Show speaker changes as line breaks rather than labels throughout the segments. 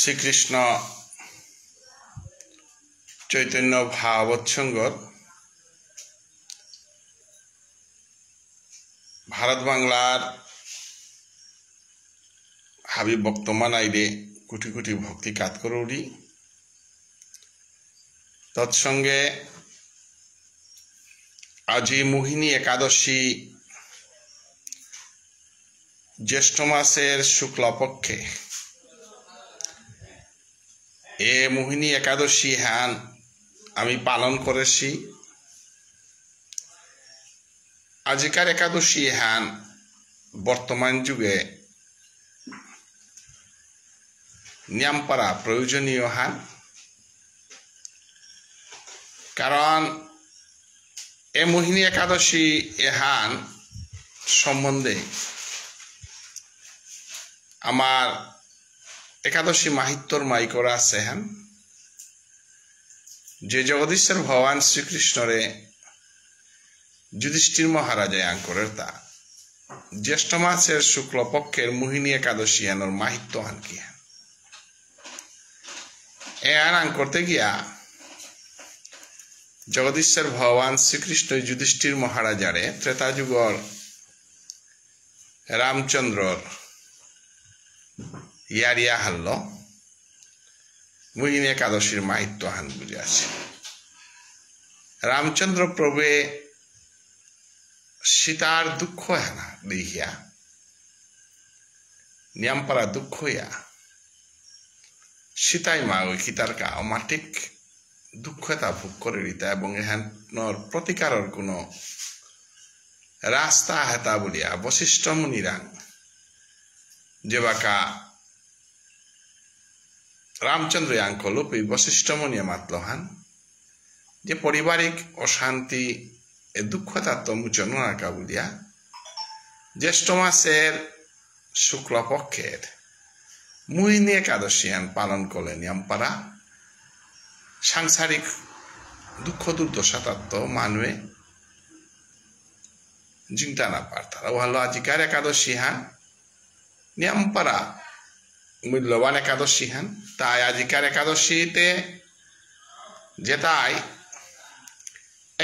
শ্রীকৃষ্ণ চৈতন্য ভাবৎসঙ্গ ভারত বাংলার হাবি বক্তমান আইরে কোটি কোটি ভক্তি কাত করৌরি তৎসঙ্গে আজি মোহিনী একাদশী জ্যৈষ্ঠ মাসের শুক্লপক্ষে এ মোহিনী একাদশী হ্যান আমি পালন করেছি আজিকার একাদশী হ্যান বর্তমান যুগে পারা প্রয়োজনীয় হান হ্যাঁ। কারণ এ মোহিনী একাদশী এহান হ্যাঁ, সম্বন্ধে আমার একাদশী মাহিত্যর আছে হ্যাঁ যে জগদীশ্বর ভগবান শ্রীকৃষ্ণরে যুধিষ্ঠির মহারাজায় করে তা জ্যেষ্ঠ মাসের শুক্লপক্ষের মোহিনী একাদশী আনোর মাহিত্য আনকি হ্যাঁ? এ আর আং করতে গিয়া জগদীশ্বর ভগবান শ্রীকৃষ্ণ যুধিষ্ঠির মহারাজারে ত্রেতা যুগর রামচন্দ্রর ইয়ারিয়া হাল্ল গুইন একাদশীর মাহিত্য হান আছে রামচন্দ্র প্রভে সীতার দুঃখ হেনা দেখিয়া নিয়ামপাড়া দুঃখ হইয়া সীতাই মা ওই সীতার কা অমাটিক দুঃখতা ভোগ করে দিতা এবং এহানোর প্রতিকারর কোনো রাস্তা হেতা বলিয়া বশিষ্ঠ মুনিরাং যেবাকা রামচন্দ্র ইয়াঙ্কলোপ এই বৈশিষ্ট্য মনিয়া মাতল যে পারিবারিক অশান্তি এ দুঃখ তাত্মোচন রাখা বলিয়া জ্যেষ্ঠ মাসের শুক্লপক্ষের মুহিনী একাদশী আন পালন করলেন ইয়ামপাড়া সাংসারিক দুঃখ দুর্দশা তাত্ত মানুষ চিন্তা না পারতারা ভালো আজিকার একাদশী হ্যাঁ নিয়ামপাড়া মূল্যবান একাদশী হ্যান তাই আজিকার একাদশীতে যে তাই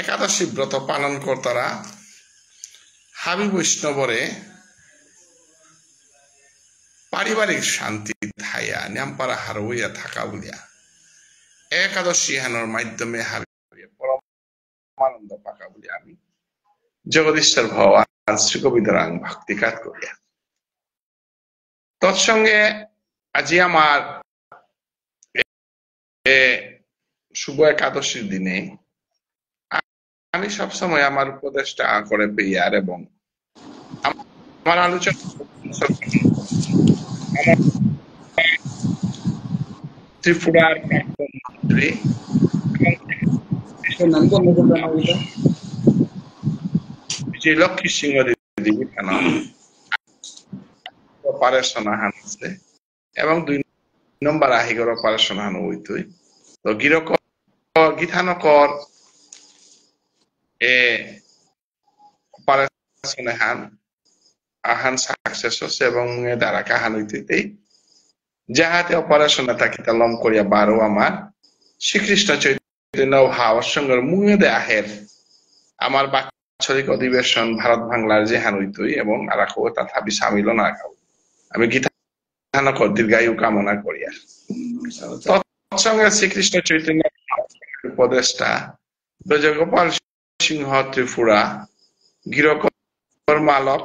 একাদশী ব্রত পালন কর্তারা হাবি বৈষ্ণবরে পারিবারিক শান্তি থাইয়া ন্যাম্পারা হারবইয়া থাকা বলিয়া একাদশী হানোর মাধ্যমে পরমানন্দ পাকা বলিয়া আমি জগদীশ্বর ভগবান শ্রীকবিদরাং ভক্তিকাত করিয়া তৎসঙ্গে আজি আমার শুভ একাদশীর দিনে আমি সবসময় আমার উপদেশটা করে পেয়ার এবং আমার আলোচনা ত্রিপুরার মন্ত্রী যে লক্ষ্মী সিংহ দিদি কেন পারে সোনা আছে এবং দুই নম্বর আহিগর অপারেশন হানো ওইতুই তো গিরক গিথানকর এ হান আহান সাকসেস হচ্ছে এবং দ্বারা কাহান হইতেই যাহাতে লম করিয়া বারো আমার শ্রীকৃষ্ণ চৈতন্য হাওয়ার সঙ্গে মুহেদে আহের আমার বাৎসরিক অধিবেশন ভারত বাংলার যে হান হইতই এবং আর তথাপি সামিল না আমি গীতা ধ্যানকর দীর্ঘায়ু কামনা করিয়া তৎসঙ্গে শ্রীকৃষ্ণ চৈতন্য উপদেষ্টা ব্রজগোপাল সিংহ ত্রিপুরা গিরকর মালক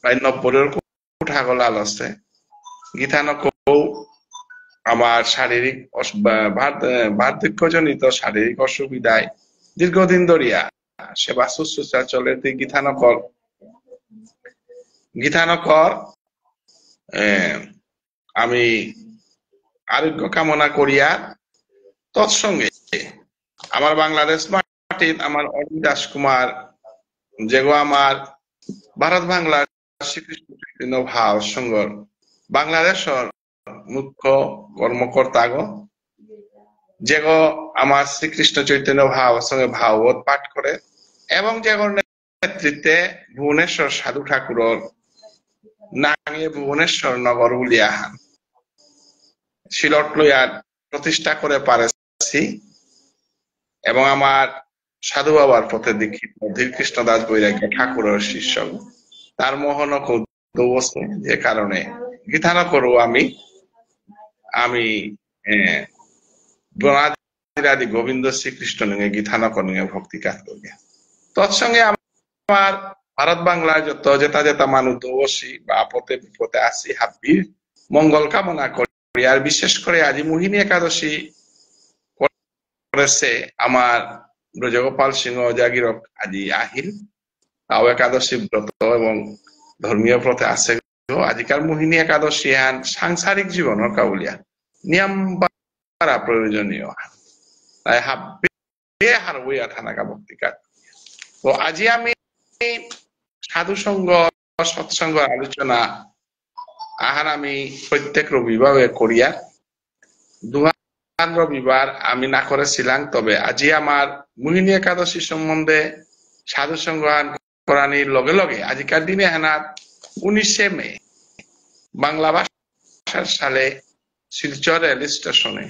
প্রায় নব্বইয়ের কোঠাগোল আছে গীতানক আমার শারীরিক বার্ধক্যজনিত শারীরিক অসুবিধায় দীর্ঘদিন ধরিয়া সেবা শুশ্রূষা চলে গীতানকর গীতানকর আহ আমি আরোগ্য কামনা করিয়া তৎসঙ্গে আমার বাংলাদেশ মার্টিন আমার দাস কুমার যেগো আমার ভারত বাংলার শ্রীকৃষ্ণ ভাব সঙ্গর বাংলাদেশর মুখ্য কর্মকর্তাগ যেগো আমার শ্রীকৃষ্ণ চৈতন্য ভাব সঙ্গে ভাগবত পাঠ করে এবং যে নেতৃত্বে ভুবনেশ্বর সাধু ঠাকুর নাঙে ভুবনেশ্বর নগর উলিয়া আহান শিলট লইয়া প্রতিষ্ঠা করে পারেছি এবং আমার সাধু বাবার পথে দীক্ষিত ধীরকৃষ্ণ দাস বৈরাগ্য ঠাকুরের শিষ্য তার মোহন কৌতুবছে যে কারণে গীতান করো আমি আমি আদি গোবিন্দ শ্রীকৃষ্ণ নিয়ে গীতানক নিয়ে ভক্তি কাজ করি তৎসঙ্গে আমার ভারত বাংলার যত জেতা জেতা মানুষ দোষী বা আপদে বিপদে আসি হাব্বির মঙ্গল কামনা করি আর বিশেষ করে আজ মোহিনী একাদশী করেছে আমার ব্রজগোপাল সিংহ জাগিরক আজি আহিল তাও একাদশী ব্রত এবং ধর্মীয় ব্রত আছে আজিকার মোহিনী একাদশী হ্যান সাংসারিক জীবনের কাউলিয়া নিয়ম বা প্রয়োজনীয় তাই হাবে হার বইয়া থানাকা ভক্তিকার তো আজি আমি সাধু সঙ্গ সৎসঙ্গ আলোচনা আহার আমি প্রত্যেক রবিবার করিয়া দুহান রবিবার আমি না করেছিলাম তবে আজি আমার মোহিনী একাদশী সম্বন্ধে সাধু সংগ্রহণ করানির লগে লগে আজিকার দিনে হেনার উনিশে মে বাংলা ভাষার সালে শিলচর রেল স্টেশনে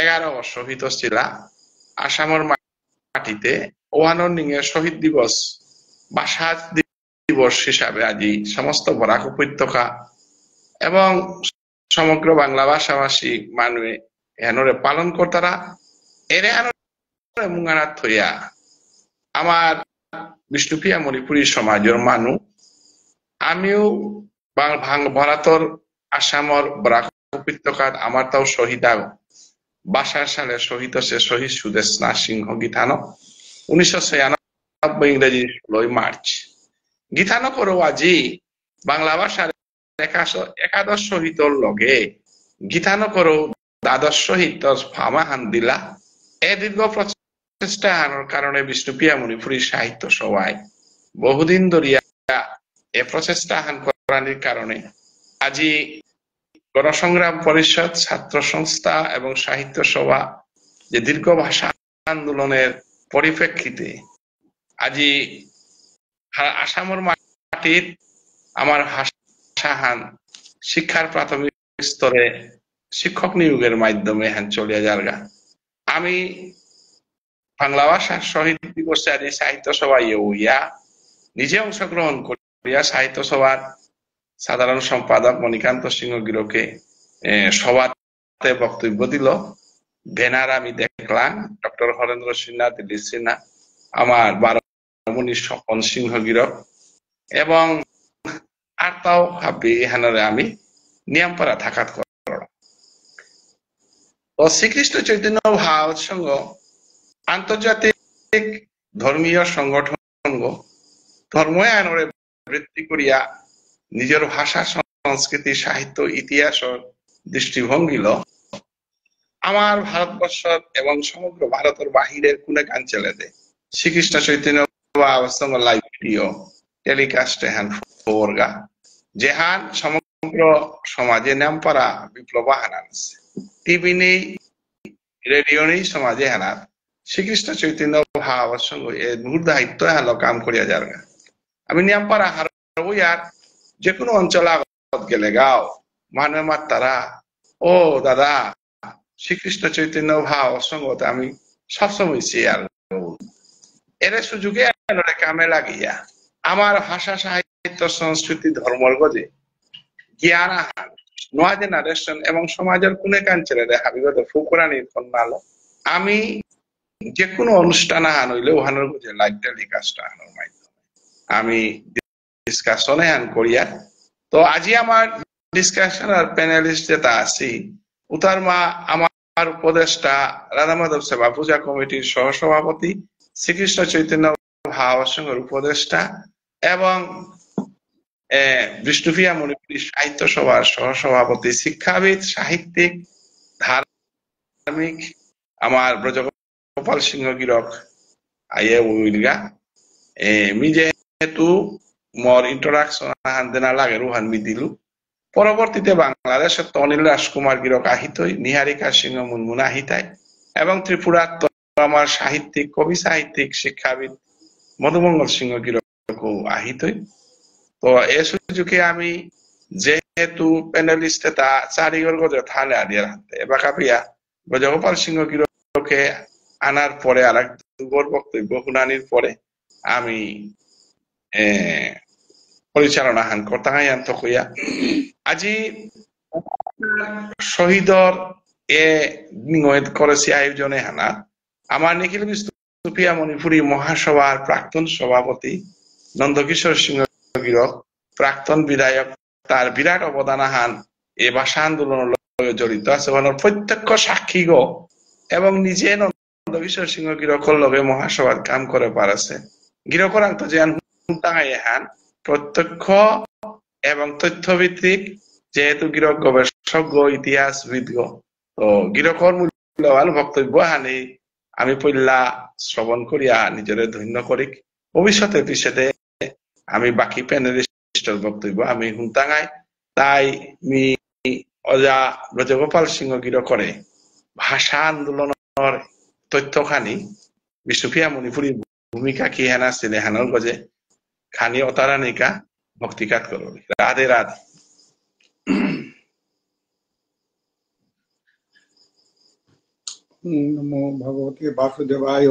এগারো শহীদ শিলা আসামের মাটিতে ওয়ানর নিয়ে শহীদ দিবস ভাষা দিবস হিসাবে আজি সমস্ত বরাক উপত্যকা এবং সমগ্র বাংলা ভাষাভাষী মানুষ হেনরে পালন কর্তারা এরে মুঙ্গানাত হইয়া আমার বিষ্ণুপ্রিয়া মণিপুরী সমাজের মানু আমিও ভারতর আসামর বরাক উপত্যকাত আমার তাও শহীদা বাসার সালে শহীদ সে শহীদ সুদেশনা সিংহ গীতান উনিশশো ছিয়ানব্বই ইংরেজি ষোলোই মার্চ গীতানকর ওয়াজি বাংলা ভাষার একাদশ সহিতর লগে গীতানকর দ্বাদশ সহিত ফামা দিলা এ দীর্ঘ প্রচেষ্টা হানোর কারণে বিষ্ণুপ্রিয়া মণিপুরী সাহিত্য সভায় বহুদিন ধরিয়া এ প্রচেষ্টা আহান করানির কারণে আজি গণসংগ্রাম পরিষদ ছাত্র সংস্থা এবং সাহিত্য সভা যে দীর্ঘ ভাষা আন্দোলনের পরিপ্রেক্ষিতে আজি হ্যাঁ, আসামর মাটির আমার ভাষাহান শিক্ষার প্রাথমিক স্তরে শিক্ষক নিয়োগের মাধ্যমে হ্যাঁ চলিয়া যারগা আমি বাংলা ভাষার শহীদ দিবসে আজ সাহিত্য সভায় ইয়া নিজে অংশগ্রহণ করিয়া সাহিত্য সভার সাধারণ সম্পাদক মণিকান্ত সিংহ গিরকে সভাতে বক্তব্য দিল ব্যানার আমি দেখলাম ডক্টর হরেন্দ্র সিনহা দিল্লি সিনহা আমার মনি স্বপন সিংহ গিরক এবং আর তাও ভাববে হানারে আমি পারা থাকাত করণ তো শ্রীকৃষ্ণ চৈতন্য ভাব সঙ্গ আন্তর্জাতিক ধর্মীয় সংগঠন ধর্ম আইনরে বৃত্তি করিয়া নিজের ভাষা সংস্কৃতি সাহিত্য ইতিহাস দৃষ্টিভঙ্গি ল আমার ভারতবর্ষ এবং সমগ্র ভারতের বাহিরের কোন কাঞ্চেলেতে শ্রীকৃষ্ণ চৈতন্য সাল্লাহ লাইভ ভিডিও টেলিকাস্ট হ্যান ফোরগা জেহান সমগ্র সমাজে নাম পারা বিপ্লব হানান টিভি নেই রেডিও নেই সমাজে হানার শ্রীকৃষ্ণ চৈতন্য ভাব সঙ্গে এ মূল দায়িত্ব হ্যালো কাম করিয়া যার আমি নামপারা হারবো আর যে কোনো অঞ্চল আগত গেলে গাও মানে মার তারা ও দাদা শ্রীকৃষ্ণ চৈতন্য ভাব সঙ্গে আমি সবসময় চেয়ে আর এর সুযোগে কামে লাগিয়া আমার ভাষা সাহিত্য সংস্কৃতি ধর্মলগজে আহার নয়া জেনারেশন এবং সমাজের কোনে দেখা বিগত ফুকুরানির কন্যাল আমি যে কোনো অনুষ্ঠান আহান হইলে ওহানোর বুঝে লাইটটা টেলিকাস্ট আহানোর মাধ্যমে আমি ডিসকাশন আন করিয়া তো আজি আমার ডিসকাশন আর প্যানেলিস্ট যেটা আছি উতার মা আমার উপদেষ্টা রাধা মাধব সেবা পূজা কমিটির সহসভাপতি শ্রীকৃষ্ণ চৈতন্য ভাবাসঙ্গের উপদেষ্টা এবং বিষ্ণুপ্রিয়া মণিপুরী সাহিত্য সভার সহসভাপতি শিক্ষাবিদ সাহিত্যিক ধার্মিক আমার ব্রজগোপাল সিংহ গিরক আইয়ে যেহেতু মর ইন্ট্রোডাকশন লাগে পরবর্তীতে বাংলাদেশে অনিল রাজকুমার গিরক আহিতই নিহারিকা সিংহ মুনমুন আহিতাই এবং ত্রিপুরার আমার সাহিত্যিক কবি সাহিত্যিক শিক্ষাবিদ মধুমঙ্গল সিংহ কিরকম আহি তো এ সুযোগে আমি যেহেতু প্যানেলিস্টে চারিগর গজে থালে আনিয়া এবার কাপিয়া ব্রজগোপাল সিংহ কিরকে আনার পরে আর এক দুগর বক্তব্য শুনানির পরে আমি পরিচালনা হান কর্তা হাই আন্ত কইয়া আজি শহীদর এ নিয়ত করেছি আয়োজনে হানা আমার নিখিল বিস্তু সুপিয়া মণিপুরী মহাসভার প্রাক্তন সভাপতি নন্দকিশোর সিংহ গিরক প্রাক্তন বিধায়ক তার বিরাট অবদান আহান এ ভাষা আন্দোলন জড়িত আছে প্রত্যক্ষ সাক্ষী সাক্ষীগ এবং নিজে নন্দকিশোর সিংহ গিরকর লগে মহাসভার কাম করে পারাছে গিরকর আন্ত যেন হান প্রত্যক্ষ এবং তথ্য ভিত্তিক যেহেতু গিরক গবেষক ইতিহাস ইতিহাসবিদগ তো গিরকর মূল্যবান বক্তব্য হানি আমি পইল্লা শ্রবণ করিয়া নিজের ধন্য করি ভবিষ্যতে পিছনে আমি বাকি প্যানেলিস্টর বক্তব্য আমি হুমতাঙাই তাই মি অজা ব্রজগোপাল সিংহ গির করে ভাষা আন্দোলনের তথ্যখানি বিশুফিয়া মণিপুরী ভূমিকা কি হেনা সিনে হেনর গজে খানি অতারানিকা ভক্তিকাত করবি রাধে রাধে
নমো ভগবতে বাসুদেবায়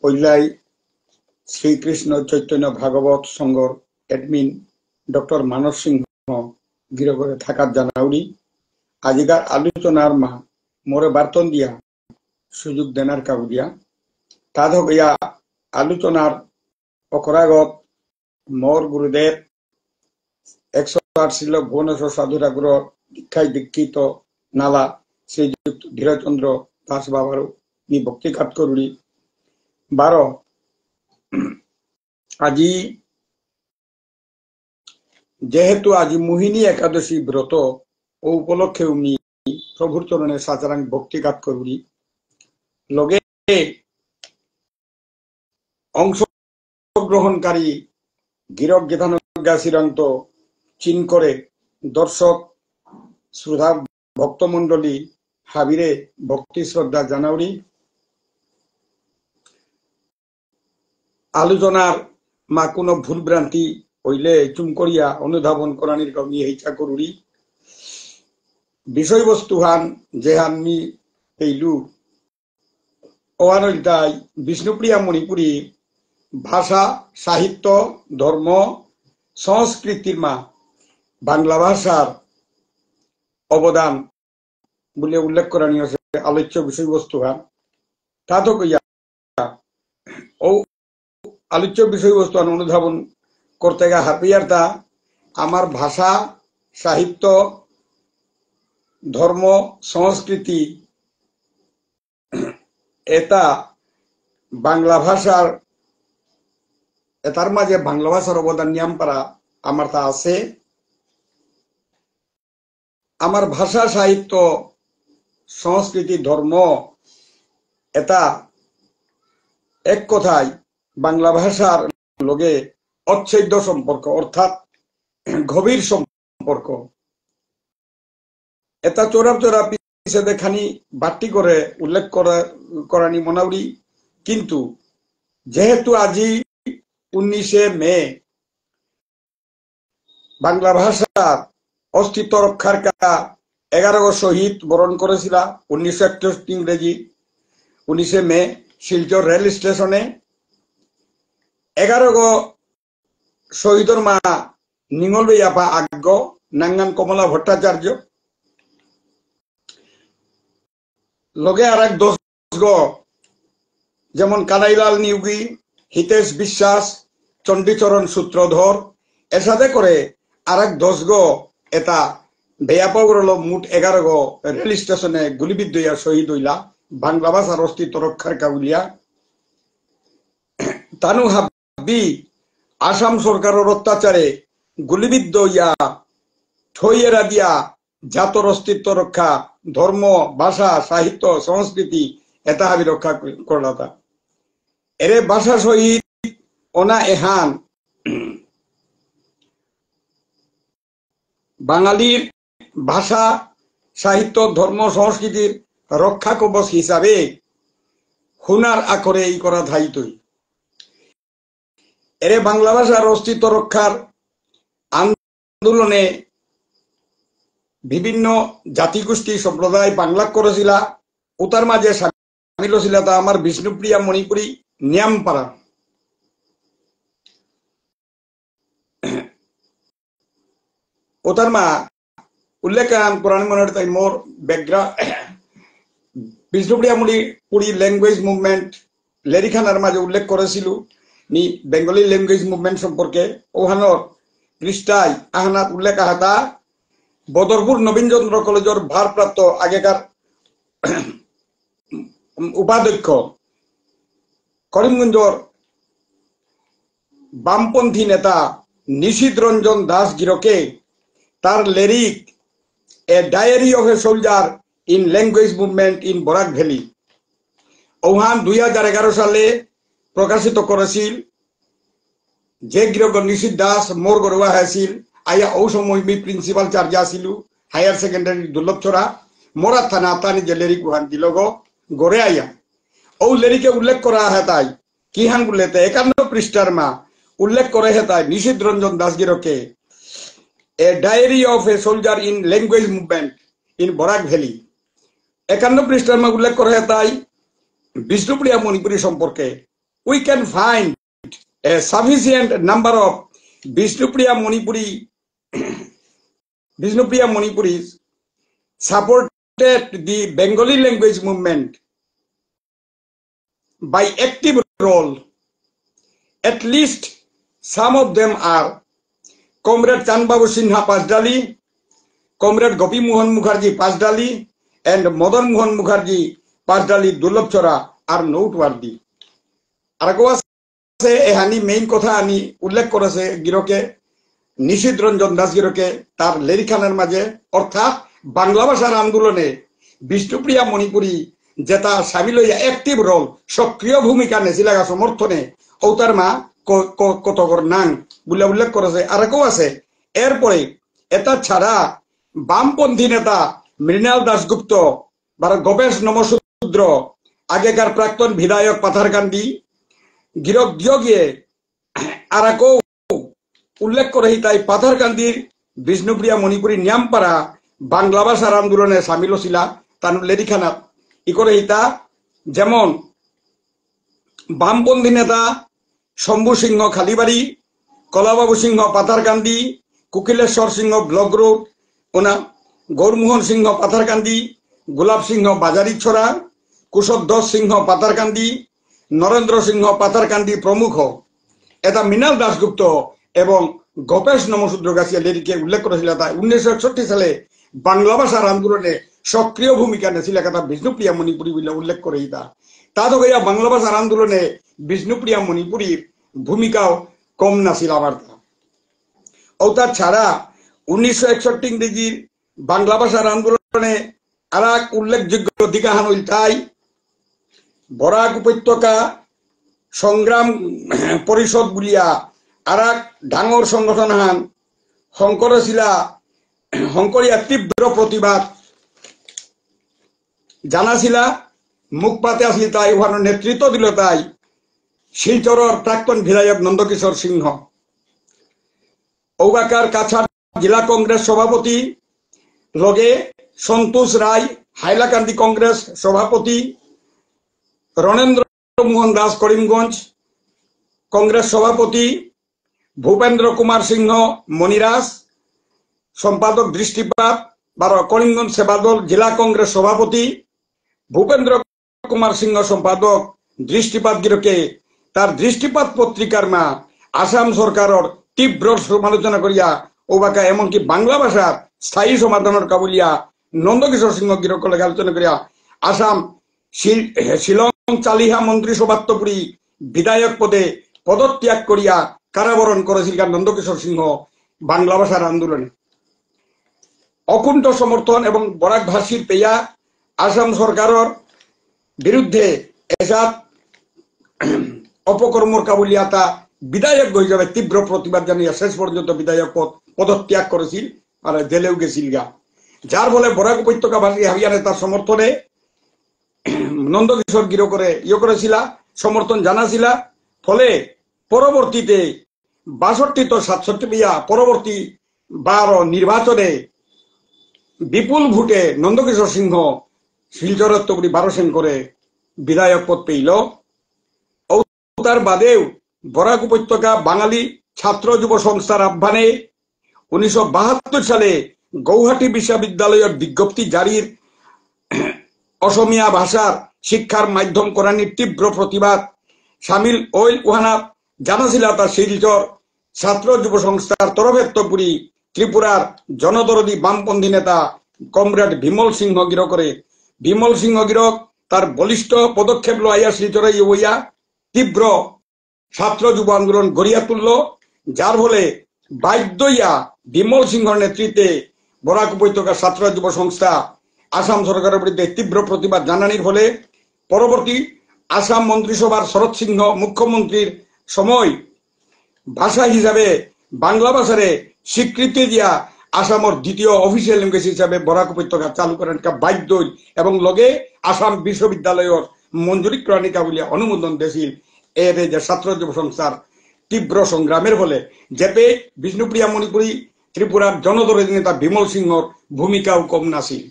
পল্লাই শ্রীকৃষ্ণ চৈতন্য ভাগবত সংঘর এডমিন ডক্টর মানব সিংহ করে থাকার জানাউরি আজিকার আলোচনার মা মোরে বার্তন দিয়া সুযোগ দেনার কাউদিয়া তাধক ইয়া আলোচনার অকরাগত মোর গুরুদেব একশো তার ছিল ভুবনেশ্বর সাধুরাগ্রহ দীক্ষায় দীক্ষিত নালা শ্রীযুক্ত ধীরচন্দ্র দাস বাবার নি ভক্তি করুড়ি বারো আজি যেহেতু আজি মোহিনী একাদশী ব্রত ও উপলক্ষে উনি প্রভুর চরণে সাচারাং ভক্তি কাত করুড়ি লগে অংশগ্রহণকারী গিরক গেধানজ্ঞা শ্রীরন্ত চিন করে দর্শক শ্রোধা ভক্তমণ্ডলী হাবিরে ভক্তি শ্রদ্ধা জানাউরি আলোচনার মা কোনো ভুলভ্রান্তি হইলে চুম করিয়া অনুধাবন করানির কমি ইচ্ছা করুরি বিষয়বস্তু হান যে হান মি পেইলু অহানইতাই বিষ্ণুপ্রিয়া মণিপুরী ভাষা সাহিত্য ধর্ম সংস্কৃতির মা বাংলা ভাষার অবদান বলে উল্লেখ করা আছে আলোচ্য বিষয়বস্তু হ্যাঁ? তা তো কইয়া ও আলোচ্য বিষয়বস্তু আন অনুধাবন করতে গা তা আমার ভাষা সাহিত্য ধর্ম সংস্কৃতি এটা বাংলা ভাষার এটার মাঝে বাংলা ভাষার অবদান নিয়াম পারা আমার তা আছে আমার ভাষা সাহিত্য সংস্কৃতি ধর্ম এটা এক কথায় বাংলা ভাষার লগে অচ্ছেদ্য সম্পর্ক অর্থাৎ গভীর সম্পর্ক এটা চোরা চোরা পিছিয়ে খানি বাট্টি করে উল্লেখ করানি মনাউরি কিন্তু যেহেতু আজি উনিশে মে বাংলা ভাষার অস্তিত্ব রক্ষার কা এগারো শহীদ বরণ করেছিল উনিশশো একষট্টি ইংরেজি উনিশে মে শিলচর রেল স্টেশনে এগারো শহীদর মা নিঙল বেয়াপা আজ্ঞ নাঙ্গান কমলা ভট্টাচার্য লগে আর এক দশ যেমন কানাইলাল নিউগি হিতেশ বিশ্বাস চণ্ডীচরণ সূত্রধর এসাদে করে আর এক দশ গ এটা বেয়াপগরল মুঠ এগারো গো রেল স্টেশনে গুলিবিদ্ধ হইয়া শহীদ হইলা বাংলা ভাষার অস্তিত্ব রক্ষার কাউলিয়া তানু হাবি আসাম সরকারের অত্যাচারে গুলিবিদ্ধ হইয়া ঠইয়েরা দিয়া জাতর অস্তিত্ব রক্ষা ধর্ম ভাষা সাহিত্য সংস্কৃতি এটা হাবি রক্ষা করলাতা এরে ভাষা শহীদ অনা এহান বাঙালির ভাষা সাহিত্য ধর্ম সংস্কৃতির রক্ষা কবচ হিসাবে হুনার আকরে এই করা ধায়িতই এরে বাংলা ভাষার অস্তিত্ব রক্ষার আন্দোলনে বিভিন্ন জাতিগোষ্ঠী সম্প্রদায় বাংলা করেছিল ও তার মাঝে সামিল ছিল তা আমার বিষ্ণুপ্রিয়া মণিপুরী নিয়ামপাড়া ఓతర్మ ఉల్లేఖాన్ పురాణ మొన్నటి మోర్ బెగ్రా বিষ্ণুপ্রিয়ামুড়ি পুরী ল্যাঙ্গুয়েজ মুভমেন্ট লেরিখানার মাঝে উল্লেখ করেছিল নি বেঙ্গলি ল্যাঙ্গুয়েজ মুভমেন্ট সম্পর্কে ওহানোর কৃষ্টাই আহনাত উল্লেখ আহাতা বদরপুর চন্দ্র কলেজের ভারপ্রাপ্ত আগেকার উপাধ্যক্ষ করিমগঞ্জর বামপন্থী নেতা নিশিত রঞ্জন দাস গিরকে তার লেরিক a diary of a soldier in language movement in Barak valley ওহান দুই সালে প্রকাশিত করেছিল যে গৃহক নিশিত দাস মোর গরুয়া হয়েছিল আইয়া ও সময় মি প্রিন্সিপাল চার্জে আসিল হায়ার সেকেন্ডারি ছড়া মরা থানা তানি যে লেরিক ওহান দিল গড়ে আইয়া ও লেরিকে উল্লেখ করা হয় তাই কি হান বলেতে একান্ন পৃষ্ঠার মা উল্লেখ করে তাই নিষিদ্ধ রঞ্জন দাসগিরকে a diary of a soldier in language movement in Barak valley একান্ন পৃষ্ঠার মা উল্লেখ করা তাই বিষ্ণুপ্রিয়া মণিপুরী সম্পর্কে we can find a sufficient number of Bishnupriya Manipuri Bishnupriya Manipuri supported the Bengali language movement by active role at least some of them are comrade Chanbabu Sinha Panchdali comrade Gopimohan Mukherjee Panchdali and Madan Mohan Mukherjee Panchdali Durlabhchara আর নৌটওয়ার্দি আরেকও আছে এহানি মেইন কথা আমি উল্লেখ করেছে গিরকে নিশীত রঞ্জন দাস গিরকে তার লেরিখানের মাঝে অর্থাৎ বাংলা ভাষার আন্দোলনে বিষ্ণুপ্রিয়া মণিপুরী যেটা সামিল হইয়া একটিভ রোল সক্রিয় ভূমিকা নেছিলাগা সমর্থনে ও তার মা কতকর নাং বলে উল্লেখ করেছে আর কেউ আছে এরপরে এটা ছাড়া বামপন্থী নেতা মৃণাল দাশগুপ্ত বা গবেশ নমসূদ্র আগেকার প্রাক্তন বিধায়ক পাথার কান্দি গিরক দিও গিয়ে আর উল্লেখ করে তাই পাথার কান্দির বিষ্ণুপ্রিয়া মণিপুরী নিয়ামপাড়া বাংলা ভাষার আন্দোলনে সামিল তার তানুলেরিখানা ই করে যেমন বামপন্থী নেতা শম্ভু সিংহ খালিবাড়ি কলাবাবু সিংহ পাথারকান্দি কুকিলেশ্বর সিংহ ব্লক রোড ওনা গৌরমোহন সিংহ পাথারকান্দি গোলাপ সিংহ বাজারি ছড়া কুশব দশ সিংহ পাথারকান্দি নরেন্দ্র সিংহ পাথারকান্দি প্রমুখ এটা মৃণাল দাসগুপ্ত এবং গোপেশ নমসূদ্র গাছিয়া লেডিকে উল্লেখ করেছিল তাই উনিশশো একষট্টি সালে বাংলা ভাষার আন্দোলনে সক্রিয় ভূমিকা নেছিল কথা বিষ্ণুপ্রিয়া মণিপুরী বলে উল্লেখ করে ইতা তাত বাংলা ভাষার আন্দোলনে বিষ্ণুপ্রিয়া মণিপুরীর ভূমিকাও কম নাছিল আমার ও ছাড়া উনিশশো একষট্টি ইংরেজির বাংলা ভাষার আন্দোলনে আর এক উল্লেখযোগ্য দিকাহান হইল তাই বরাক উপত্যকা সংগ্রাম পরিষদ বলিয়া আর এক ডাঙর সংগঠন হান শঙ্করশিলা শঙ্করিয়া তীব্র প্রতিবাদ জানাছিলা মুখ পাতে আসলি তাই উহার নেতৃত্ব দিল তাই শিলচরের প্রাক্তন বিধায়ক নন্দকিশোর সিংহ ঔবাকার কাছাড় জেলা কংগ্রেস সভাপতি লগে সন্তোষ রায় হাইলাকান্দি কংগ্রেস সভাপতি রণেন্দ্র মোহন দাস করিমগঞ্জ কংগ্রেস সভাপতি ভূপেন্দ্র কুমার সিংহ মনিরাস সম্পাদক দৃষ্টিপাত বা করিমগঞ্জ সেবাদল জেলা কংগ্রেস সভাপতি ভূপেন্দ্র কুমার সিংহ সম্পাদক দৃষ্টিপাত গিরকে তার দৃষ্টিপাত পত্রিকার মা আসাম সরকার তীব্র সমালোচনা করিয়া ওবাকা এমনকি বাংলা ভাষার স্থায়ী সমাধানের কাবুলিয়া নন্দকিশোর সিংহ গিরক আলোচনা করিয়া আসাম শিলং চালিহা মন্ত্রী সভাত্তপুরী বিধায়ক পদে পদত্যাগ করিয়া কারাবরণ করেছিল নন্দকিশোর সিংহ বাংলা ভাষার আন্দোলনে অকুণ্ঠ সমর্থন এবং বরাক বরাকভাষীর পেয়া আসাম সরকারের বিরুদ্ধে এসব অপকর্ম কাবুলিয়াতা বিধায়ক হিসাবে তীব্র প্রতিবাদ জানিয়ে শেষ পর্যন্ত বিধায়ক পদ পদত্যাগ করেছিল আর জেলেও গেছিল গা যার ফলে বরাক উপত্যকাবাসী হারিয়ানে তার সমর্থনে নন্দকিশোর গিরো করে ইয়ে করেছিল সমর্থন জানাছিল ফলে পরবর্তীতে বাষট্টি তো সাতষট্টি বিয়া পরবর্তী বার নির্বাচনে বিপুল ভোটে নন্দকিশোর সিংহ শিলচরত বারো সেন করে বিধায়ক পদ পেইল ও তার বাদেও বরাক উপত্যকা বাঙালি ছাত্র যুব সংস্থার আহ্বানে উনিশশো সালে গৌহাটি বিশ্ববিদ্যালয়ের বিজ্ঞপ্তি জারির অসমিয়া ভাষার শিক্ষার মাধ্যম নিয়ে তীব্র প্রতিবাদ সামিল ওইল উহানাত তার শিলচর ছাত্র যুব সংস্থার তরফেত্তপুরী ত্রিপুরার জনদরদী বামপন্থী নেতা কমরেড বিমল সিংহ গিরো করে বিমল সিংহ গিরক তার বলিষ্ঠ পদক্ষেপ লইয়া শিলচরাই হইয়া তীব্র ছাত্র যুব আন্দোলন গড়িয়া তুলল যার ফলে বাধ্য বিমল সিংহর নেতৃত্বে বরাক উপত্যকা ছাত্র যুব সংস্থা আসাম সরকারের বিরুদ্ধে তীব্র প্রতিবাদ জানানির ফলে পরবর্তী আসাম মন্ত্রিসভার শরৎ সিংহ মুখ্যমন্ত্রীর সময় ভাষা হিসাবে বাংলা ভাষারে স্বীকৃতি দিয়া আসামর দ্বিতীয় অফিসিয়াল ল্যাঙ্গুয়েজ হিসাবে বরাক উপত্যকা চালু করেন বাধ্য এবং লগে আসাম বিশ্ববিদ্যালয়ের মঞ্জুরি ক্রণিকা বলে অনুমোদন দিয়েছিল এর যে ছাত্র যুব সংস্থার তীব্র সংগ্রামের ফলে জেপে বিষ্ণুপ্রিয়া মণিপুরী ত্রিপুরার জনদরদী নেতা বিমল সিংহর ভূমিকাও কম নাছিল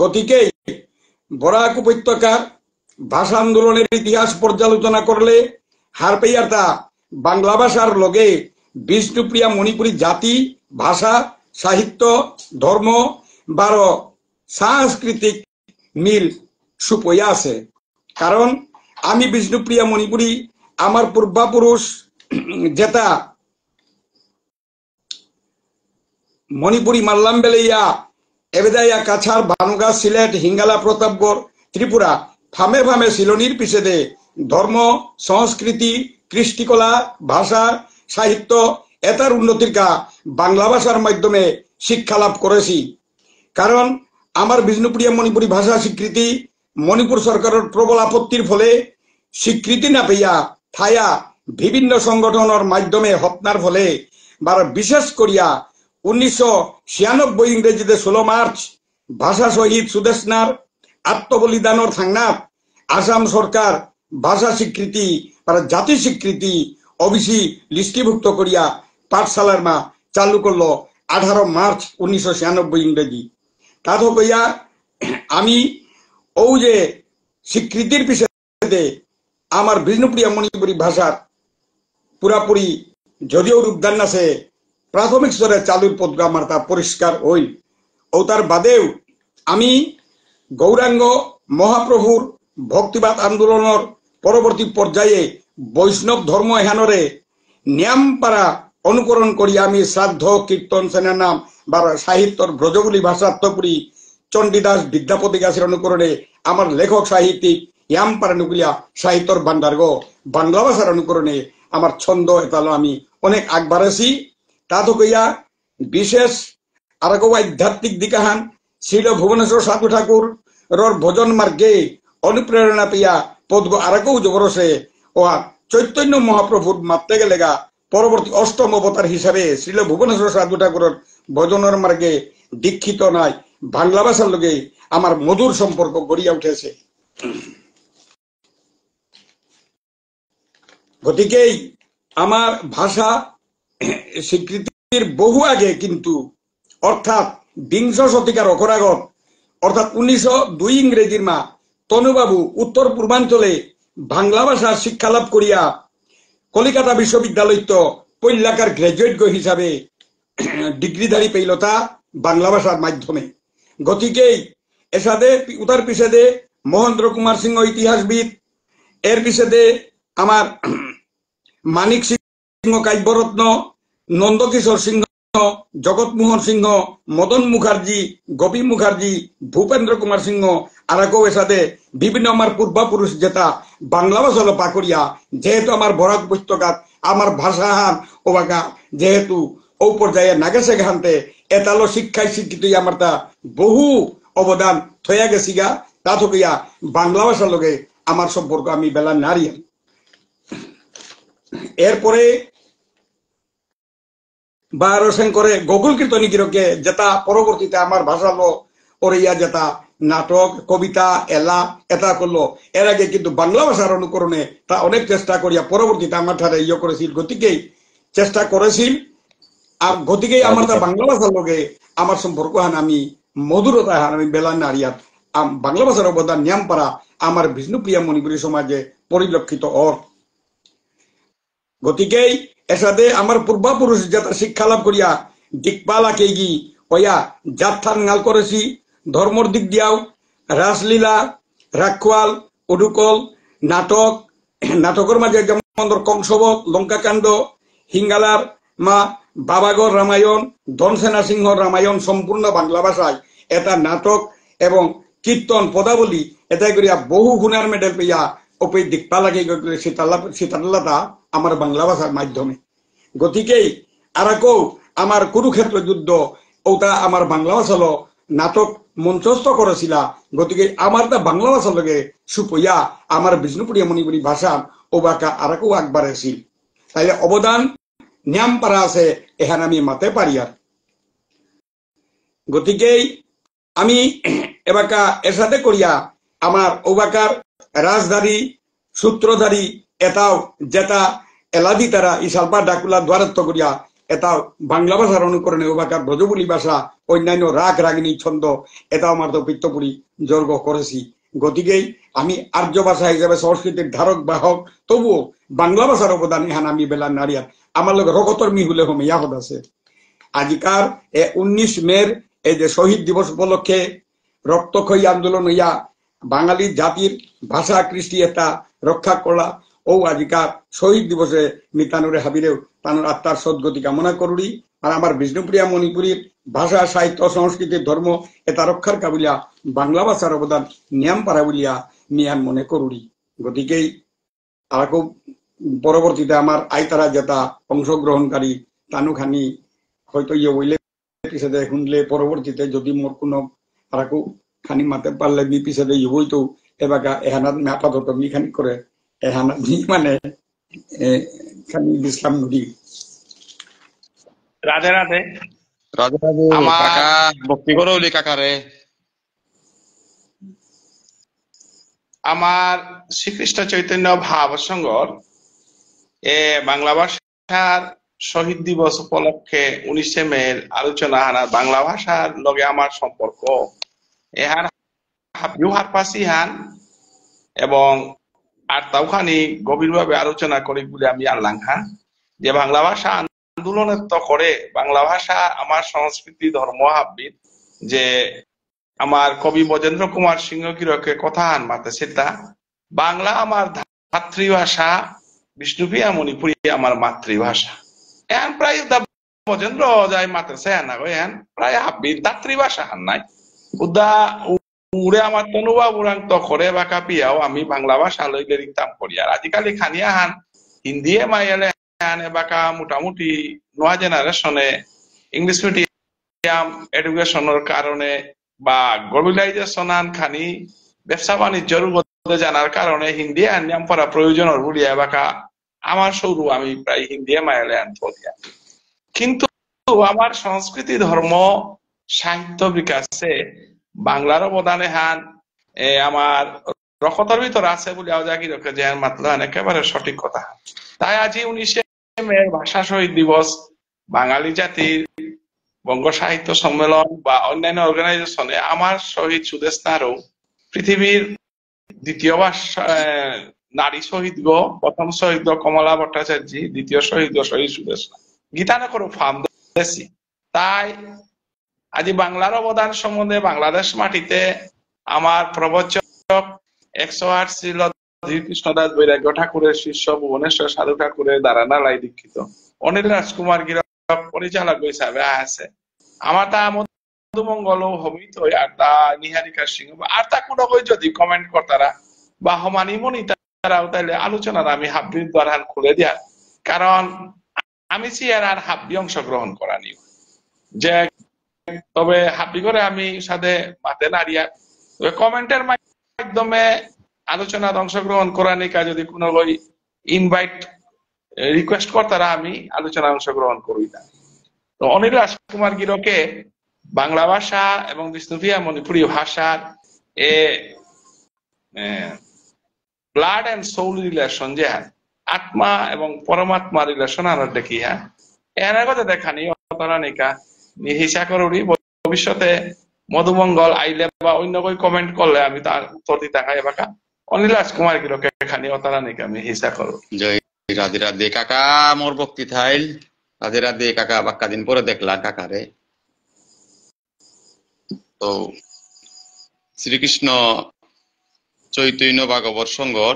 গতিকে বরাক উপত্যকার ভাষা আন্দোলনের ইতিহাস পর্যালোচনা করলে হারপেয়ার তা বাংলা ভাষার লগে বিষ্ণুপ্রিয়া মণিপুরী জাতি ভাষা সাহিত্য ধর্ম বারো সাংস্কৃতিক মিল সুপয়া আছে কারণ আমি বিষ্ণুপ্রিয়া মণিপুরী আমার পূর্বাপুরুষ যেটা মণিপুরী মাল্লাম বেলাইয়া এবেদাইয়া কাছার বানুগা সিলেট হিঙ্গালা প্রতাপগড় ত্রিপুরা ফামে ফামে শিলনির পিছেদে ধর্ম সংস্কৃতি কৃষ্টিকলা ভাষা সাহিত্য এটার উন্নতির কা বাংলা ভাষার মাধ্যমে শিক্ষা লাভ করেছি কারণ আমার বিষ্ণুপুরিয়া মণিপুরী ভাষা স্বীকৃতি মণিপুর সরকারের প্রবল আপত্তির ফলে স্বীকৃতি না পেয়া থায়া বিভিন্ন সংগঠনের মাধ্যমে হত্যার ফলে বা বিশেষ করিয়া উনিশশো ছিয়ানব্বই ইংরেজিতে ষোলো মার্চ ভাষা শহীদ সুদেশনার আত্মবলিদানর সাংনাথ আসাম সরকার ভাষা স্বীকৃতি বা জাতি স্বীকৃতি অবিসি লিস্টিভুক্ত করিয়া পাঠশালার মা চালু করলো আঠারো মার্চ উনিশশো ছিয়ানব্বই ইংরেজি তাতে কইয়া আমি ও যে স্বীকৃতির পিছনে আমার বিষ্ণুপ্রিয়া মণিপুরী ভাষার পুরাপুরি যদিও রূপদান আছে প্রাথমিক স্তরে চালুর পদ আমার তা পরিষ্কার হইল ও তার বাদেও আমি গৌরাঙ্গ মহাপ্রভুর ভক্তিবাদ আন্দোলনের পরবর্তী পর্যায়ে বৈষ্ণব ধর্ম এহানরে নিয়ামপাড়া অনুকরণ করি আমি শ্রাদ্ধ কীর্তন সেনার নাম বা সাহিত্যর ব্রজগুলি করি চণ্ডীদাস বিদ্যাপতি গাছের অনুকরণে আমার লেখক সাহিত্যিক ইয়াম পারানুকুলিয়া সাহিত্যর ভান্ডার্গ বাংলা ভাষার অনুকরণে আমার ছন্দ এতালো আমি অনেক আগ বাড়াছি তা তো কইয়া বিশেষ আরগো আধ্যাত্মিক দিকাহান শিল ভুবনেশ্বর সাধু ঠাকুর রর ভোজন মার্গে অনুপ্রেরণা পিয়া পদ্ম আরগো জবরসে ও চৈতন্য মহাপ্রভুর মাত্রে গেলেগা পরবর্তী অষ্টম অবতার হিসাবে শ্রীল ভুবনেশ্বর সাধু ঠাকুর ভজনের মার্গে দীক্ষিত নাই বাংলা ভাষার লোকে আমার মধুর সম্পর্ক গড়িয়া উঠেছে গতিকে আমার ভাষা স্বীকৃতির বহু আগে কিন্তু অর্থাৎ বিংশ শতিকার অকরাগত অর্থাৎ উনিশশো দুই ইংরেজির মা তনুবাবু উত্তর পূর্বাঞ্চলে বাংলা ভাষা শিক্ষা লাভ করিয়া কলিকাতা বিশ্ববিদ্যালয় তো পল্লাকার গ্রাজুয়েট হিসাবে ডিগ্রিধারী পেইলতা বাংলা ভাষার মাধ্যমে গতিকেই এসাদে উতার পিছেদে মহেন্দ্র কুমার সিংহ ইতিহাসবিদ এর পিছেদে আমার মানিক সিংহ কাব্যরত্ন নন্দকিশোর সিং জগৎমোহন সিংহ মদন মুখার্জি গোপী মুখার্জি ভূপেন্দ্র কুমার সিংহ আরাকোয়ের সাথে বিভিন্ন আমার পূর্বপুরুষ যেটা বাংলা ভাষা হলো পাকুড়িয়া যেহেতু আমার বরাক পুস্তকাত আমার ভাষাহান ও যেহেতু ও পর্যায়ে নাগেশে ঘানতে এতালো শিক্ষায় শিক্ষিত আমার তা বহু অবদান থয়া গেছি গা তা থকিয়া বাংলা ভাষার লগে আমার সম্পর্ক আমি বেলা নারিয়াল এরপরে ಬಾರಸಂಕರೆ আমার ভাষালো ওরিয়া নাটক কবিতা এলা এটা করলো এর আগে কিন্তু বাংলা ভাষার অনুকরণে তা অনেক চেষ্টা করিয়া পরবর্তীতে আমার ঠারে ইয়ে করেছিল গতিকেই চেষ্টা করেছিল আর গতিকেই আমার তা বাংলা ভাষার লগে আমার সম্পর্ক হান আমি মধুরতা হান আমি বেলা নারিয়াত বাংলা ভাষার অবদান নিয়াম পারা আমার বিষ্ণুপ্রিয়া মণিপুরী সমাজে পরিলক্ষিত অর্থ গতিকেই এর আমার পূর্বাপুরুষ যাতা শিক্ষা লাভ করিয়া কে গি কয়া যাত্রার নাল করেছি ধর্মর দিক দিয়াও রাসলীলা রাখওয়াল উডুকল নাটক নাটকের মাঝে যেমন কংসবধ লঙ্কাকাণ্ড হিঙ্গালার মা বাবাগর রামায়ণ ধনসেনা সিংহ রামায়ণ সম্পূর্ণ বাংলা ভাষায় এটা নাটক এবং কীর্তন পদাবলী এটাই করিয়া বহু হুনার মেডেল পেয়া ওপে গিয়ে সীতাল্লা সীতাল্লাটা আমার বাংলা ভাষার মাধ্যমে গতিকেই আরাকও আমার কুরুক্ষেত্র যুদ্ধ ওটা আমার বাংলা ভাষা নাটক মঞ্চস্থ করেছিল গতিকে আমার তা বাংলা ভাষা লগে সুপইয়া আমার বিষ্ণুপুরিয়া মণিপুরি ভাষা ওবাকা আরাকও আকবার তাই অবদান নিয়াম পারা আছে এখান আমি মাতে পারি আর গতিকেই আমি এবাকা এর সাথে করিয়া আমার ওবাকার রাজধারী সূত্রধারী এটাও যেটা এলাদি তারা ইসালপা ডাকুলা দ্বারত্ব করিয়া এটা বাংলা ভাষার অনুকরণে ওবাকার ব্রজবুলি ভাষা অন্যান্য রাগ রাগিনী ছন্দ এটা আমার তো পিত্তপুরি জর্গ করেছি গতিকে আমি আর্য ভাষা হিসাবে সংস্কৃতির ধারক বাহক তবুও বাংলা ভাষার অবদান ইহান আমি বেলা নারিয়ার আমার লোক রকতর্মী হলে হোমে ইয়াহদ আছে আজিকার এ উনিশ মের এই যে শহীদ দিবস উপলক্ষে রক্তক্ষয়ী আন্দোলন হইয়া বাঙালি জাতির ভাষা কৃষ্টি এটা রক্ষা করা ও আজিকা শহীদ দিবসে মিতানুরে হাবিরেও তানুর আত্মার সদ্গতি কামনা করুড়ি আর আমার বিষ্ণুপ্রিয়া মণিপুরীর ভাষা সাহিত্য সংস্কৃতি ধর্ম এটা রক্ষার কাবুলিয়া বাংলা ভাষার অবদান নিয়াম পারা বলিয়া নিয়াম মনে করুড়ি গতিকেই তারা পরবর্তীতে আমার আইতারা যেটা অংশগ্রহণকারী তানুখানি হয়তো ইয়ে বইলে পিছাদে শুনলে পরবর্তীতে যদি মোর কোনো তারা খানি মাতে পারলে নি পিছাদে ইয়ে বইতো এবাকা এহানাত আপাতত মিখানি করে মানে রাধে রাধে রাধে রাধে
কাকা ভক্তি করো
কাকারে আমার শ্রীকৃষ্ণ চৈতন্য ভাব সঙ্গর এ বাংলা ভাষার শহীদ দিবস উপলক্ষে উনিশে মের আলোচনা হানা বাংলা ভাষার লগে আমার সম্পর্ক এহার ইউহার পাশি হান এবং আর তাওখানি গভীরভাবে আলোচনা করি বলে আমি আর হ্যাঁ যে বাংলা ভাষা আন্দোলনের তো করে বাংলা ভাষা আমার সংস্কৃতি ধর্ম হাববিদ যে আমার কবি বজেন্দ্র কুমার সিংহ কিরকে কথা হান মাতে সেটা বাংলা আমার মাতৃভাষা বিষ্ণুপ্রিয়া মণিপুরী আমার মাতৃভাষা এখন প্রায় বজেন্দ্র যায় মাতে সে না প্রায় হাব্বিদ দাতৃভাষা হান নাই উদা উড়ে আমার তনুবা উড়াং তখরে বা কাপিয়াও আমি বাংলা ভাষা লই লিখতাম করি আর আজিকালি খানিয়া বাকা মোটামুটি নয়া জেনারেশনে ইংলিশ মিডিয়াম এডুকেশনের কারণে বা আন খানি ব্যবসা বাণিজ্যর জানার কারণে হিন্দি আনিয়াম পড়া প্রয়োজন বুলিয়া বাকা আমার সৌরু আমি প্রায় হিন্দি মায়ালে আনতো কিন্তু আমার সংস্কৃতি ধর্ম সাহিত্য বিকাশে বাংলারও অবদানে হান আমার রকতর ভিতর আছে বলে আওজাগি রকে জেন মাতলান একেবারে সঠিক কথা তাই আজি উনিশে মে ভাষা শহীদ দিবস বাঙালি জাতির বঙ্গ সাহিত্য সম্মেলন বা অন্যান্য অর্গানাইজেশনে আমার শহীদ সুদেশনারও পৃথিবীর দ্বিতীয় নারী শহীদ গো প্রথম শহীদ কমলা ভট্টাচার্য দ্বিতীয় শহীদ শহীদ সুদেশনা গীতানকর ফার্ম দেশি তাই আজি বাংলার অবদান সম্বন্ধে বাংলাদেশ মাটিতে আমার প্রবচক একশো আট শ্রীল শ্রীকৃষ্ণদাস বৈরাগ্য ঠাকুরের শীর্ষ ভুবনেশ্বর সাধু ঠাকুরের দ্বারা লাই দীক্ষিত অনিল রাজকুমার গিরা পরিচালক হিসাবে আছে আমার তা মধুমঙ্গল হবিত হয়ে আর তা নিহারিকা সিং আর তা কোনো যদি কমেন্ট করতারা বা হমানি মনি তারাও তাইলে আলোচনার আমি হাব্বির দ্বারা খুলে দিয়ার কারণ আমি চেয়ার আর হাব্বি অংশগ্রহণ করা নিও যে তবে হাপি করে আমি সাথে মাঠে নাড়িয়া কমেন্টের মাধ্যমে আলোচনাত অংশগ্রহণ করা নিকা যদি কোনো লই ইনভাইট রিকোয়েস্ট করতারা আমি আলোচনা অংশগ্রহণ করি না তো অনিল রাজকুমার গিরকে বাংলা ভাষা এবং বিষ্ণুপ্রিয়া মণিপুরি ভাষার a blood and soul relation যে হ্যাঁ আত্মা এবং পরমাত্মা রিলেশন আনার দেখি হ্যাঁ এর কথা দেখানি অতারা নিকা হিসা করুরি ভবিষ্যতে মধুমঙ্গল আইলে বা অন্য কই কমেন্ট করলে আমি তার উত্তর দিতে হয় এবাকা অনিলাস কুমার কি লোকে খানি অতারা নাকি আমি হিসা করো
জয় রাধে রাধে কাকা মোর ভক্তি থাইল রাধে রাধে কাকা বাক্কা দিন পরে দেখলা কাকারে তো শ্রীকৃষ্ণ চৈতন্য ভাগবত সংঘর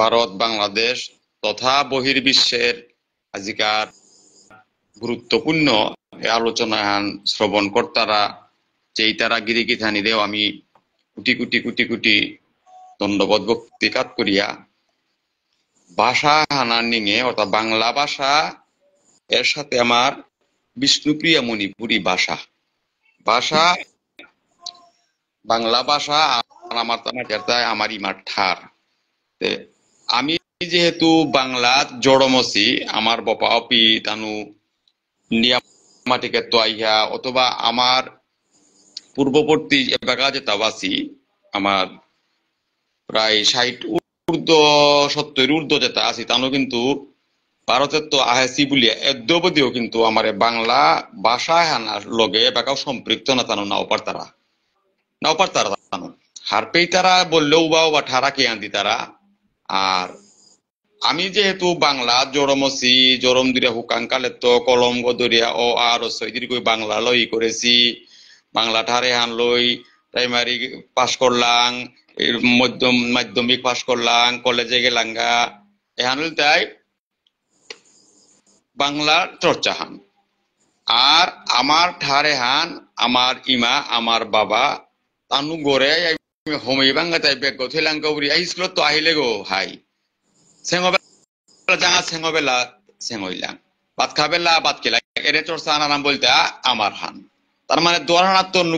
ভারত বাংলাদেশ তথা বহির্বিশ্বের আজিকার গুরুত্বপূর্ণ শ্রবণ কর্তারা যেই তারা গিরিকিথানি দেও আমি কোটি কোটি কোটি কোটি দণ্ডবোধ ভক্তিকাত করিয়া ভাষা নিঙে অর্থাৎ বাংলা ভাষা এর সাথে আমার বিষ্ণুপ্রিয়া মণিপুরী ভাষা ভাষা বাংলা ভাষা আর আমার আমারই মার ঠার আমি যেহেতু বাংলা জড়মসি আমার বপা অপি তানু নিয়ামাটিকে তোয়াইহা অথবা আমার পূর্ববর্তী বেগাজে তাবাসি আমার প্রায় ষাট ঊর্ধ্ব সত্তর ঊর্ধ্ব যেটা আছি তানও কিন্তু ভারতের তো আহেসি বলিয়া এদ্যবধিও কিন্তু আমার বাংলা ভাষা হানার লগে বেকাও সম্পৃক্ত না তানো নাও পার তারা নাও পার তারা তানো হারপেই তারা বললেও বা ঠারা কে আন্দি তারা আর আমি যেহেতু বাংলা জরমসি জরম দিয়া হুকাং কালে তো কলম গদরিয়া অ আর সৈদিরকৈ বাংলা লই করেছি বাংলা ঠারে হান লই প্রাইমারি পাস করলাম মধ্যম মাধ্যমিক পাস করলাম কলেজে গা এহান তাই বাংলা চর্চা হান আর আমার ঠারে হান আমার ইমা আমার বাবা তানু গড়ে হোমে বাঙ্গা তাই বেগ গথেলাঙ্গা উড়ি স্কুল তো আহিলে গো হাই সেঙ্গবেলা সেঙ্গবেলা সেঙ্গইলাম খাবেলা এরে চর্চা বলতে আমার হান তার মানে দোরানাত্ম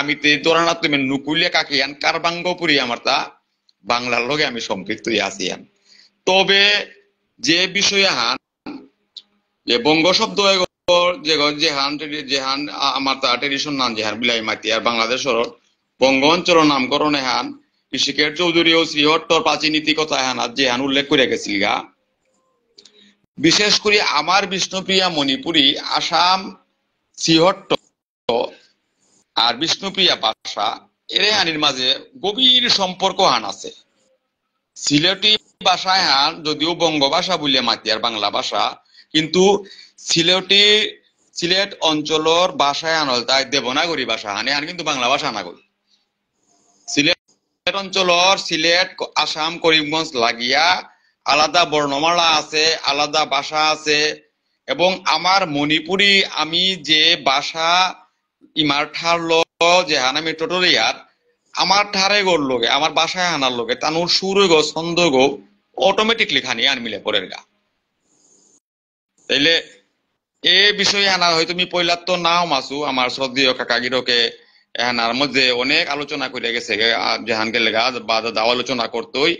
আমি তো দোরানাত্ম নুকুলিয়া আমার তা বাংলার লগে আমি সম্পৃক্ত আসিয়ান তবে যে বিষয়ে হান যে বঙ্গ শব্দ যে জেহান আমার তা ট্রেডিশন নাম বিলাই মাতি আর বাংলাদেশের বঙ্গ অঞ্চল নামকরণে হান ঋষিকের চৌধুরী ও শ্রীহট্টর প্রাচীনীতি কথা যে জেহান উল্লেখ করে গেছিল গা বিশেষ করে আমার বিষ্ণুপ্রিয়া মণিপুরি আসাম শ্রীহট্ট আর বিষ্ণুপ্রিয়া বাসা এরে হানির মাঝে গভীর সম্পর্ক হান আছে সিলেটি বাসায় হান যদিও বঙ্গ ভাষা বলিয়া মাতিয়ার বাংলা ভাষা কিন্তু সিলেটি সিলেট অঞ্চলের ভাষায় আনল তাই দেবনাগরী ভাষা হানে হান কিন্তু বাংলা ভাষা নাগরী সিলেট অঞ্চলের সিলেট আসাম করিমগঞ্জ লাগিয়া আলাদা বর্ণমালা আছে আলাদা ভাষা আছে এবং আমার মণিপুরি আমি যে ভাষা ইমার ঠারল যে হানামি টোটরিয়ার আমার ঠারে গোর লোকে আমার বাসায় হানার লোকে তানুর সুর গো ছন্দ গো অটোমেটিকলি খানি আন মিলে পরের গা তাইলে এ বিষয়ে আনা হয়তো আমি পইলাত তো নাও মাসু আমার শ্রদ্ধেয় কাকাগিরকে এহানার হ্যাঁ, মধ্যে অনেক আলোচনা করে গেছে জাহানকে লেগা বা দাও আলোচনা করতোই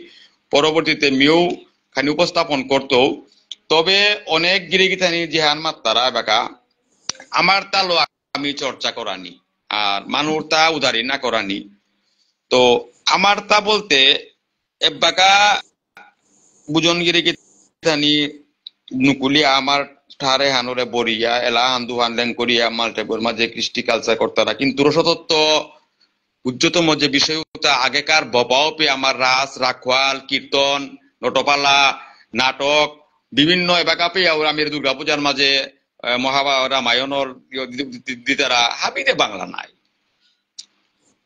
পরবর্তীতে মিউ খানি উপস্থাপন করতো তবে অনেক গিরিগিতানি জেহান মাত্তারা বেকা আমার তালো আমি চর্চা করানি আর মানুষ তা উদারি না করানি তো আমার তা বলতে এবাকা বুজন গিরিগিতানি নুকুলি আমার ঠারে হানুরে বরিয়া এলা হান্দু হানলেন করিয়া বর্মা যে কৃষ্টি কালচার করতারা কিন্তু রসতত্ব উজ্জতম যে বিষয়টা আগেকার বপাও পে আমার রাস রাখওয়াল কীর্তন নটপালা নাটক বিভিন্ন এবাকা পেয়ে আমির দুর্গা পূজার মাঝে মহাবা রামায়ণর ইয়ে দিতারা হাবিতে বাংলা নাই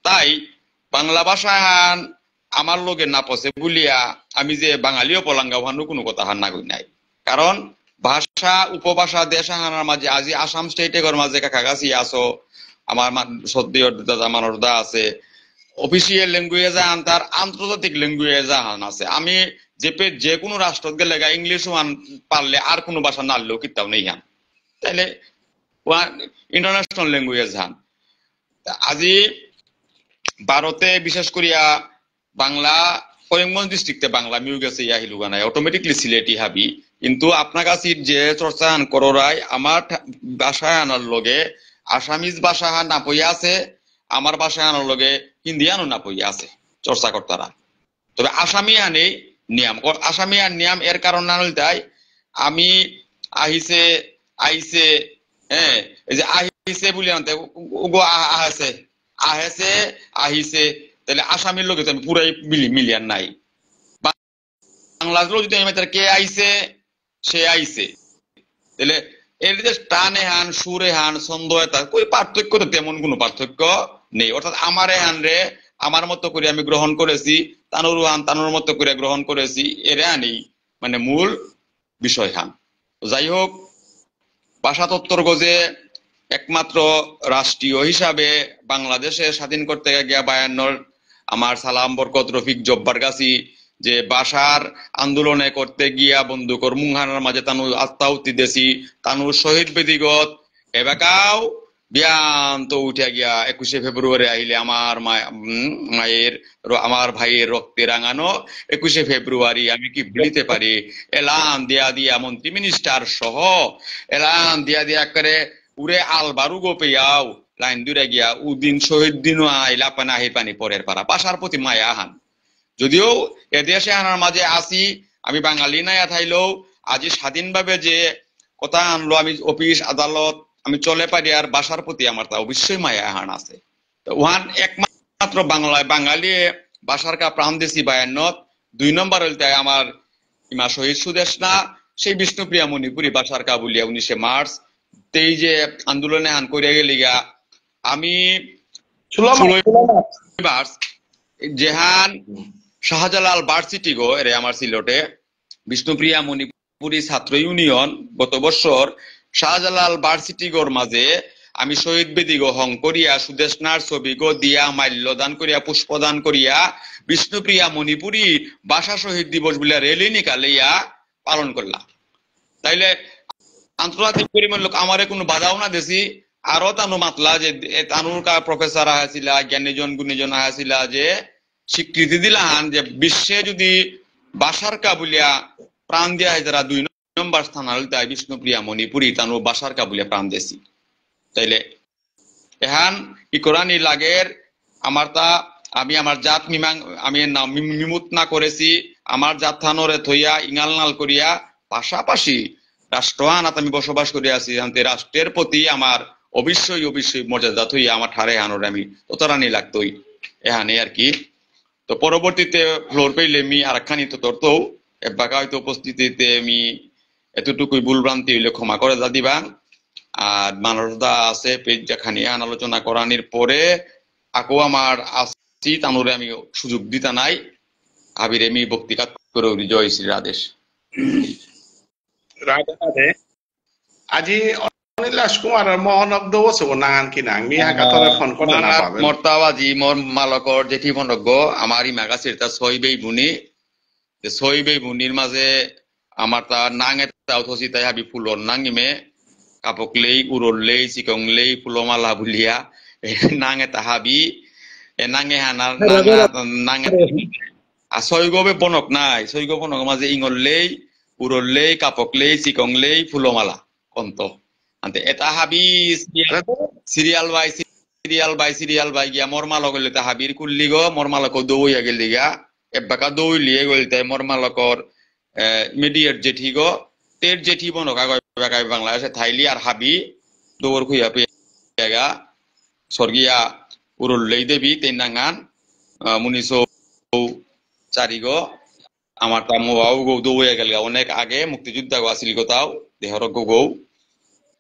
তাই বাংলা ভাষা হান আমার লোকের না পচে বলিয়া আমি যে বাঙালিও পলাঙ্গা হানো কোনো কথা হান না নাই কারণ ভাষা উপভাষা দেশাহানার মাঝে আজি আসাম স্টেটে ঘর মাঝে কাছাকাছি আছো আমার সদ্যীয় মানুষ দা আছে অফিসিয়াল ল্যাঙ্গুয়েজ আন তার আন্তর্জাতিক ল্যাঙ্গুয়েজ আন আছে আমি যে যে কোনো রাষ্ট্র গেলে ইংলিশ ওয়ান পারলে আর কোনো ভাষা নাড়লেও কিতাও নেই হান তাহলে ওয়ান ইন্টারন্যাশনাল ল্যাঙ্গুয়েজ হান আজি ভারতে বিশেষ করিয়া বাংলা করিমগঞ্জ ডিস্ট্রিক্টে বাংলা মিউ গেছে ইয়া হিলুগানায় অটোমেটিকলি সিলেটি হাবি কিন্তু আপনার কাছে যে চর্চা কররাই আমার বাসায় আনার লগে আসামিজ ভাষা না পইয়া আছে আমার বাসায় আনার লগে হিন্দি আনো না পইয়া আছে চর্চা কর্তারা তবে আসামি আনে নিয়াম আসামি আর নিয়াম এর কারণ না তাই আমি আহিছে আইছে হ্যাঁ এই যে আহিছে বলি আনতে আহেছে আহেছে আহিছে তাহলে আসামির লগে তো আমি পুরাই মিলি মিলিয়ান নাই বাংলাদেশ যদি আমি কে আইছে সে আইছে তাহলে এর যে টানে হান সুরে হান সন্দেহ তার কই পার্থক্য তো তেমন কোনো পার্থক্য নেই অর্থাৎ আমার হান রে আমার মতো করে আমি গ্রহণ করেছি তানুর হান তানুর মতো করে গ্রহণ করেছি এর আনি মানে মূল বিষয় হান যাই হোক ভাষাতত্ত্বর গজে একমাত্র রাষ্ট্রীয় হিসাবে বাংলাদেশে স্বাধীন করতে গিয়া বায়ান্নর আমার সালাম বরকত রফিক জব্বার গাছি যে বাসার আন্দোলনে করতে গিয়া বন্ধুকর মুহানার মাঝে তানু আত্মাহুতি দেশি তানু শহীদ বেদিগত এবাকাও বিয়ান তো উঠে গিয়া একুশে ফেব্রুয়ারি আইলে আমার মায়ের আমার ভাইয়ের রক্তে রাঙানো একুশে ফেব্রুয়ারি আমি কি ভুলিতে পারি এলান দিয়া দিয়া মন্ত্রী মিনিস্টার সহ এলান দিয়া দিয়া করে উরে আল বারু গোপেয়াও লাইন দূরে গিয়া উদিন শহীদ দিনও আইলা পানা পানি পরের পারা বাসার প্রতি মায়া হান যদিও এদেশে আনার মাঝে আসি আমি বাঙালি নাই আঠাইলেও আজি স্বাধীনভাবে যে কথা আনলো আমি অফিস আদালত আমি চলে পারি আর বাসার প্রতি আমার তা অবশ্যই মায়া হান আছে ওহান একমাত্র বাংলায় বাঙালি বাসার কা প্রাণ দিছি বায়ান্নত দুই নম্বর হইতে আমার ইমা শহীদ সুদেশনা সেই বিষ্ণুপ্রিয়া মণিপুরি বাসার কা বলিয়া উনিশে মার্চ তেই যে আন্দোলনে হান করিয়া গেলিগা আমি মার্চ যেহান শাহজালাল ভার্সিটিগো এর আমার সিলেটে বিষ্ণুপ্রিয়া মণিপুরি ছাত্র ইউনিয়ন গত বছর শাহজালাল ভার্সিটিগোর মাঝে আমি শহীদ বেদি হং করিয়া সুদেশনার ছবি গো দিয়া মাল্য দান করিয়া পুষ্পদান করিয়া বিষ্ণুপ্রিয়া মণিপুরি ভাষা শহীদ দিবস বলে রেলি নিকালিয়া পালন করলাম তাইলে আন্তর্জাতিক পরিমাণ লোক আমারে কোনো বাধাও না দেশি আরো তানু মাতলা যে তানুর প্রফেসর আহাছিলা জ্ঞানীজন গুণীজন আহাছিলা যে স্বীকৃতি দিলান যে বিশ্বে যদি বাসার কাবুলিয়া প্রাণ দিয়া হয় যারা দুই নম্বর স্থান তাই বিষ্ণুপ্রিয়া মণিপুরি তানু বাসার কাবুলিয়া প্রাণ দেছি তাইলে এহান ই কোরআনী লাগের আমার তা আমি আমার জাত মিমাং আমি মিমুত না করেছি আমার জাত থানরে থইয়া ইঙাল নাল করিয়া পাশাপাশি রাষ্ট্র আনাত আমি বসবাস করিয়াছি রাষ্ট্রের প্রতি আমার অবশ্যই অবশ্যই মর্যাদা থইয়া আমার ঠারে হানোর আমি ততরানি লাগতই এহানে আর কি তো পরবর্তীতে ফ্লোর পেইলে আমি আরেকখানি তো ধরতেও এক উপস্থিতিতে আমি এতটুকুই ভুলভ্রান্তি হইলে ক্ষমা করে দা দিবা আর মানসদা আছে পেজ খানি আন আলোচনা করানির পরে আকো আমার আসছি তানুরে আমি সুযোগ দিতা নাই আবির আমি বক্তিকাত করে জয় শ্রী রাদেশ রাধে
রাধে আজি নীলাশ
আমার তা নাঙে তাই হাবি ফুলর নাঙিমে কাপকলেই উরলেই চিকংলেই ফুলমালা বুলিয়া নাঙে তাহাবি নাঙে হানা নাঙে সৈগবে বনক নাই সৈগ বনক মাঝে কাপকলেই চিকংলেই ফুলমালা কন্ত আনতে এটা হাবি serial by serial by serial by গিয়া মরমাল গেলে তা হাবির কুল্লি গো মরমালক দৌইয়া গেলি গা এবাকা দৌই লিয়ে গেল তাই মরমালকর মিডিয়েট জেঠি গো তের জেঠি বনকা গবাকাই বাংলাদেশে থাইলি আর হাবি দৌড় খুইয়া পেয়া গা উরুল উরুল্লেই দেবি তেন নাঙ্গান মুনিসো গো আমার তামো বাউ গৌ দৌয়া গেল অনেক আগে মুক্তিযোদ্ধা গো আসিল গো তাও দেহরজ্ঞ গৌ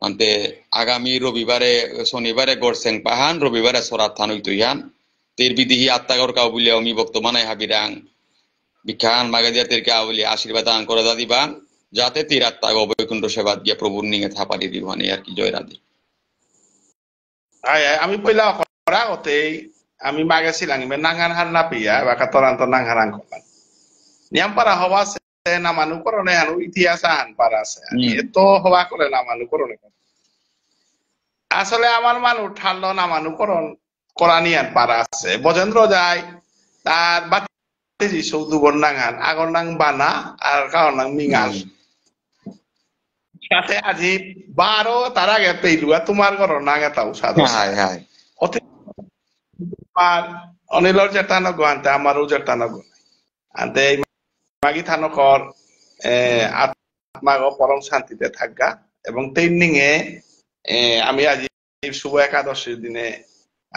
অন্তে আগামী রবিবারে শনিবারে গড়সেং পাহান রবিবারে সরাত থানুই তুইহান তের বিদিহি আত্মাগর বলিয়া অমি বক্তমানায় হাবিরাং বিখান বিখ্যান মাগাদিয়া তের বলিয়া আশীর্বাদ আন করে দাদিবা যাতে তীর আত্মাগ অবৈকুণ্ঠ সেবা দিয়ে প্রভুর নিঙে থাপারি দিবানি আর
কি জয় রাধি আমি পয়লা হরা হতেই আমি মাগে মাগেছিলাম নাঙ্গান হার না পিয়া বা কাতরান্ত নাঙ্গান কপান নিয়াম পারা হওয়া ನಾಮಕರಣೆ ಅನು ಇತಿಹಾಸ আছে এত হওয়া করে নামানুকরণে আসলে আমার মানুষ ঠান্ড নামানুকরণ করানি আন পারা আছে বজেন্দ্র যায় তার বাতিজি সৌদু গন্ডাঙ্গান আগর নাং বানা আর কারণ নাং মিঙাল সাথে আজি বারো তার আগে পেইলুয়া তোমার ঘর নাঙে তাও অনিলর জেঠানো গান আমারও জেঠানো গান মাগি থানকর আত্মাগ পরম শান্তিতে থাকা এবং ট্রেনিং এ আমি আজ শুভ একাদশীর দিনে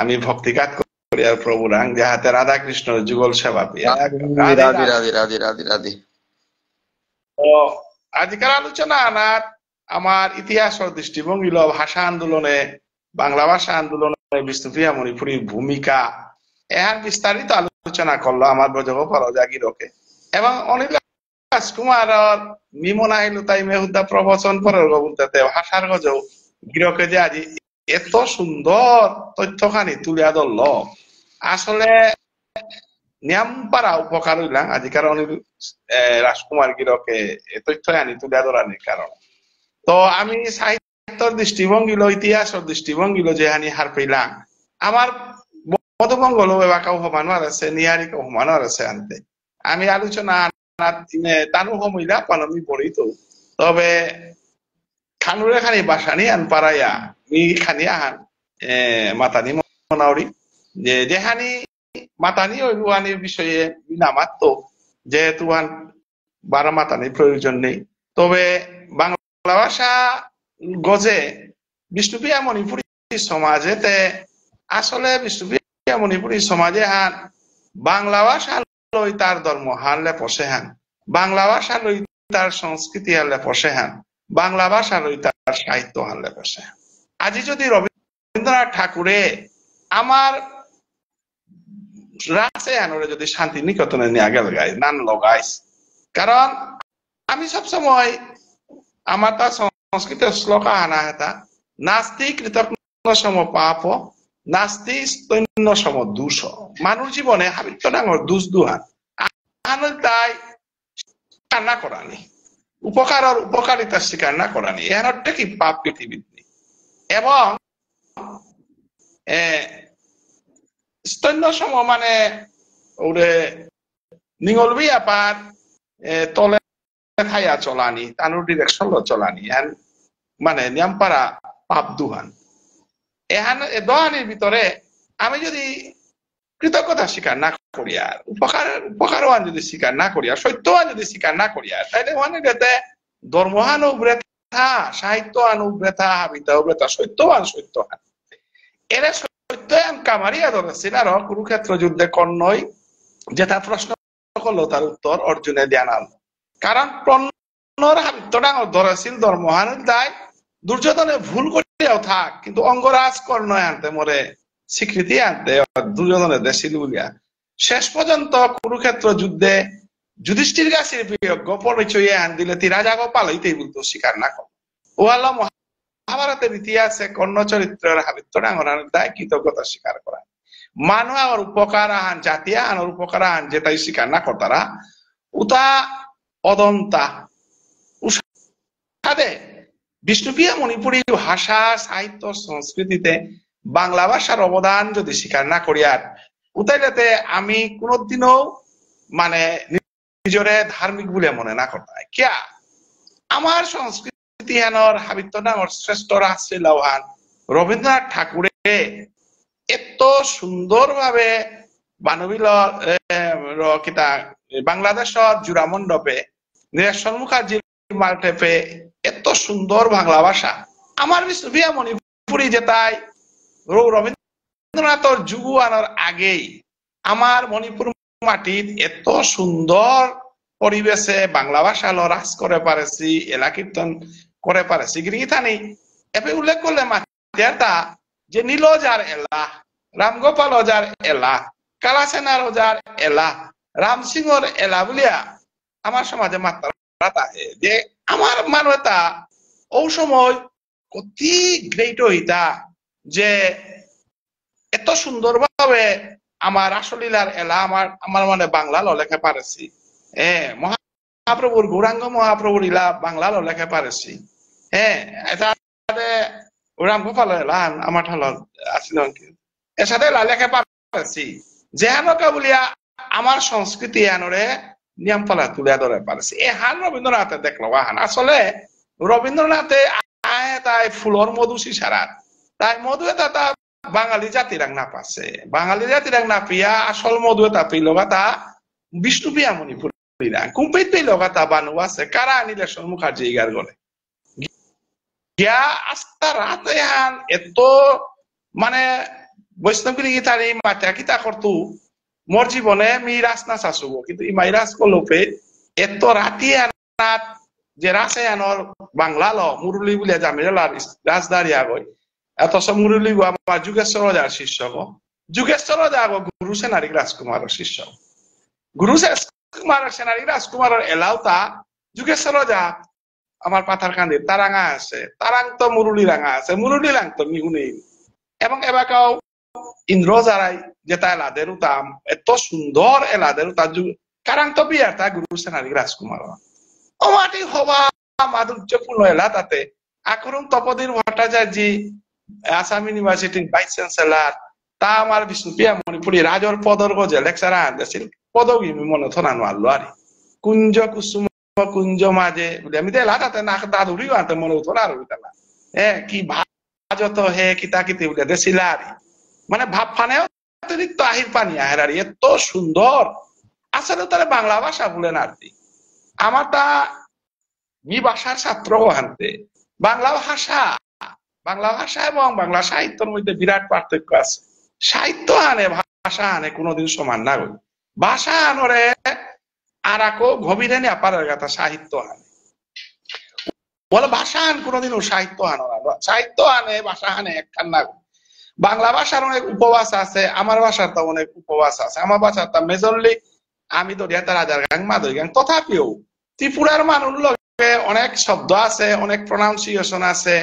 আমি ভক্তি করি ভক্তিঘাত করিয়ার প্রভুরাং যাহাতে রাধা কৃষ্ণ যুগল সেবা পিয়া আজকের আলোচনা আনার আমার ইতিহাস ও দৃষ্টিভঙ্গি ভাষা আন্দোলনে বাংলা ভাষা আন্দোলনে বিষ্ণুপ্রিয়া মণিপুরীর ভূমিকা এর বিস্তারিত আলোচনা করলো আমার ব্রজগোপাল জাগিরকে এবং অনিল রাজকুমার নিমনা আইলু তাই মেহুদা প্রবচন পরের গবুদাতে ভাষার গজ গিরকে যে আজি এত সুন্দর তথ্যখানি তুলিয়া ধরল আসলে নিয়ামপাড়া উপকার হইলাম আজিকার অনিল রাজকুমার গিরকে তথ্য আনি তুলিয়া ধরানির কারণ তো আমি সাহিত্যর দৃষ্টিভঙ্গিল ইতিহাসের দৃষ্টিভঙ্গিল যে হানি হার পেলাম আমার মধুমঙ্গল এবার কাউ সমানো আর আছে নিয়ারি কাউ সমানো আর আছে আনতে আমি আলোচনা পালনই পড়ি তো তবে খানুরে খানি বাসানি আন পারাইয়া মি খানি আহান মাতানি মনাউরি যে যেহানি মাতানি ওই রুহানির বিষয়ে বিনামাত্র যেহেতু বারো মাতানি প্রয়োজন নেই তবে বাংলা ভাষা গজে বিষ্ণুপ্রিয়া মণিপুরী সমাজেতে আসলে বিষ্ণুপ্রিয়া মণিপুরী সমাজে হান বাংলা ভাষা লই তার ধর্ম হারলে পশে হান বাংলা ভাষা লই তার সংস্কৃতি হারলে পশে হান বাংলা ভাষা লই তার সাহিত্য হারলে পশে হান আজি যদি রবীন্দ্রনাথ ঠাকুরে আমার রাসে আনরে যদি শান্তি নিকেতনে নিয়ে আগে লাগাই নান লগাইস কারণ আমি সব সময় আমার তা সংস্কৃত শ্লোক আনা হেতা নাস্তি কৃতজ্ঞ সম পাপ নাস্তি স্তৈন্য সম দুষ মানুষ জীবনে হাবিত্য ডাঙর দুষ দুহান আনল তাই কান্না করানি উপকার আর উপকারিতা স্বীকার না করানি এর অর্থে কি পাপ পৃথিবীত নেই এবং স্তৈন্য সম মানে ওরে নিঙলবি আপার তলে খাইয়া চলানি তানুর ডিরেকশন চলানি এন মানে নিয়ামপাড়া পাপ দুহান দোয়ানির ভিতরে আমি যদি কৃতজ্ঞতা স্বীকার না করি আর উপকার উপকারওয়ান যদি স্বীকার না করি আর সত্যবান যদি স্বীকার না করি আর তাহলে ওয়ানের গেতে ধর্মহান উব্রেথা উব্রেথা হাবিতা উব্রেথা এরা সত্যয়ান কামারিয়া ধরেছিল আর কুরুক্ষেত্র যুদ্ধে কর্ণই যে তার প্রশ্ন তার উত্তর অর্জুনে কারণ প্রণর হাবিত্যটা ধরেছিল ধর্মহানের দায় দুর্যোধনে ভুল করে থাক কিন্তু অঙ্গরাজ কর্ণয়ান্তে স্বীকৃতি আনতে দুজনের বলিয়া শেষ পর্যন্ত কুরুক্ষেত্র যুদ্ধে যুধিষ্ঠির আন দিলে তি রাজা গোপাল বলতো স্বীকার না কর মহাভারতের ইতিহাসে কর্ণ চরিত্রের হাবিত্য ডাঙরান দায় কৃতজ্ঞতা স্বীকার করা মানুষ আর উপকার আহান জাতীয় আন উপকার আহান যেটাই স্বীকার না তারা উতা অদন্তা বিষ্ণুপ্রিয়া মণিপুরী ভাষা সাহিত্য সংস্কৃতিতে বাংলা ভাষার অবদান যদি স্বীকার না করিয়ার আর উতাইলাতে আমি কোনোদিনও মানে নিজরে ধার্মিক বলে মনে না করতে কিয়া আমার সংস্কৃতি হেনর হানর নামর শ্রেষ্ঠ রাষ্ট্রী লওহান রবীন্দ্রনাথ ঠাকুরে এত সুন্দরভাবে বানবিল কিতা বাংলাদেশ জোড়া মণ্ডপে নিরেশ্বর মুখার্জির মালটেপে এত সুন্দর বাংলা ভাষা আমার বিয়া মণিপুরি যেতাই রবীন্দ্রনাথ যুগ আনার আগেই আমার মণিপুর মাটির এত সুন্দর পরিবেশে বাংলা ভাষা লরাস করে পারেছি এলা কীর্তন করে পারেছি গৃহীতানি এপে উল্লেখ করলে মাতিয়াটা যে নীল যার এলা রামগোপাল যার এলা কালাসেনার ওজার এলা রাম সিংহর এলা বলিয়া আমার সমাজে মাত্র માનવતા আমার মানবতা সময় অতি গ্রেট হইতা যে এত সুন্দরভাবে আমার আসলীলার এলা আমার আমার মানে বাংলা লেখা পারেছি হ্যাঁ মহাপ্রভুর গৌরাঙ্গ মহাপ্রভুর ইলা বাংলা লেখা পারেছি হ্যাঁ ওরাম গোপাল এলান আমার ঠাল আসিল এর সাথে লেখা পারেছি যেন বলিয়া আমার সংস্কৃতি আনরে নিয়মতলা তুলে ধরে পারছে এ হান রবীন্দ্রনাথে দেখলো আহান আসলে রবীন্দ্রনাথে আয় তাই ফুলর মধু সিসারাত তাই মধু এটা তা বাঙালি জাতিরাং না পাচ্ছে বাঙালি জাতিরাং না পিয়া আসল মধু এটা পিল তা বিষ্ণু পিয়া মণিপুরি না কুম্পিত পিল তা বানু আছে কারা আনিলেশন মুখার্জি ইগার গলে গিয়া আস্তা রাত এত মানে বৈষ্ণবগিরি গীতারি মাটা গীতা করতু মোর জীবনে মিরাজ না চাচুব কিন্তু ই মাইরাজ কলোপে এত রাতি আনাত যে রাসে বাংলা ল মুরুলি বুলিয়া জামিরালার রাজদারি আগই অথচ মুরুলি আমার যুগেশ্বর যার শিষ্য গো যুগেশ্বর যা গো গুরু সেনারিক রাজকুমার শিষ্য গুরু কুমার সেনারি রাজকুমার এলাউতা যুগেশ্বর যা আমার পাথার কান্দি তারাঙা আছে তারাং তো মুরুলি রাঙা আছে মুরুলি রাং তো মিহুনি এবং এবার কাউ Indrozara jeta heladeru ta eto sundor heladeru ta ju রাজর পদর্গ যে লেকচারা আনতেছিল মনে থানো আনলো কুঞ্জ কুসুম কুঞ্জ মাঝে এমনিতে এলাকাতে না তা ধরিও আনতে মনে উঠো না আর হ্যাঁ কি ভাজত হে কিতা কিতি বলে দেশিলা আরে মানে ভাব ফানে অতিরিক্ত আহির পানি আহের আর এত সুন্দর আসলে তারা বাংলা ভাষা বলেন আর কি আমার তা মি ভাষার ছাত্র হানতে বাংলা ভাষা বাংলা ভাষা এবং বাংলা সাহিত্যের মধ্যে বিরাট পার্থক্য আছে সাহিত্য আনে ভাষা আনে কোনোদিন সমান না গো ভাষা আনরে আর আকো গভীরে নে পারার কথা সাহিত্য আনে বলে ভাষা আন কোনোদিন সাহিত্য আনো না সাহিত্য আনে ভাষা আনে একখান না গো বাংলা ভাষার অনেক উপবাস আছে আমার ভাষার তো অনেক উপবাস আছে আমার ভাষার তো মেজরলি আমি তো তার রাজার গাং মাদুর গাং তথাপিও ত্রিপুরার মানুষ লোকে অনেক শব্দ আছে অনেক প্রনাউন্সিয়েশন আছে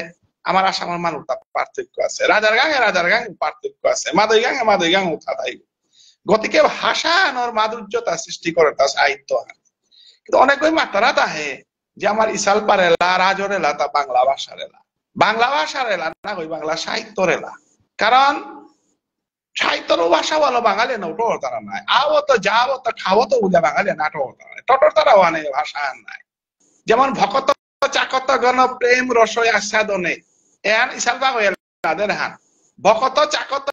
আমার আসামের মানুষ তার পার্থক্য আছে রাজার গাঙে রাজার গাং পার্থক্য আছে মাদুই গাঙে মাদুই গাং উঠা তাই গতিকে ভাষা আনোর মাধুর্যতা সৃষ্টি করে তা সাহিত্য কিন্তু অনেক ওই মাত্রা তাহে যে আমার ইসাল পারেলা রাজর এলা তা বাংলা ভাষার এলা বাংলা ভাষার এলা না ওই বাংলা এলা কারণ সাহিত্যরও ভাষা বলো বাঙালি না ওটাও তারা নাই আও তো যাও তো খাও তো বুঝে বাঙালি না ওটাও তারা টোটো তারা অনেক ভাষা নাই যেমন ভকত চাকত গণ প্রেম রসয় আস্বাদনে এহান ইসালবা হইল তাদের হান ভকত চাকত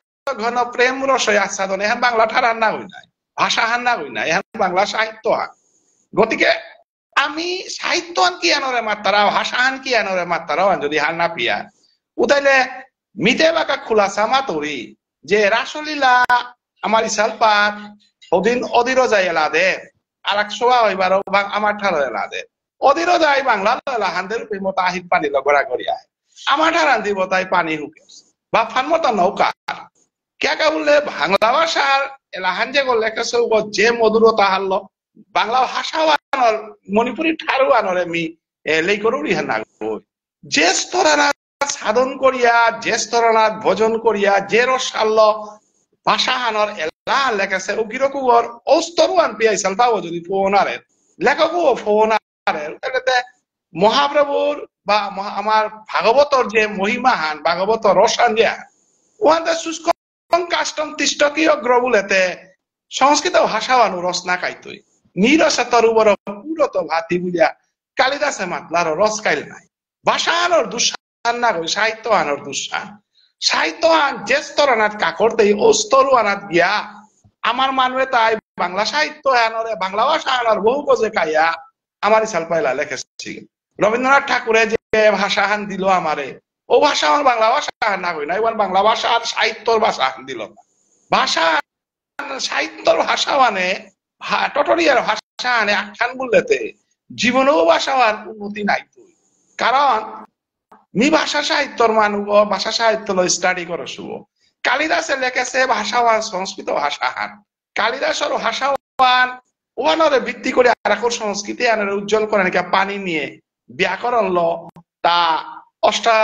ঘন প্রেম রসয় আস্বাদনে এহান বাংলা ঠারান না হই নাই ভাষা হান না হই নাই এহান বাংলা সাহিত্য হান গতিকে আমি সাহিত্য আন কি আনরে মাত্রা ভাষা আন কি আনরে মাত্রা যদি হান না পিয়া উদাইলে মিতে এলাকা খোলা সামা তরি যে রাসলীলা আমার ইসাল পাত করি আহে তাই পানি হুকে বা ফান মতো নৌকা বাংলা ভাষার এলাহান যে করলে একটা সৌগ যে মধুর তাহার বাংলা ভাষা মণিপুরি ঠারু সাধন করিয়া যে স্তরনাথ ভোজন করিয়া যে রসাল্য ভাষাহানর এলা লেখেছে উকির কুবর ঔস্তরুয়ান পিয়াই ও যদি ফোনারের লেখকও ফোনারের এটাতে মহাপ্রভুর বা আমার ভাগবতর যে মহিমাহান ভাগবত রসান যে উহাতে শুষ্ক কাষ্টম তিষ্টকীয় গ্রবুলেতে সংস্কৃত ভাষাওয়ানু রস না কাইতই নিরসতর উপর পুরত ভাতি বুঝিয়া কালিদাসে মাতলার রস কাইল নাই ভাষানোর দুঃসা না কই সাহিত্য আনার দুঃসা সাহিত্য আন যে স্তর কাকর দেই ও স্তর গিয়া আমার মানুষ তাই বাংলা সাহিত্য আনরে বাংলা ভাষা আনার বহু কজে কাইয়া আমার ইসাল পাইলা লেখেছি রবীন্দ্রনাথ ঠাকুরে যে ভাষা হান দিল আমারে ও ভাষা আমার বাংলা ভাষা না কই না এবার বাংলা ভাষা আর সাহিত্যর ভাষা হান দিল ভাষা সাহিত্যর ভাষা মানে টটরিয়ার ভাষা আনে আখ্যান বললেতে জীবনেও ভাষা আর উন্নতি নাই কারণ নি ভাষা সাহিত্যর মানুষ ভাষা সাহিত্য লো স্টাডি করো শুভ কালিদাসে লেখেছে ভাষা ভাষাওয়ান সংস্কৃত ভাষা হান ভাষাহান ভাষা ভাষাওয়ান ওয়ানোর ভিত্তি করে আর সংস্কৃতি আনার উজ্জ্বল করে নাকি পানি নিয়ে ব্যাকরণ ল তা অষ্টা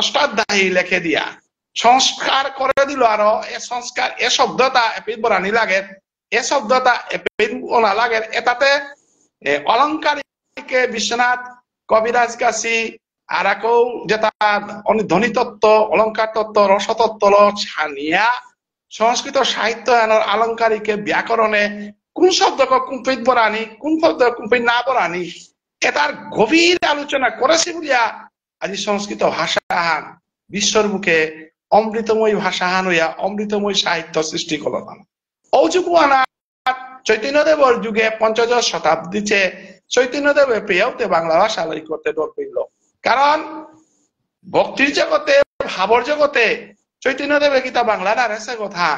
অষ্টাধ্যায়ী লেখে দিয়া সংস্কার করে দিল আরো এ সংস্কার এ শব্দটা এপিত বরানি লাগে এ শব্দটা এপিত ওনা লাগে এটাতে অলঙ্কারিকে বিশ্বনাথ কবিরাজ কাশী আর আরাকৌ যেটা ধনী তত্ত্ব অলঙ্কার তত্ত্ব রসতত্ত্ব ছানিয়া সংস্কৃত সাহিত্য এনর আলঙ্কারিকে ব্যাকরণে কোন শব্দ কুম্পিত বরানি কোন শব্দ কুম্পিত না বরানি এটার গভীর আলোচনা করেছে বলিয়া আজি সংস্কৃত ভাষাহান বিশ্বর মুখে অমৃতময় ভাষাহান হইয়া অমৃতময় সাহিত্য সৃষ্টি করলাম অযুগু আনা চৈতন্যদেবর যুগে পঞ্চদশ শতাব্দীতে চৈতন্যদেবের প্রিয়তে বাংলা ভাষা লই করতে ডর কারণ ভক্তির জগতে ভাবর জগতে চৈতন্য দেবের গীতা বাংলার আর এসে কথা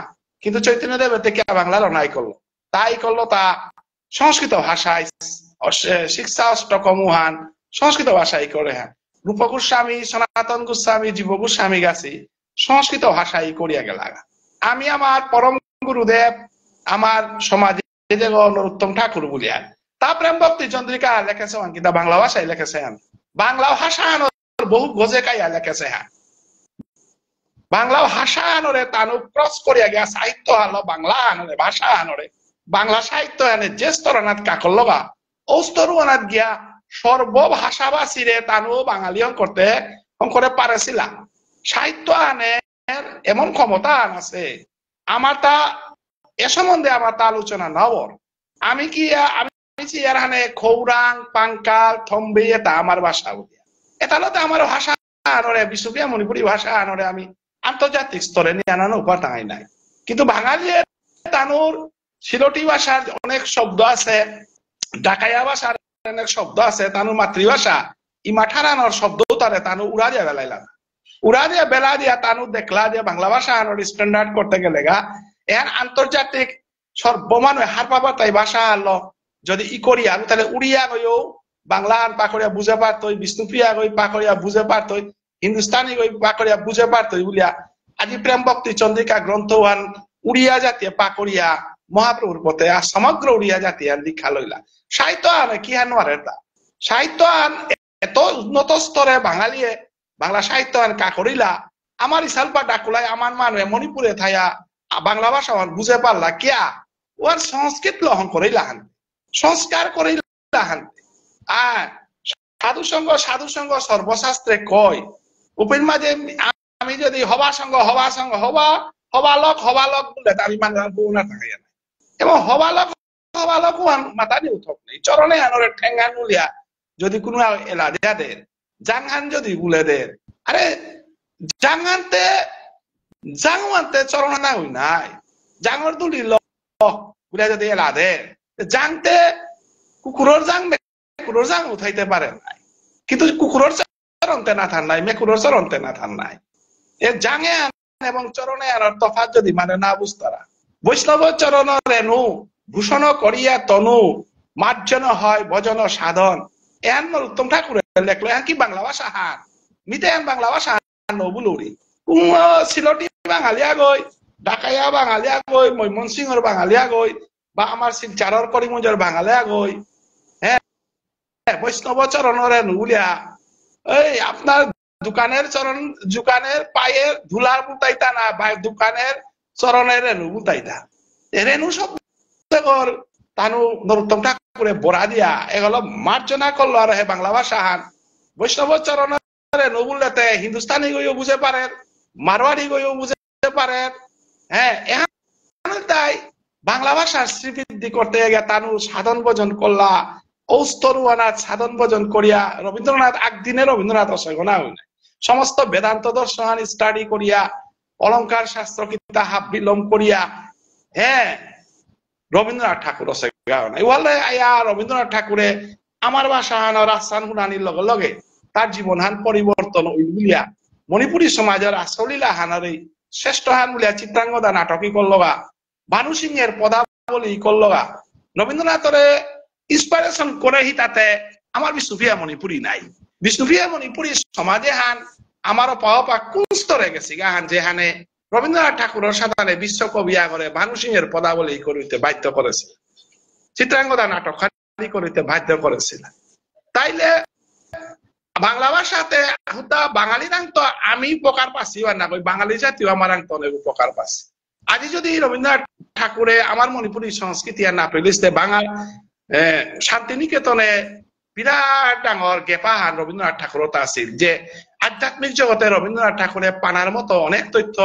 কিন্তু চৈতন্য দেবের থেকে বাংলার অনাই করলো তাই করলো তা সংস্কৃত ভাষায় শিক্ষা অষ্টকমুহান সংস্কৃত ভাষায় করে হ্যাঁ রূপ গোস্বামী সনাতন গোস্বামী জীব গোস্বামী গাছি সংস্কৃত ভাষায় করিয়া গেলা আমি আমার পরম গুরুদেব আমার সমাজ যে ঠাকুর বলিয়া তা প্রেম ভক্তি চন্দ্রিকা লেখেছে অঙ্কিতা বাংলা ভাষায় লেখেছে আমি বাংলাও হাসানোর বহু গজে কাইয়া লেখেছে হ্যাঁ বাংলাও হাসা আনরে তানু ক্রস করিয়া গিয়া সাহিত্য হালো বাংলা আনরে ভাষা আনরে বাংলা সাহিত্য আনে যে স্তরনাথ কাকল লগা ও স্তরনাথ গিয়া সর্বভাষাবাসীরে তানু বাঙালি করতে করে পারেছিলা সাহিত্য আনে এমন ক্ষমতা আন আছে আমার তা এ সম্বন্ধে আমার তা আলোচনা নবর আমি কি আমি নিচে এখানে খৌরাং পাঙ্কাল থম্বে এটা আমার ভাষা উদিয়া এটা হলো আমার ভাষা আনরে বিশুকিয়া মণিপুরি ভাষা আনরে আমি আন্তর্জাতিক স্তরে নিয়ে আনানো উপায় নাই কিন্তু বাঙালির তানুর শিলটি ভাষার অনেক শব্দ আছে ঢাকাইয়া ভাষার অনেক শব্দ আছে তানুর মাতৃভাষা ই আনর শব্দ তারে তানু উড়া দিয়া বেলাইলাম উড়া দিয়া বেলা দিয়া তানু দেখলা যে বাংলা ভাষা আনর স্ট্যান্ডার্ড করতে গেলে গা এর আন্তর্জাতিক সর্বমানে হার পাবা তাই ভাষা আলো যদি ই করিয়া তাহলে উড়িয়া গইও বাংলান পাখরিয়া বুঝে পারত বিষ্ণুপ্রিয়া গই পাখরিয়া বুঝে পারত হিন্দুস্তানি গই পাখরিয়া বুঝে পারত বলিয়া আজি প্রেম ভক্তি চন্দ্রিকা গ্রন্থওয়ান উড়িয়া জাতীয় পাকড়িয়া মহাপ্রভুর পথে আর সমগ্র উড়িয়া জাতি আর দীক্ষা লইলা সাহিত্য আন কি হানোয়ারের তা সাহিত্য আন এত উন্নত স্তরে বাঙালিয়ে বাংলা সাহিত্য আন কা করিলা আমার ইসালপা ডাকুলাই আমার মানুষ মণিপুরে থাইয়া বাংলা ভাষা বুঝে পারলা কিয়া ওর সংস্কৃত লহন করিলা হান সংস্কার করে আর সাধু সঙ্গ সাধু সঙ্গ সর্বশাস্ত্রে কয় উপেন মাঝে আমি যদি হবা সঙ্গ হবা সঙ্গ হবা হবালক হবালক বলে তার মানে না থাকে এবং হবালক হবালক উঠক নেই চরণে আনরে ঠেঙ্গা নুলিয়া যদি কোনো এলা দেয়া জাংহান যদি গুলে দেন আরে জাংহানতে জাংওয়ানতে চরণ না হই নাই জাঙর দুলি ল গুলা যদি এলা জাংতে কুকুরর জাং মেকুরর জাং উঠাইতে পারে নাই কিন্তু কুকুরর না থান নাই মেকুরর না থান নাই এ এবং চরণে আর তফাত যদি মানে না বুঝতারা বৈষ্ণব চরণ রেণু ভূষণ করিয়া তনু মার্জন হয় ভজন সাধন এন উত্তম ঠাকুর লেখলো এন কি বাংলা ভাষা হার মিতে এন বাংলা ভাষা হান নবুলুরি সিলটি বাঙালিয়া গই ডাকাইয়া বাঙালিয়া গই ময়মনসিংহর বাঙালিয়া গই বা আমাৰ শিলচাৰৰ কৰিমগঞ্জৰ বাঙালে গৈ হে হ্যাঁ, বৈষ্ণব চরণের নুলিয়া এই আপনার দোকানের চরণ দোকানের পায়ে ধুলার বুতাইতা না বা দোকানের চরণের রেণু বুতাইতা রেণু সব তানু নরোত্তম ঠাকুরে বড়া দিয়া এগুলো মার্জনা করলো আর হে বাংলা ভাষা হান বৈষ্ণব চরণের রেণু হিন্দুস্তানি গইও বুঝে পারেন মারোয়াড়ি গইও বুঝে পারেন হ্যাঁ এখানে তাই বাংলা ভাষার শ্রীবৃদ্ধি করতে গিয়া তানু সাধন ভোজন করলা ঔস্তরুয়ানাথ সাধন ভোজন করিয়া রবীন্দ্রনাথ একদিনে রবীন্দ্রনাথ অসগনা হই নাই সমস্ত বেদান্ত দর্শন স্টাডি করিয়া অলঙ্কার শাস্ত্র কিতা হাফ বিলম করিয়া হ্যাঁ রবীন্দ্রনাথ ঠাকুর আয়া রবীন্দ্রনাথ ঠাকুরে আমার ভাষা হান রাসান হুনানির লগে লগে তার জীবন হান পরিবর্তন উইলিয়া মণিপুরী সমাজের আসলিলা হানারে শ্রেষ্ঠ হান বলিয়া চিত্রাঙ্গদা নাটকই করলবা ভানু সিং এর পদাবলী কল্লগা রবীন্দ্রনাথরে ইন্সপাইরেশন করে হি তাতে আমার বিসুফিয়া মণিপুরী নাই বিসুফিয়া মণিপুরী সমাজে হান আমার পাওয়া পাক কোন স্তরে গেছি গাহান যেহানে রবীন্দ্রনাথ ঠাকুর সাধারণে বিশ্বকবি আগরে ভানু সিং এর পদাবলী করিতে বাধ্য করেছে চিত্রাঙ্গদা নাটক করিতে বাধ্য করেছিল তাইলে বাংলা ভাষাতে বাঙালি রাং আমি উপকার পাচ্ছি না বাঙালি জাতিও আমার রাং অনেক উপকার পাচ্ছি আজি যদি রবীন্দ্রনাথ ঠাকুরে আমার মণিপুরী সংস্কৃতি আর না পেলিস্তে বাঙাল শান্তিনিকেতনে বিরাট ডাঙর গেপাহান রবীন্দ্রনাথ ঠাকুরত আছিল যে আধ্যাত্মিক জগতে রবীন্দ্রনাথ ঠাকুরে পানার মতো অনেক তথ্য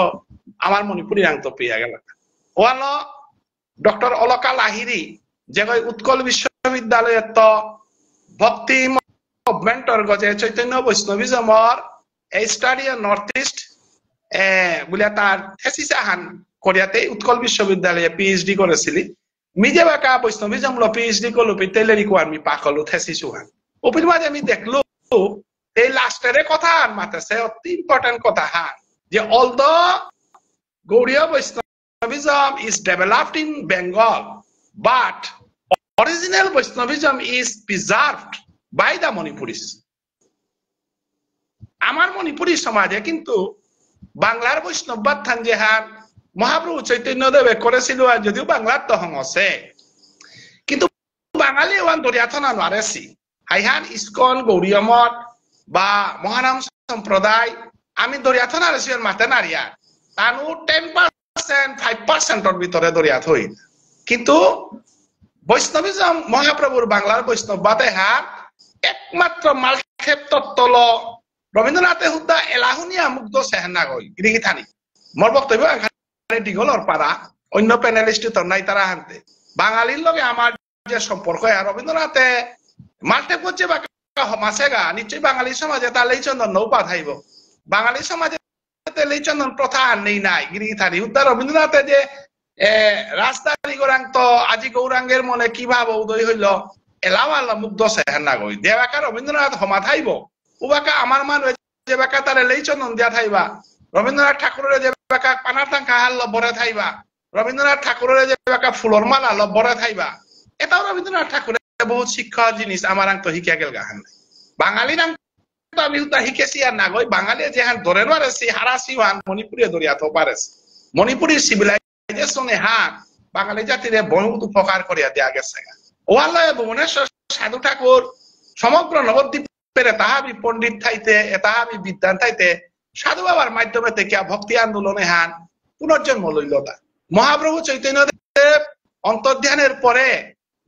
আমার মণিপুরী আংত পেয়ে গেল ওয়াল ডক্টর অলকা লাহিরি যে উৎকল বিশ্ববিদ্যালয়ের তো ভক্তি মুভমেন্টর গজে চৈতন্য জমর এই স্টাডি নর্থ ইস্ট বলে তার থেসিস আহান কোরিয়াতে উৎকল বিশ্ববিদ্যালয়ে পিএইচডি করেছিলি মিজে বা কা বৈষ্ণব মিজম ল পিএইচডি করলো তেলে রিকোয়ার মি পাকল উঠেছি সুহান ওপির মাঝে আমি দেখলো এই লাস্টের কথা আর মাথা অতি ইম্পর্টেন্ট কথা হ্যাঁ যে all the Gaudiya Vaishnavism is developed in Bengal but original Vaishnavism is preserved by the Manipuris আমার মণিপুরি সমাজে কিন্তু বাংলার বৈষ্ণব থান যে হার মহাপ্রভু চৈতন্য দেব করেছিল যদিও বাংলার তহং আছে কিন্তু বাঙালি ওয়ান দরিয়াথনা নারেছি হাইহান ইস্কন গৌরীয়মত বা মহানাম সম্প্রদায় আমি দরিয়াথনা রেছি মাতে নারিয়া তানু টেন পার্সেন্ট ফাইভ পার্সেন্টর ভিতরে দরিয়া থই কিন্তু বৈষ্ণবিজম মহাপ্রভুর বাংলার বৈষ্ণব বাদে হার একমাত্র মালক্ষেপ তত্তল রবীন্দ্রনাথে হুদা এলাহুনিয়া মুগ্ধ সেহেনা গল ইরিগিথানি মর বক্তব্য দীঘলৰ পাড়া অন্য তো নাই তারা হানতে বাঙালির লগে আমার যে সম্পর্ক আর হ্যাঁ, রবীন্দ্রনাথে মাল্টে করছে বা সমাজে গা নিশ্চয়ই বাঙালি সমাজে তা লেইচন্দন নৌ বাধাইব বাঙালি সমাজে লেইচন্দন প্রথা আর নেই নাই গিরিথারি উদ্ধার রবীন্দ্রনাথে যে রাস্তারি গোরাং তো আজি গৌরাঙ্গের মনে কি ভাব উদয় হইল এলাও আল্লাহ মুগ্ধ সে সেহান্না গই দেবাকা রবীন্দ্রনাথ সমাধাইব উবাকা আমার মানুষ যেবাকা তারে লেইচন্দন দিয়া থাইবা রবীন্দ্রনাথ ঠাকুরের যে বেকা পানা টাঙ্কা হাল লব্বরে থাইবা রবীন্দ্রনাথ ঠাকুরের যে বেকা ফুলর মালা লব্বরে থাইবা এটাও রবীন্দ্রনাথ ঠাকুরের বহু শিক্ষা জিনিস আমার তো শিকা গেল গাহান আমি আর না গই বাঙালি যে হান ধরে রেছি হারাসি হান মণিপুরে ধরিয়া তো পারেছি মণিপুরি সিভিলাইজেশনে হান বাঙালি জাতির বহুত উপকার করিয়া দেয়া গেছে ওয়াল্লাহ ভুবনেশ্বর সাধু ঠাকুর সমগ্র নবদ্বীপের তাহাবি পণ্ডিত থাইতে তাহাবি বিদ্যান থাইতে সাধু বাবার মাধ্যমে থেকে ভক্তি আন্দোলনে হান পুনর্জন্ম লইলতা মহাপ্রভু চৈতন্য দেব অন্তর্ধ্যানের পরে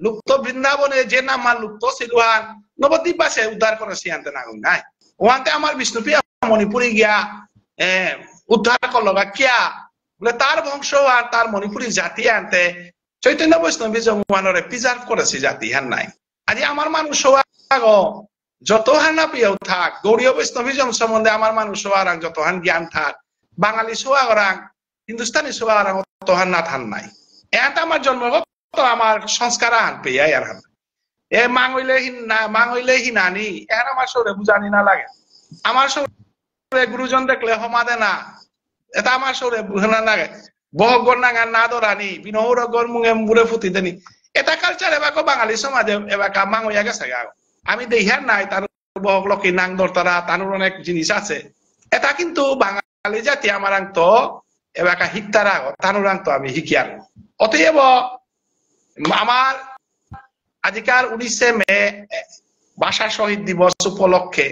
লুপ্ত বৃন্দাবনে যে নাম মা লুপ্ত সিলুহান নবদ্বীপ আছে উদ্ধার করে সিয়ান্তে না নাই ওহান্তে আমার বিষ্ণুপ্রিয়া মণিপুরি গিয়া উদ্ধার করলো বা কিয়া বলে তার বংশ আর তার মণিপুরি জাতি আনতে চৈতন্য বৈষ্ণবী জমানরে প্রিজার্ভ করেছে জাতি হান নাই আজি আমার মানুষ যত হানাপিয়াও থাক গৌরীয় জন সম্বন্ধে আমার মানুষ হওয়ারাং যতহান জ্ঞান থাক বাঙালি সোয়ারাং হিন্দুস্তানি সোয়ারাং অতহান না থান নাই এত আমার জন্মগত আমার সংস্কার আহান পেয়া আর হান এ মাঙইলে মাঙইলে হিনানি এর আমার সরে বুঝানি না লাগে আমার সরে গুরুজন দেখলে হমা দে না এটা আমার সরে বুঝানা লাগে বহ নাঙ্গার না দরানি বিনহর গর মুঙে মুড়ে ফুটি দেনি এটা কালচার এবার বাঙালি সমাজে এবার মাঙইয়া গেছে আগে আমি দেখার নাই তার বহকলকে নাং দরতারা তানুর অনেক জিনিস আছে এটা কিন্তু বাঙালি জাতি আমার আংত এবার এবাকা হিকতারা তানুর আংত আমি হিকিয়ার অতএব আমার আজিকার উনিশে মে ভাষা শহীদ দিবস উপলক্ষে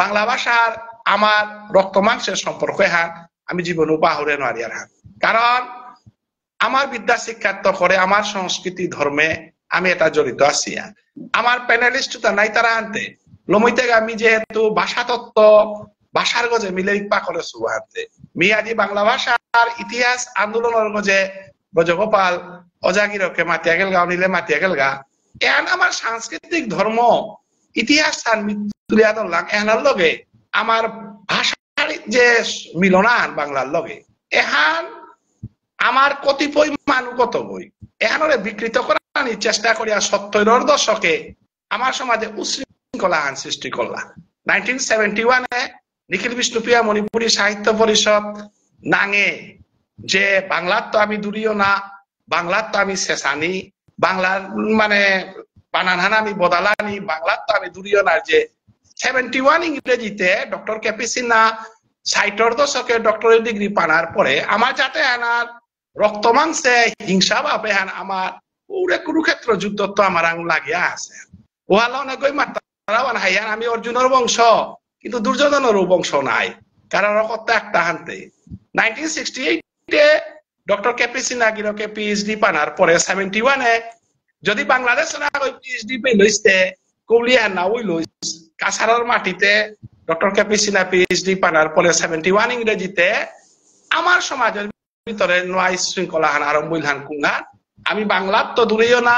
বাংলা ভাষার আমার রক্ত মাংসের সম্পর্ক হান আমি জীবন উপাহরে নারিয়ার হান কারণ আমার বিদ্যা শিক্ষার্থ করে আমার সংস্কৃতি ধর্মে আমি এটা জড়িত আছি হ্যাঁ। আমার প্যানেলিস্ট তো নাই তারা আনতে লমিতে আমি যেহেতু ভাষা তত্ত্ব ভাষার গজে মিলে ইপা করে সুবাহাতে মিয়াদি বাংলা ভাষার ইতিহাস আন্দোলনের গজে ব্রজগোপাল অজাগিরকে মাতিয়া গেল গাও নিলে মাতিয়া গেল গা এন আমার সাংস্কৃতিক ধর্ম ইতিহাস আর মৃত্যু লাগ এহানার লগে আমার ভাষার যে মিলনান বাংলার লগে এহান আমার কতিপয় মানু কত বই এহানরে বিকৃত করা আমি চেষ্টা করিয়া সত্তর দশকে আমার সমাজে উশৃঙ্খলা আন সৃষ্টি করলাম নাইনটিন সেভেন্টি ওয়ানে নিখিল বিষ্ণুপ্রিয়া মণিপুরী সাহিত্য পরিষদ নাঙে যে বাংলার তো আমি দূরীয় না বাংলার তো আমি শেষানি বাংলার মানে বানানহানা আমি বদালানি বাংলার তো আমি দূরীয় না যে সেভেন্টি ওয়ান ইংরেজিতে ডক্টর কেপি সিনহা ষাটর দশকে ডক্টরের ডিগ্রি পানার পরে আমার যাতে আনার রক্তমাংসে হিংসা ভাবে আমার পুরা কুরুক্ষেত্র যুদ্ধ তো আমার আঙুল লাগিয়া আছে ওহালা অনেক হাইয়ার আমি অর্জুনের বংশ কিন্তু দুর্যোধনের বংশ নাই কারণ কত একটা হানতে ডক্টর কেপি পিএইচডি পানার পরে সেভেন্টি ওয়ানে যদি বাংলাদেশ না পিএইচডি পেয়ে লইছে কবলিয়া না ওই লইস কাছাড়ার মাটিতে ডক্টর কেপি সিনহা পিএইচডি পানার পরে সেভেন্টি ওয়ান ইংরেজিতে আমার সমাজের ভিতরে নয় শৃঙ্খলা হান আরম্ভ হান কুঙ্গান আমি বাংলার তো দূরেও না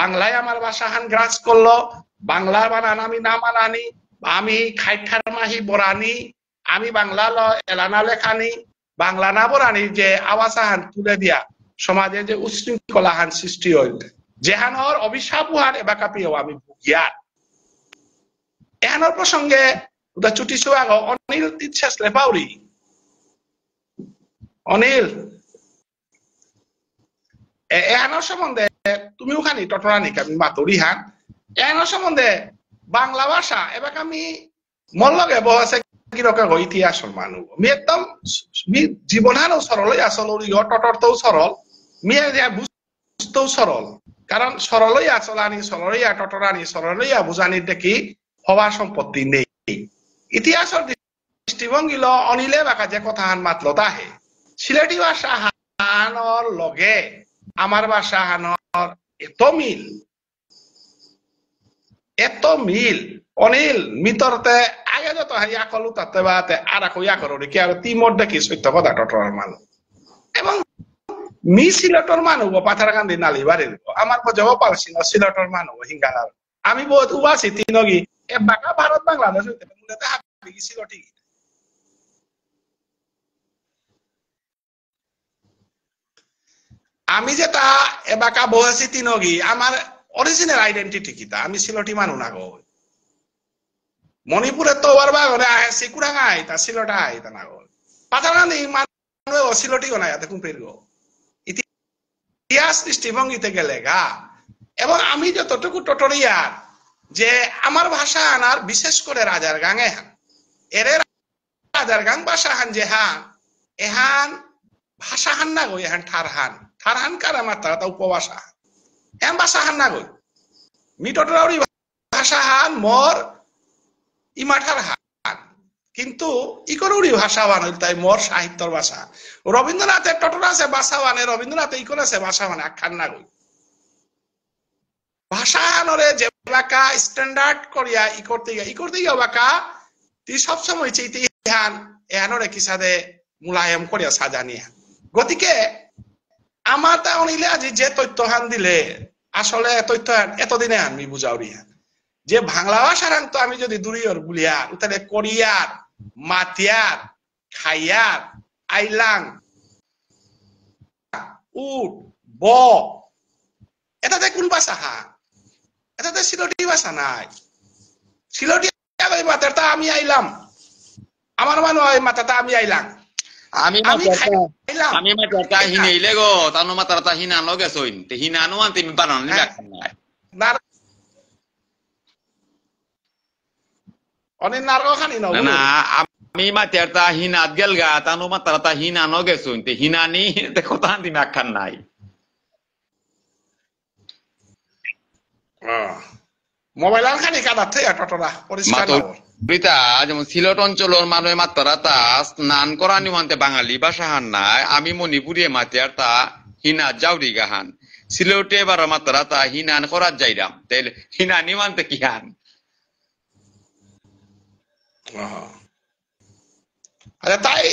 বাংলায় আমার বাসা হান গ্রাস করলো বাংলা বানান আমি না মানানি আমি খাইঠার মাহি বরানি আমি বাংলা ল এলানা লেখানি বাংলা না বরানি যে আওয়াজ আহান তুলে দিয়া সমাজে যে উশৃঙ্খলা হান সৃষ্টি হইল যেহানর অভিশাপ হান এবার কাপিও আমি ভুগিয়ার এহানোর প্রসঙ্গে চুটি সোয়াগ অনিল তিচ্ছাস লেপাউরি অনিল এহানোর সম্বন্ধে তুমিও খানি টটরানি আমি মাতুরি হান হ্যাঁ? সম্বন্ধে বাংলা ভাষা এবার আমি মন লগে বহসে কিরকম ইতিহাস মানু একদম জীবনহানও সরল আসল ইয় টটরতেও সরল মি বুঝতেও সরল কারণ সরলই আচলানি সরলইয়া টটরানি সরলইয়া বুঝানি দেখি হওয়া সম্পত্তি নেই ইতিহাস দৃষ্টিভঙ্গি ল অনিলে বাকা যে কথা হান মাতল তাহে সিলেটি ভাষা হানর লগে আমার বাসা হানোর এত মিল এত মিল অনিল মিতরতে আগে যত হাইয়া কলু তাতে বাতে আর আকো ইয়া করো কি আর তিমর দেখি সত্য কথা টটর মানুষ এবং মি সিলেটর মানুষ পাথার কান্দি নালি বাড়ি দিব আমার জব পারছি না সিলেটর মানুষ হিঙ্গালার আমি বহুত উবাসি তিনগি এ বাকা ভারত বাংলাদেশ হইতে মূলত হাবি সিলেটি আমি যে তা এবা কাবো আছি তিনগি আমার অরিজিনাল আইডেন্টিটি কিতা আমি সিলটি মানু না গো মণিপুরে তো ওর বাগরে আহে সিকুরাং আই তা সিলটা আই তা না গো পাতানা নেই অসিলটি গো না দেখুন পের গো ইতিহাস দৃষ্টিভঙ্গিতে গেলে গা এবং আমি যতটুকু টটরিয়ার যে আমার ভাষা আনার বিশেষ করে রাজার গাঙে হান এরে রাজার গাং ভাষা হান যে হান এহান ভাষা হান না গো এহান ঠার হান tharahan kara উপভাষা atau kuasa. Em basahan nagoy. Mito ভাষা basahan mor ইমাঠার হান কিন্তু ইকোনরি ভাষাবান হইল তাই মোর সাহিত্যর ভাষা রবীন্দ্রনাথের টটর আছে বাসাবানে রবীন্দ্রনাথ ইকোন আছে ভাষাবানে আখ্যান না গই ভাষাহানরে যে বাকা স্ট্যান্ডার্ড করিয়া ই করতে গিয়া ই করতে গিয়া বাকা তি সবসময় চেয়ে ইহান এহানরে কিসাদে মুলায়ম করিয়া সাজানিয়া গতিকে আমার তা অনিলে আজি যে তথ্য হান দিলে আসলে তথ্য এতদিনে আনবি বুঝাউরিয়া যে বাংলা ভাষার তো আমি যদি দূরিয়র গুলিয়ার তাহলে করিয়ার মাতিয়ার খাইয়ার আইলাং উট ব এটাতে কোন ভাষা হা এটাতে সিলটি ভাষা নাই সিলটি তা আমি আইলাম আমার মানুষ মাতাটা আমি আইলাম আমি আমি মাতাটা হিনেইলে গো তানো মাতাটা
হিনানো গেছইন তে হিনানো আনতে আমি বানানো হ্যাঁ। নি রাখান না খানি না না আমি মাতাটা হিনাত গেল গা তানো মাতাটা হিনানো গেছইন তে হিনানি তে কথা আনতে আখান নাই মোবাইল
আর খানি কাদাতে টটরা
পরিষ্কার বৃতা যেমন সিলেট অঞ্চলের মানুষ মাত্র তা স্নান করা নিমান্তে বাঙালি বা সাহান নাই আমি মণিপুরে আর তা হিনা জাউরি গাহান সিলেটে এবার মাত্র তা হিনান করার যাইরাম তাই হিনা নিমান্তে কি হান
তাই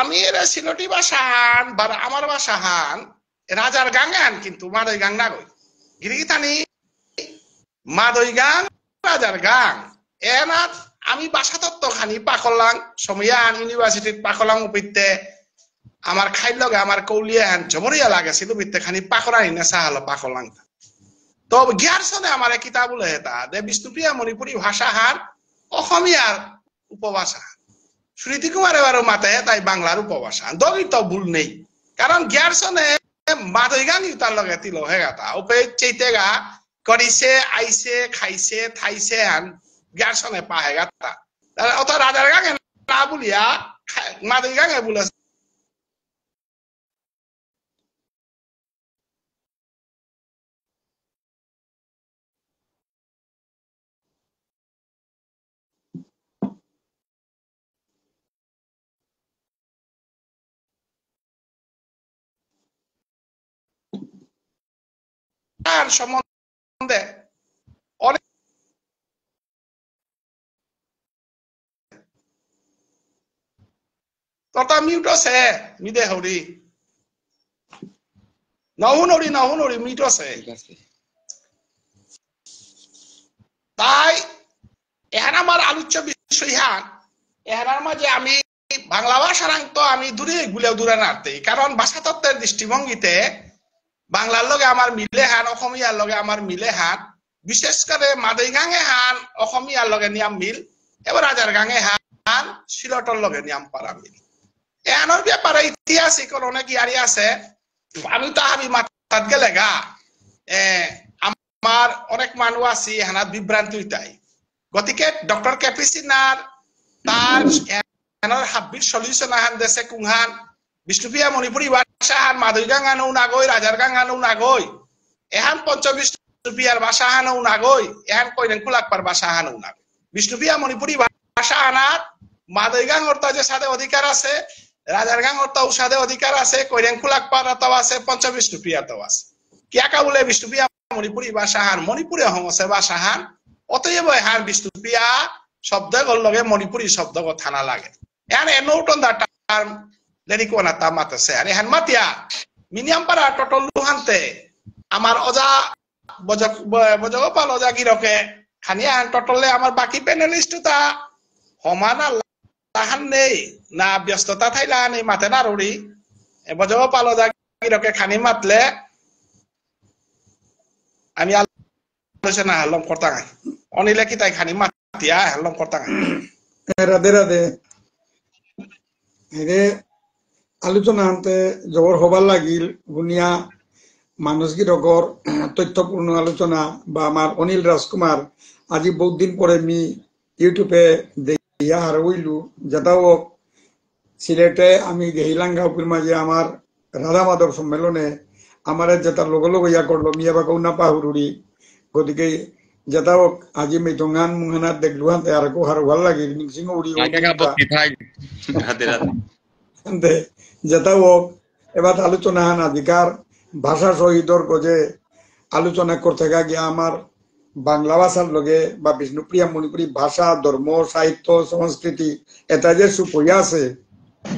আমি এরা সিলটি ভাষা হান বা আমার ভাষা হান রাজার গাঙ্গান কিন্তু মাদই গাং না গই গিরিগিতানি মাদই গাং রাজার গাং এনাথ আমি বাসা তত্ত্বখানি পাকলাং সমিয়ান ইউনিভার্সিটির পাকলাং উপিতে আমার খাইল লগে আমার কৌলিয়ান হ্যান চমরিয়া লাগেছিল বিত্তে খানি পাকলাং না সাহালো পাকলাং তো গিয়ারসনে আমার কিতাব হেতা দে বিষ্ণুপ্রিয়া মণিপুরী ভাষা হার অসমিয়ার উপভাষা সুনীতি কুমার এবারও মাতে তাই বাংলার উপভাষা দলিত ভুল নেই কারণ গিয়ারসনে মাদই গান ইউতার লগে তিল গাতা উপে চেইতে গা করিছে আইছে খাইছে থাইছে আন gershon পা pahe gata অত রাজার গাঙে না বলিয়া মাদের গাঙে বলেছে
সম্বন্ধে অনেক
তটা মিউট আছে মিদে মিউট আছে তাই আমার আলোচ্য বিষয় আমি বাংলা ভাষারান্ত আমি দূরে গুলে দূরে নাড়তে কারণ ভাষাতত্ত্বের দৃষ্টিভঙ্গিতে বাংলার লগে আমার মিলে হান অসমিয়ার লগে আমার মিলে হান বিশেষ করে মাদৈগাঙে হান অসমিয়ার লগে নিয়াম মিল এবার রাজার গাঙে হান শিলটর লগে নিয়াম পারা মিল এনৰ বেপাৰে ইতিহাসিক অনেক ইয়াৰে আছে আমি তো হাবি মাথাত গেলে গা আমার অনেক আছে হানা বিভ্রান্তি তাই গতিকে ডক্টর কেপি তার সলিউশন আহান দেশে মণিপুরী নাগৈ এহান পঞ্চবিষ্ণুপ্রিয়ার ভাষা নাগৈ এহান কৈরেঙ্কুলাকপার ভাষা হানৌ নাগৈ বিষ্ণুপ্রিয়া মণিপুরী ভাষা আনার মাদৈগাং অর্থ যে সাথে অধিকার আছে রাজার গাং অর্থাৎ সাদে অধিকার আছে কৈরেং খুলাক পার আছে পঞ্চবিশ রুপিয়াতাও আছে কিয়াকা বলে বিষ্ণুপিয়া মণিপুরি বা সাহান মণিপুরে হং আছে বা সাহান অতএব হার বিষ্ণুপিয়া শব্দ গল লগে মণিপুরি শব্দ না লাগে এর এনোটন দা টার্ম লেডি কোনা তা আছে আর হ্যান মাতিয়া মিনিয়াম পাড়া টটল লুহানতে আমার অজা বজক বজগপাল অজা গিরকে খানিয়া টটলে আমার বাকি প্যানেলিস্ট তা সমান tahanne na byastota thaila ni mathe na ruri bojo palo ja roke khani matle আমি আলোচনা হালম করতাম অনিলে কি তাই খানি মাতিয়া হালম করতাম
রাধে রাধে হেরে আলোচনা আনতে জবর হবার লাগিল গুনিয়া মানুষ কি তথ্যপূর্ণ আলোচনা বা আমার অনিল রাজকুমার আজি বহুদিন পরে মি ইউটিউবে দেখি ইয়া হারইলু যেটা হোক সিলেটে আমি গেহিলাং গাঁওপুর মাঝে আমার রাধা মাধব সম্মেলনে আমার যেটা লগলগ ইয়া করলো মিয়া বা কৌনা পাহুরুরি গতিকে যেটা হোক আজি মৃতঙ্গান মুহানাত দেখলু হাতে আর কো হার ভাল লাগে সিং উড়ি যেটা হোক এবার আলোচনা হান অধিকার ভাষা শহীদর গজে আলোচনা করতে গিয়ে আমার বাংলা ভাষার লগে বা বিষ্ণুপ্রিয়া মণিপুরী ভাষা ধর্ম সাহিত্য সংস্কৃতি এটা যে সুপরিয়া আছে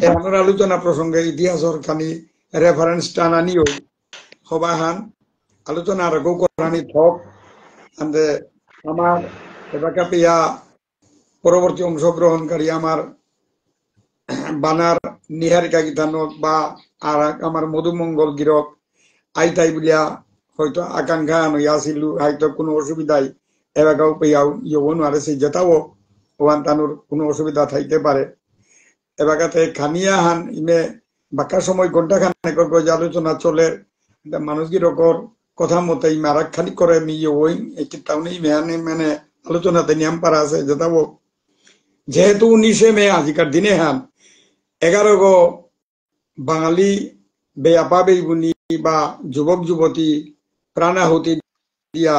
এমন আলোচনা প্রসঙ্গে ইতিহাসের খানি রেফারেন্স টানানি হই সবাহান আলোচনা আরো করানি থক আন্দে আমার এবাকা পেয়া পরবর্তী অংশগ্রহণকারী আমার বানার নিহারিকা গীতানক বা আর আমার মধুমঙ্গল গিরক আইতাই বলিয়া হয়তো আকাঙ্ক্ষা নইয়া ছিল হয়তো কোনো অসুবিধাই এলাকাও পেয়াও ইয়ন আরে সেই যেতাও ওয়ান তানুর কোনো অসুবিধা থাইতে পারে এলাকাতে খানিয়া হান ইমে বাকা সময় ঘন্টা যে আলোচনা চলে মানুষ কি কথা মতে আর খালি করে নিয়ে ওই একটি টাউনে আনে মানে আলোচনাতে নিয়াম পারা আছে যেতাও যেহেতু উনিশে মে আজিকার দিনে হান এগারো গো বাঙালি বেয়াপা বেগুনি বা যুবক যুবতী প্রাণাহুতি দিয়া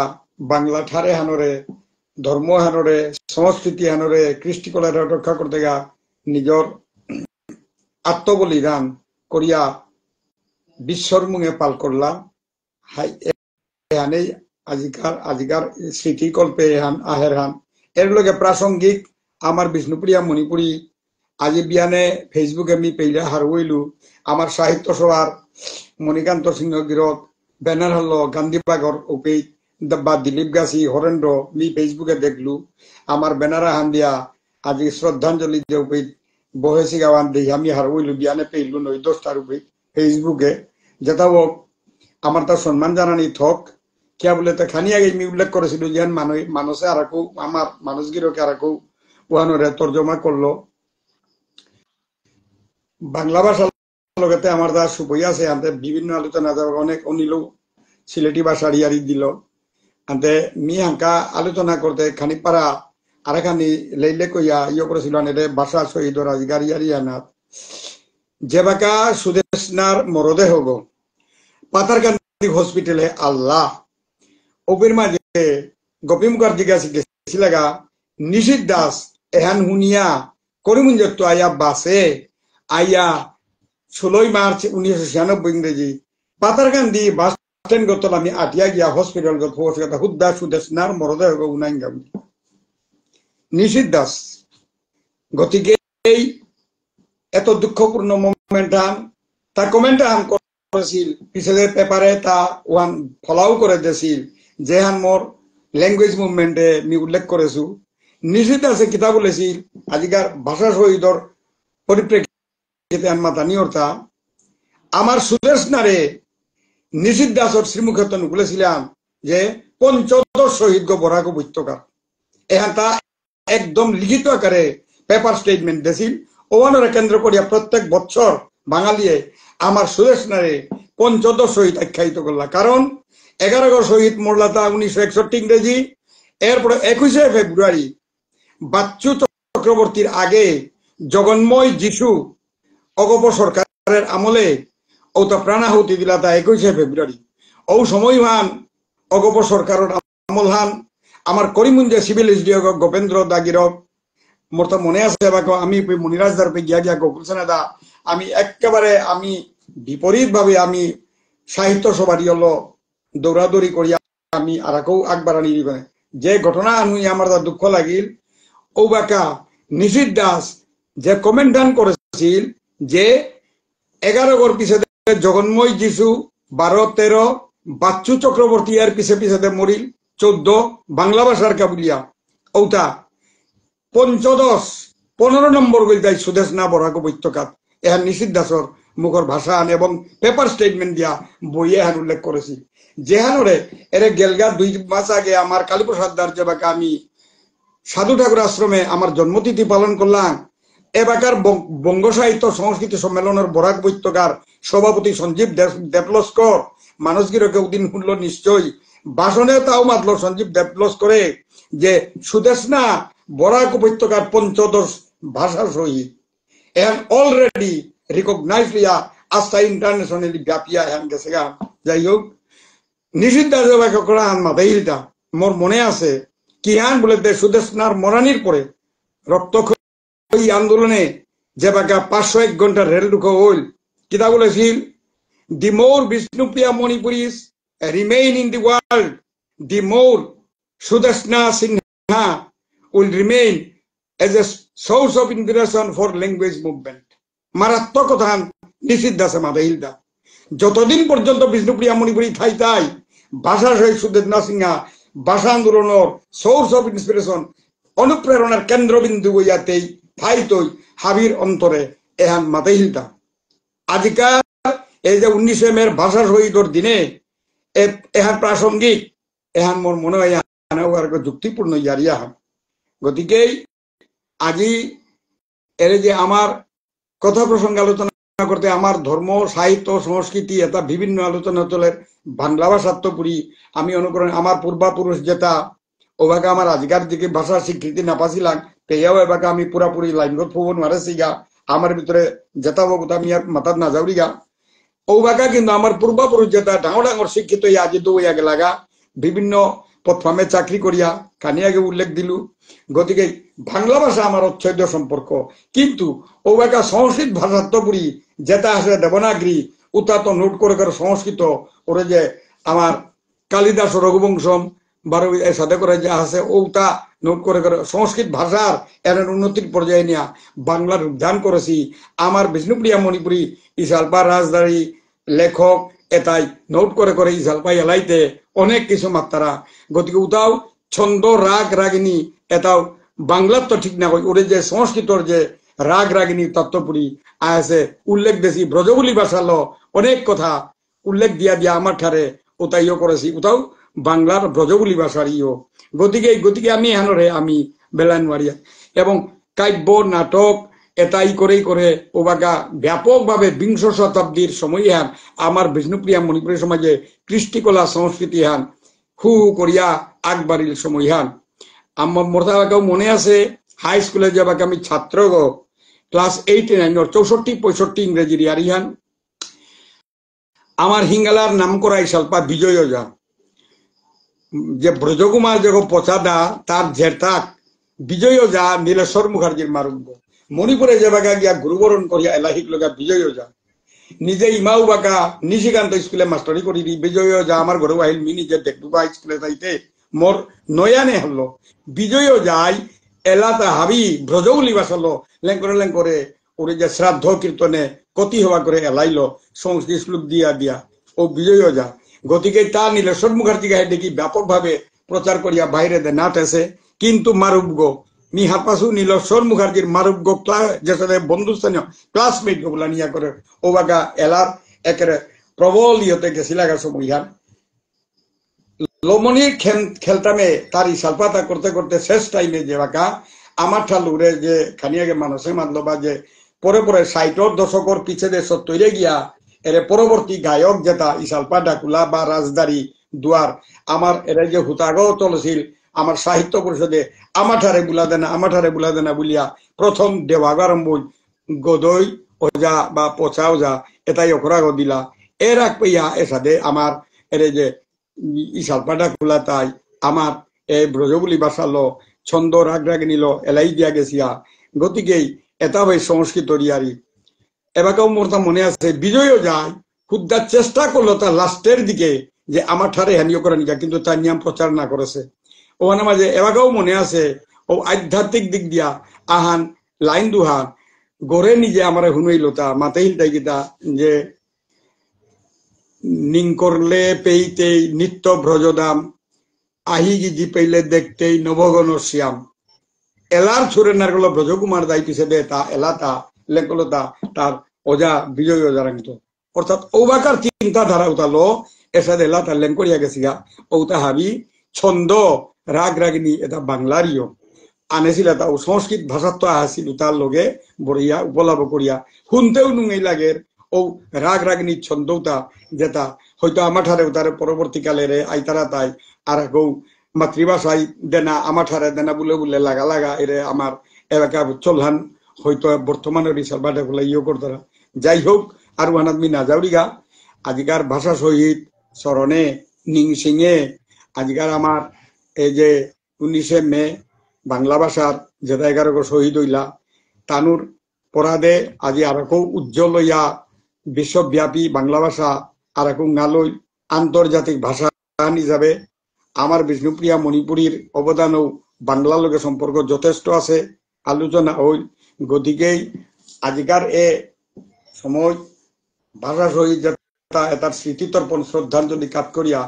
বাংলা ঠারে হানরে ধর্ম হানরে সংস্কৃতি হানরে কৃষ্টিকলার রক্ষা করতে গা নিজর আত্মবলিদান করিয়া বিশ্বর মুঙে পাল করলাম হাই এহানেই আজিকার আজিকার স্মৃতিকল্পে কল্পে এহান আহের হান এর লগে প্রাসঙ্গিক আমার বিষ্ণুপুরিয়া মণিপুরী আজি বিয়ানে ফেসবুকে আমি পেইলা হারুইলু আমার সাহিত্য সভার মণিকান্ত সিংহ গিরত ব্যানার হলো গান্ধীবাগর ওপেজ বা দিলীপ গাছি হরেন্দ্র মি ফেসবুকে দেখলু আমার ব্যানার হান দিয়া আজি শ্রদ্ধাঞ্জলি যে উপে বহেসি গাওয়ান দিই আমি হারবইলু বিয়ানে পেইলু নই দশটার উপে ফেসবুকে যেটা হোক আমার তার সম্মান জানানি থক কিয়া বলে তো খানি আগে আমি উল্লেখ করেছিল যে মানুষ মানুষে আর আমার মানুষগিরকে আর ওহানোরে তর্জমা করলো বাংলা ভাষা লগতে আমার দা আছে আনতে বিভিন্ন আলোচনা অনেক অনিলো সিলেটি ভাষা ইয়ারি দিল আনতে মি আলোচনা করতে খানি পারা আরেখানি লেইলে কইয়া ইয়ে করেছিল নেলে ভাষা শহীদ রাজগার ইয়ারি আনাত যে বাকা সুদেশনার মরদে হসপিটালে আল্লাহ অপির মাঝে গোপীমকার জিজ্ঞাসা গেছিলাগা নিশিত দাস এহান হুনিয়া করিমুঞ্জত্ব আয়া বাসে আয়া ষোলোই মার্চ উনিশশো ছিয়ানব্বই ইংরেজি পাতারকান্দি বাস স্ট্যান্ড গতল আমি আটিয়া গিয়া হসপিটাল গত হসপিটাল হুদ্দা সুদেশ নার মরদা হইব উনাইঙ্গা নিশিত দাস গতিকে এই এত দুঃখপূর্ণ মোমেন্টাম তা কমেন্টাম করেছিল পিছনে পেপারে তা ওয়ান ফলাও করে দিয়েছিল যেহান মোর ল্যাঙ্গুয়েজ মুভমেন্টে আমি উল্লেখ করেছো নিশ্চিত আছে কিতাব বলেছিল আজিকার ভাষা শহীদর পরিপ্রেক্ষিত আমার সুদেশনারে নিষিদ্ধ দাসর শ্রীমুখেতন বলেছিলাম যে পঞ্চদশ শহীদ গো বরাক উপত্যকা এখান তা একদম লিখিত আকারে পেপার স্টেটমেন্ট দিয়েছিল ওয়ানরে কেন্দ্র করিয়া প্রত্যেক বছর বাঙালিয়ে আমার নারে পঞ্চদশ শহীদ আখ্যায়িত করলা কারণ এগারো শহীদ শহীদ মোরলাতা উনিশশো একষট্টি ইংরেজি এরপরে একুশে ফেব্রুয়ারি বাচ্চু চক্রবর্তীর আগে জগন্ময় যিশু অগপ সরকারের আমলে তা প্রাণাহুতি তা একুশে ফেব্রুয়ারি ও সময় হান অগপ সরকারের আমল হান আমার করিমগঞ্জে সিভিল এসডিও গোপেন্দ্র দাগির মোর তো মনে আছে বা আমি মনিরাজদার পে গিয়া গিয়া গোকুলসেনা দা আমি একেবারে আমি বিপরীত ভাবে আমি সাহিত্য সভারই হলো দৌড়াদৌড়ি করিয়া আমি আর কেউ আগবাড়ানি যে ঘটনা আনুই আমার দা দুঃখ লাগিল ও বাকা নিশিত দাস যে কমেন্ট দান করেছিল যে এগারো গর পিছে জগন্ময় যিশু বারো তেরো বাচ্চু চক্রবর্তী আর পিছে পিছেতে মরিল চোদ্দ বাংলা ভাষার কাবুলিয়া ঔতা পঞ্চদশ পনেরো নম্বর তাই সুদেশ না বড়া কবিত্যকাত এহান নিষিদ্ধাসর মুখর আন এবং পেপার স্টেটমেন্ট দিয়া বইয়ে এহান উল্লেখ করেছি যেহানরে এরে গেলগা দুই মাস আগে আমার কালীপ্রসাদ দার আমি সাধু ঠাকুর আশ্রমে আমার জন্মতিথি পালন করলাম এবাকার বঙ্গ সাহিত্য সংস্কৃতি সম্মেলনের বরাক বৈত্যকার সভাপতি সঞ্জীব দেবলস্কর মানুষগিরকে উদিন হুল্ল নিশ্চয় বাসনে তাও মাতল সঞ্জীব দেবলস্করে যে সুদেশনা বরাক উপত্যকার পঞ্চদশ ভাষা সহিত এন অলরেডি রিকগনাইজ লিয়া আস্থা ইন্টারন্যাশনালি ব্যাপিয়া হ্যান গেছে গা যাই হোক নিষিদ্ধা জবাকে করা হান মাদাইলটা মোর মনে আছে কি হান বলে দে সুদেশনার মরানির পরে রক্ত ওই আন্দোলনে যে বাকা পাঁচশো এক ঘন্টা রেল ঢুকো হইল কিতা বলেছিল the more Bishnupriya Manipuris remain in the world the more Sudarshana Sinha will remain as a source of inspiration for language movement মারাত্মক কথা নিষিদ্ধ আছে মাদাহিলদা যতদিন পর্যন্ত বিষ্ণুপ্রিয়া মণিপুরি ঠাই তাই ভাষা শহীদ সুদেশনা সিংহা ভাষা আন্দোলনের সোর্স অফ ইন্সপিরেশন অনুপ্রেরণার কেন্দ্রবিন্দু ইয়াতেই ঠাই তৈ হাবির অন্তরে এহান মাতাইহিলতা আজিকার এই যে উনিশে মের ভাষা শহীদর দিনে এহান প্রাসঙ্গিক এহান মোর মনে হয় যুক্তিপূর্ণ ইয়ারিয়া গতিকে আজি এর যে আমার কথা প্রসঙ্গে আলোচনা করতে আমার ধর্ম সাহিত্য সংস্কৃতি এটা বিভিন্ন আলোচনা চলে বাংলা তো পুরি আমি অনুকরণ আমার পূর্বাপুরুষ যেটা ওভাকে আমার আজকার দিকে ভাষা স্বীকৃতি না পাছিলাম કે એવા আমি અમે પૂરાપૂરી લાઈન ફોન વારસી ગયા আমার ভিতরে যেতা আমি আর মাথাত না যাওরি গা ও কিন্তু আমার পূর্বাপুরুষ যেটা ডাঙর ডাঙর শিক্ষিত আজি তো ইয়াকে লাগা বিভিন্ন প্রথমে চাকরি করিয়া কানিয়াকে উল্লেখ দিলু গতিকে বাংলা ভাষা আমার অচ্ছৈদ্য সম্পর্ক কিন্তু ও সংস্কৃত ভাষাত্ব ভাষাত্মপুরি যেটা আসে দেবনাগরি উতা তো নোট করে করে সংস্কৃত ওরে যে আমার কালিদাস রঘুবংশম বারো সাথে করে যে আছে ও তা নোট করে করে সংস্কৃত ভাষার এর উন্নতির পর্যায়ে নিয়া বাংলার উদ্ধান করেছি আমার বিষ্ণুপ্রিয়া মণিপুরী ইসালপা রাজধানী লেখক এটাই নোট করে করে ইসালপা এলাইতে অনেক কিছু মাত্রা গতিকে উতাও ছন্দ রাগ রাগিনী এটাও বাংলার তো ঠিক না ওরে যে সংস্কৃতর যে রাগ রাগিনী তত্ত্বপুরি আছে উল্লেখ দেশি ব্রজবুলি ভাষাল অনেক কথা উল্লেখ দিয়া দিয়া আমার ঠারে ওটাইও করেছি ওটাও বাংলার ব্রজবুলি ভাষার ইয়ো গতিকে গতিকে আমি রে আমি বেলায়ন ওয়ারিয়ার এবং কাব্য নাটক এটাই করেই করে ওবাগা ব্যাপকভাবে বিংশ শতাব্দীর সময় হান আমার বিষ্ণুপ্রিয়া মণিপুরী সমাজে কৃষ্টিকলা সংস্কৃতি হান হু হু করিয়া আগবাড়ির সময় হান আমার মোরতাবাকেও মনে আছে হাই স্কুলে যাবাকে আমি ছাত্র গ ক্লাস এইট নাইন চৌষট্টি পঁয়ষট্টি ইংরেজির ইয়ারিহান আমার হিঙ্গালার নাম করা ইসালপা বিজয় ওঝা যে ব্রজকুমার যখন পচাদা তার জেঠাক বিজয় যা নীলেশ্বর মুখার্জির মারুঙ্গ মণিপুরে যে বাগা গিয়া গুরুবরণ করিয়া এলাহিক লগা বিজয় যা নিজে ইমাও বাকা নিশিকান্ত স্কুলে মাস্টারি করি দি বিজয় যা আমার ঘরে আহিল মি নিজে দেখবা স্কুলে যাইতে মোর নয়ানে হলো বিজয় যাই এলা তা হাবি ব্রজৌলি বাসল লেঙ্করে লেঙ্করে ওরে যে শ্রাদ্ধ কীর্তনে কতি হওয়া করে এলাইলো সংস্কৃত দিয়া দিয়া ও বিজয় যা গতিকে তা নিলে সন্মুখার্থী গায়ে দেখি ব্যাপকভাবে প্রচার করিয়া বাইরে দে নাটেছে কিন্তু মারুবগ নিহাপাসু নীলেশ্বর মুখার্জির মারুবগ ক্লাস যেসাথে বন্ধুস্থানীয় ক্লাসমেট গুলা নিয়া করে ওবাগা এলার একের প্রবল ইয়তে গেছিলাগা সময় ইহার লমনির খেলতামে তারি সালপাতা করতে করতে শেষ টাইমে যে বাকা আমার ঠালুরে যে খানিয়াকে মানুষে মানলো বা যে পরে পরে সাইটর দশকর পিছে দেশ তৈরি গিয়া এর পরবর্তী গায়ক যেটা ইসালপা ডাকুলা বা রাজদারি দুয়ার আমার এর যে হুতাগও চলছিল আমার সাহিত্য পরিষদে আমাঠারে বুলা দেনা আমাঠারে বুলা দেনা বলিয়া প্রথম দেওয়াগ আরম্ভ গদই ওজা বা পচা ওজা এটাই অকরাগ দিলা এর আগ পেয়া এর সাথে আমার এর যে ইসালপাটা খোলা তাই আমার এই বলি বাসালো ছন্দ রাগ রাগ নিল এলাই দিয়া গেছিয়া গতিকেই এটা হয় সংস্কৃত রিয়ারি এবাকেও মোর তা মনে আছে বিজয়ও যায় ক্ষুদার চেষ্টা করলো তার লাস্টের দিকে যে আমার ঠারে হানিও করে নিকা কিন্তু তার নিয়ম প্রচার না করেছে ও মানে মাঝে এবাকেও মনে আছে ও আধ্যাত্মিক দিক দিয়া আহান লাইন দুহান গড়ে নিজে আমার শুনেই তা মাতে হিলতাই গীতা যে নিং করলে পেইতেই নিত্য ভ্রজদাম আহি গিজি পেইলে দেখতেই নবগণ শ্যাম এলার ছুরে নারগুলো ব্রজকুমার দায়িত্ব হিসেবে তা এলাতা লেকলতা তার ওজা বিজয় ওজা রাখতো অর্থাৎ ওবাকার চিন্তাধারা উতালো এসাদে দেলা লেং করিয়া গেছিগা তা হাবি ছন্দ রাগ রাগিনী এটা বাংলারিও আনেছিল তা সংস্কৃত ভাষাত্ব আছিল আসিল তার লগে বড়িয়া উপলাভ করিয়া শুনতেও নুঙেই লাগে ও রাগ রাগিনী উতা যেটা হয়তো ঠারে উতারে পরবর্তীকালে রে আইতারা তাই আর গৌ মাতৃভাষাই দেনা ঠারে দেনা বলে বলে লাগা লাগা এরে আমার এলাকা চলহান হয়তো বর্তমানের রিসার্ভাটে বলে ইয়ে করতারা যাই হোক আর আদমি নাজাউরিগা আজকার ভাষা শহীদ স্মরণে নিং সিংয়ে আজিকার আমার এই যে উনিশে মে বাংলা ভাষার জেদা এগারো শহীদ হইলা তানুর পরাদে আজি আরাকো উজ্জ্বল হইয়া বিশ্বব্যাপী বাংলা ভাষা আরাকো নালই আন্তর্জাতিক ভাষা হিসাবে আমার বিষ্ণুপ্রিয়া মণিপুরীর অবদানও বাংলার লোকের সম্পর্ক যথেষ্ট আছে আলোচনা হইল গতিকেই আজিকার এ সময় ভাষা শহীদ তার তর্পণ শ্রদ্ধাঞ্জলি কাপ করিয়া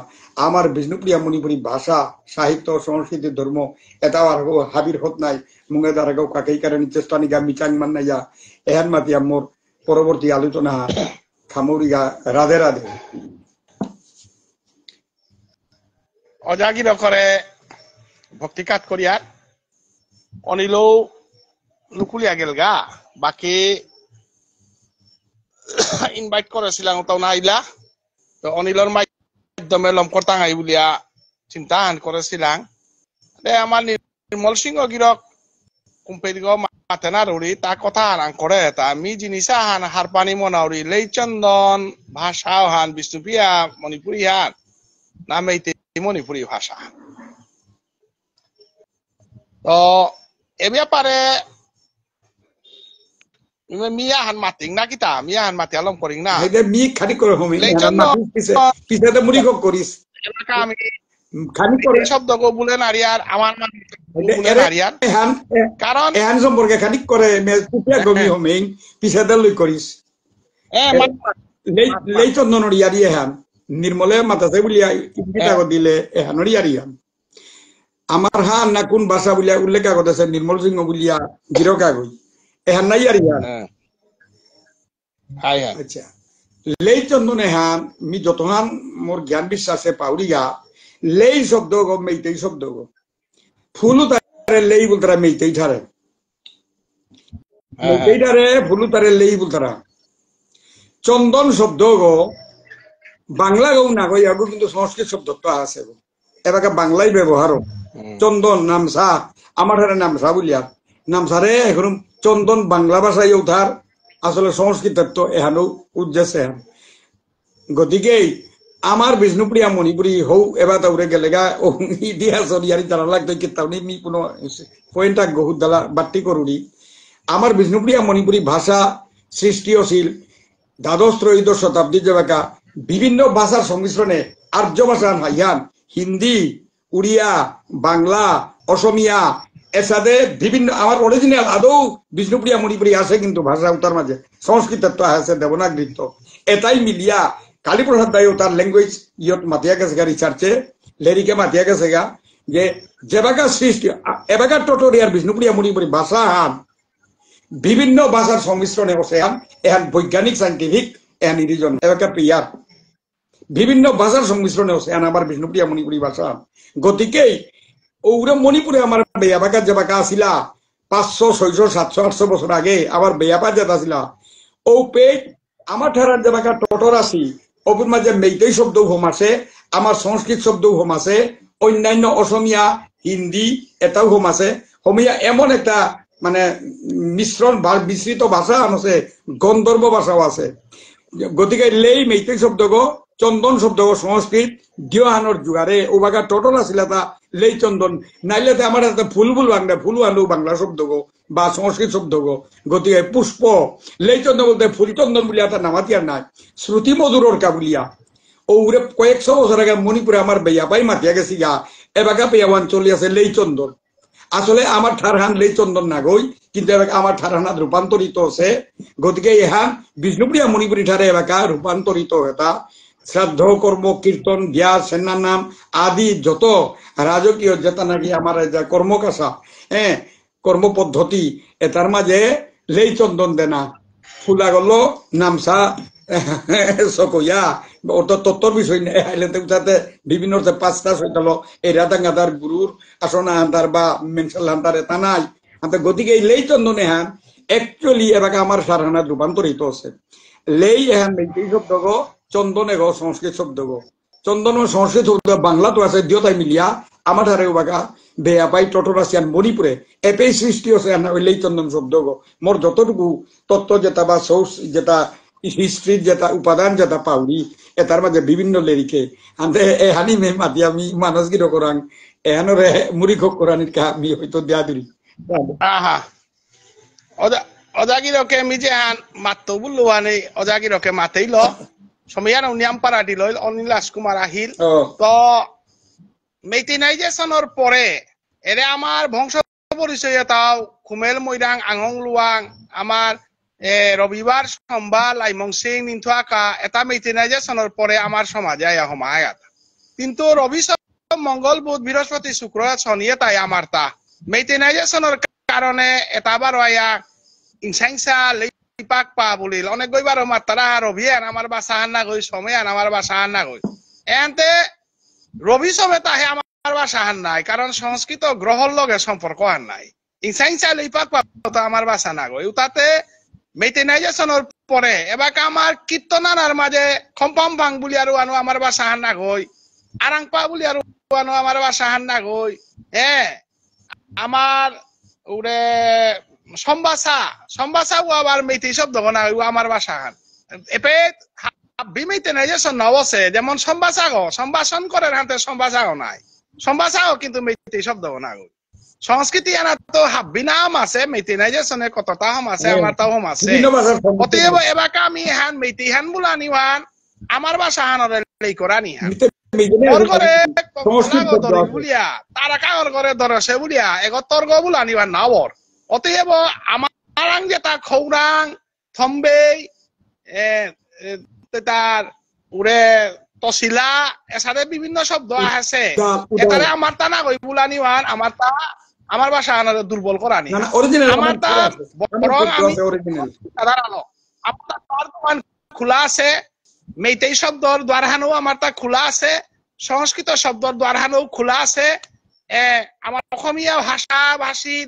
আমার বিষ্ণুপ্রিয়া মণিপুরি ভাষা সাহিত্য সংস্কৃতি ধর্ম এটাও আর হাবির হত নাই মুঙ্গেদার আগেও কাকেই কারণ নিগা মিচাং মান্নাইয়া এহান মাতিয়া মোর পরবর্তী আলোচনা খামুরিগা রাধে রাধে
অজাগির করে ভক্তি কাজ করিয়া অনিলও লুকুলিয়া গেল গা বাকি ইনভাইট করেছিলাম তাও আইলা তো অনিলর মাধ্যমে লমকর টাঙাই বলিয়া চিন্তা হান করেছিলাম আমার নির্মল সিংহ গিরক কুম্পেরিগ মাথে না রুড়ি তা কথা আরাম করে তা আমি জিনিস আহান হারপানি মনাউরি লেই চন্দন ভাষা হান বিষ্ণুপিয়া মণিপুরি হান নামেইতে মণিপুরি ভাষা তো এ ব্যাপারে মিয়া হান মাতিং না কিতা মিয়া হান মাতি আলম করিং না এটা মি খালি করে হমি পিছাতে মুড়ি কক করিস আমি খালি করে শব্দ বলে নারী আর আমার বলে নারী
আর কারণ সম্পর্কে খালি করে মে কুপিয়া গমি লই করিস এ লেই নির্মলে মাতাছে বলিয়া দিলে এহান ইহান আমার হা না কোন ভাষা বলিয়া উল্লেখ আগত আছে নির্মল সিংহ বলিয়া গিরকা গই এহান হ্যাঁ
হ্যাঁ আচ্ছা
লেই মি মোর জ্ঞান বিশ্বাসে পাউরি গা লেই শব্দ গো মেইতেই শব্দ গো ফুলু তারে লেই বলতারা মেইতেই ফুলু তারে লেই বলতারা চন্দন শব্দ গো বাংলা গৌ না গই আগু কিন্তু সংস্কৃত শব্দ তো আছে গো এবাকে বাংলায় ব্যবহার চন্দন নামসা আমার হারে নামসা বলিয়া নামসারে এখন চন্দন বাংলা ভাষায় উঠার আসলে সংস্কৃতের তো এহানো উদ্দেশ্য এহান গতিকে আমার বিষ্ণুপ্রিয়া মণিপুরী হৌ এবার তাহলে গেলে গা ইতিহাস ইয়ারি তারা লাগতো কি কোনো পয়েন্টাক গহুত দালা বাট্টি করুনি আমার বিষ্ণুপ্রিয়া মণিপুরী ভাষা সৃষ্টিশীল দ্বাদশ ত্রয়োদশ শতাব্দী যেবাকা বিভিন্ন ভাষার সংমিশ্রণে আর্য ভাষা হাইয়ান হিন্দি উড়িয়া বাংলা অসমিয়া এর সাথে বিভিন্ন আমার অরিজিনাল আদৌ বিষ্ণুপ্রিয়া মণিপুরী আছে কিন্তু ভাষা উত্তর মাঝে সংস্কৃত তো আছে দেবনাগৃত এটাই মিলিয়া কালীপ্রসাদ বাইও তার ল্যাঙ্গুয়েজ ইয়ত মাতিয়া গেছে গা রিসার্চে লেরিকে মাতিয়া গেছে গা যে যেবাকা সৃষ্টি এবাকা টটরিয়ার বিষ্ণুপ্রিয়া মণিপুরী ভাষা হান বিভিন্ন ভাষার সংমিশ্রণে বসে হান এহান বৈজ্ঞানিক সাইন্টিফিক এহান ইরিজন এবাকা পিয়ার বিভিন্ন ভাষার সংমিশ্রণে বসে হান আমার বিষ্ণুপ্রিয়া মণিপুরী ভাষা গতিকেই ওরা মণিপুরে আমার বেয়া ভাগা যে ভাগা আসিল পাঁচশো ছয়শো সাতশো আটশো বছর আগে আমার বেয়া পা যেটা আসিল ও পেট আমার ঠেরার যে ভাগা টটর আসি ওপর মাঝে মেইতেই শব্দ হোম আছে আমার সংস্কৃত শব্দ হোম আছে অন্যান্য অসমীয়া হিন্দি এটাও হোম আছে হোমিয়া এমন একটা মানে মিশ্রণ বিস্তৃত ভাষা আছে গন্ধর্ব ভাষাও আছে গতিকে লেই মেইতেই শব্দ গো চন্দন শব্দ সংস্কৃত দিওহানোর যুগারে ও বাগা টটল আসিলা তা লেই চন্দন নাইলে তো আমার হাতে ফুল বুল বাংলা ফুল আনু বাংলা শব্দ গো বা সংস্কৃত শব্দ গো গতিকে পুষ্প লেই চন্দন বলতে ফুলচন্দন বলিয়া তা নামাতিয়ার নাই শ্রুতি মধুরর বলিয়া ও উরে কয়েকশো বছর আগে মণিপুরে আমার বেয়া পাই মাতিয়া গেছি গা পেয়া ওয়ান চলি আছে লেই চন্দন আসলে আমার ঠারহান লেই চন্দন না গই কিন্তু এবার আমার ঠারহানাত রূপান্তরিত আছে গতিকে ইহান বিষ্ণুপ্রিয়া মণিপুরী ঠারে এবাকা রূপান্তরিত হেতা শ্রাদ্ধ কর্ম কীর্তন ধ্যাস সেনার নাম আদি যত রাজকীয় যেটা নাকি আমার কর্মকাশা হ্যাঁ কর্ম পদ্ধতি এটার মাঝে লেই চন্দন দেনা ফুলা গেল নামসা সকইয়া তত্ত্বর বিষয় নেই তাতে বিভিন্ন পাঁচটা হয়ে এই গুরুর আসনা হান্তার বা মেনসাল হান্তার এটা নাই হাতে গতিকে এই লেই চন্দনে হান একচুয়ালি এবার আমার সারহানা রূপান্তরিত আছে লেই হ্যান এই শব্দ চন্দনে গ সংস্কৃত শব্দ গো চন্দন সংস্কৃত শব্দ বাংলা তো আছে দিয়তাই মিলিয়া আমার ধারে বাগা বেয়া পাই টটর আসিয়ান মণিপুরে এপেই সৃষ্টি হচ্ছে হইলেই চন্দন শব্দ গো মোর যতটুকু তত্ত্ব যেটা বা সৌস যেটা হিস্ট্রির যেটা উপাদান যেটা পাউরি এটার মাঝে বিভিন্ন লেরিকে আনতে এহানি মে মাতি আমি মানস গির করাং এহানরে মুরিখ করানির কা আমি হয়তো
দেয়া দিলি আহা অজাগিরকে মিজে হান মাত্র বুল্লু হানি অজাগিরকে মাতেই ল সমীয়ান উনিয়াম পারা দিল অনিল রাজকুমার আহিল তো মেটিনাইজেশনের পরে এরে আমার বংশ পরিচয় তাও খুমেল মৈরাং আঙং লুয়াং আমার রবিবার সোমবার লাইমং সিং নিন্থু আকা এটা মেটিনাইজেশনের পরে আমার সমাজে আয়া সমায় কিন্তু রবি মঙ্গল বুধ বৃহস্পতি শুক্র শনি তাই আমার তা মেটিনাইজেশনের কারণে এটা বারো আয়া ইনসাইংসা পাক পা বলিল অনেক গইবার আমার তারা রবি আমার বাসা হান্না আমার বাসা হান্না রবি তাহে আমার বাসা হান নাই কারণ সংস্কৃত গ্রহর লগে সম্পর্ক আর নাই চাইলে ইপাক পাবো আমার বাসা না মেটেনাইজেশনের পরে আমার মাঝে খম্পাম বুলি আর আনো আমার বাসা হান না গই আরাং পা বুলি আর আনো আমার বাসা হান না গই হ্যাঁ আমার উড়ে সম্বাসা সম্বাসা ও আবার মেইতে শব্দ না ও আমার বাসা খান এপে বিমিতে নাই যে নবসে যেমন সম্বাসা গো সম্ভাষণ করে হাতে সম্ভাষা নাই সম্ভাষা কিন্তু মেয়েতে শব্দ না গো সংস্কৃতি এনা তো হাব্বি নাম আছে মেয়েতে নাই যে সনে কতটা হম আছে আমার তাও হম আছে অতএব আমি হান মেয়েতে হান বুলা নি আমার বাসা হান লেই করা নি হান তারা কাগর করে ধরে সে বুলিয়া এগো তর্ক বুলা নিবা নাবর অতএব আমার যে তার খৌরাং থম্বে তার উরে তসিলা এসারে বিভিন্ন শব্দ আছে এটারে আমার তা না কই ওয়ান আমার তা আমার ভাষা আনার দুর্বল করানি আমার তা বরং আমি সাধারণ আপনার দ্বার দোকান খোলা আছে মেইতেই শব্দর দ্বারহানো আমার তা খোলা আছে সংস্কৃত শব্দর দ্বারহানো খোলা আছে আমার অসমীয়া ভাষা ভাষীর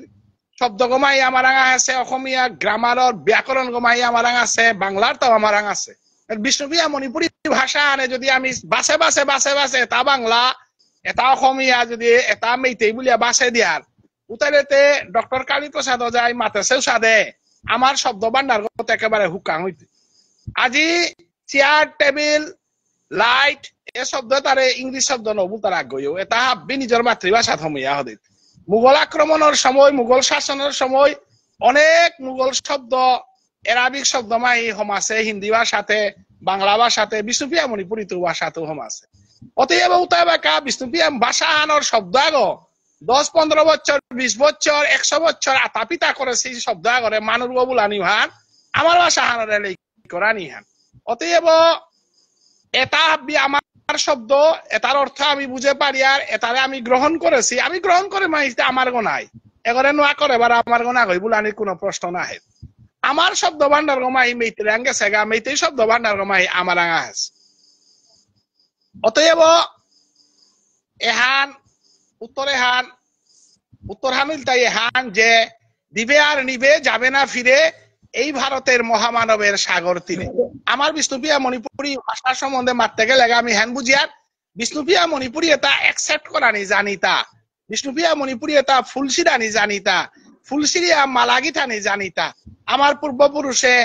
শব্দ গমাই আমার আঙা আছে অসমীয়া গ্রামাৰৰ ব্যাকৰণ গমাই আমাৰ আঙা আছে বাংলার তো আমার আঙা আছে বিষ্ণুপ্রিয়া মণিপুরী ভাষা আনে যদি আমি বাছে বাছে বাছে বাছে এটা বাংলা এটা অসমীয়া যদি এটা মেইতেই বলিয়া বাসে দিয়ার উতাইতে ডক্টর কালী প্রসাদ অজাই মাতেছেও সাদে আমার শব্দ গত একেবারে হুকা হইতে আজি চেয়ার টেবিল লাইট এ শব্দ তারে ইংলিশ শব্দ নবু তার আগ্রহ এটা হাববি নিজের মাতৃভাষা থমিয়া হদিত মুঘল আক্রমণের সময় মুঘল শাসনের সময় অনেক মুঘল শব্দ এরাবিক শব্দ মাই হোম আছে হিন্দি ভাষাতে বাংলা ভাষাতে বিষ্ণুপিয়া মণিপুরী তো ভাষাতে হোম আছে অতএব উতাবাকা বিষ্ণুপিয়া ভাষা আনোর শব্দ আগ দশ পনেরো বছর বিশ বছর একশো বছর আতাপিতা করে সেই শব্দ আগরে মানুষ ববুলানি হান আমার ভাষা হানরে করানি হান অতএব এটা ভাবি আমার তার শব্দ এটার অর্থ আমি বুঝে পারি আর এটারে আমি গ্রহণ করেছি আমি গ্রহণ করে মাইতে আমার গোনাই এগরে নোয়া করে এবার আমার গনা হই বুলানি কোনো প্রশ্ন না হে আমার শব্দ ভান্ডার গমাই মেইতে রাঙ্গে সেগা মেইতে শব্দ ভান্ডার গমাই আমার আঙা হাস অতএব এহান উত্তর এহান উত্তর হামিল তাই এহান যে দিবে আর নিবে যাবে না ফিরে এই ভারতের মহামানবের সাগর তীরে আমার বিষ্ণুপ্রিয়া মণিপুরি ভাষা সম্বন্ধে মারতে গেলে আমি হ্যান বুঝিয়ার বিষ্ণুপ্রিয়া মণিপুরি এটা অ্যাকসেপ্ট করানি জানি তা বিষ্ণুপ্রিয়া মণিপুরি এটা ফুলসিরানি জানি তা ফুলসিরিয়া মালাগিঠানি তা আমার পূর্বপুরুষে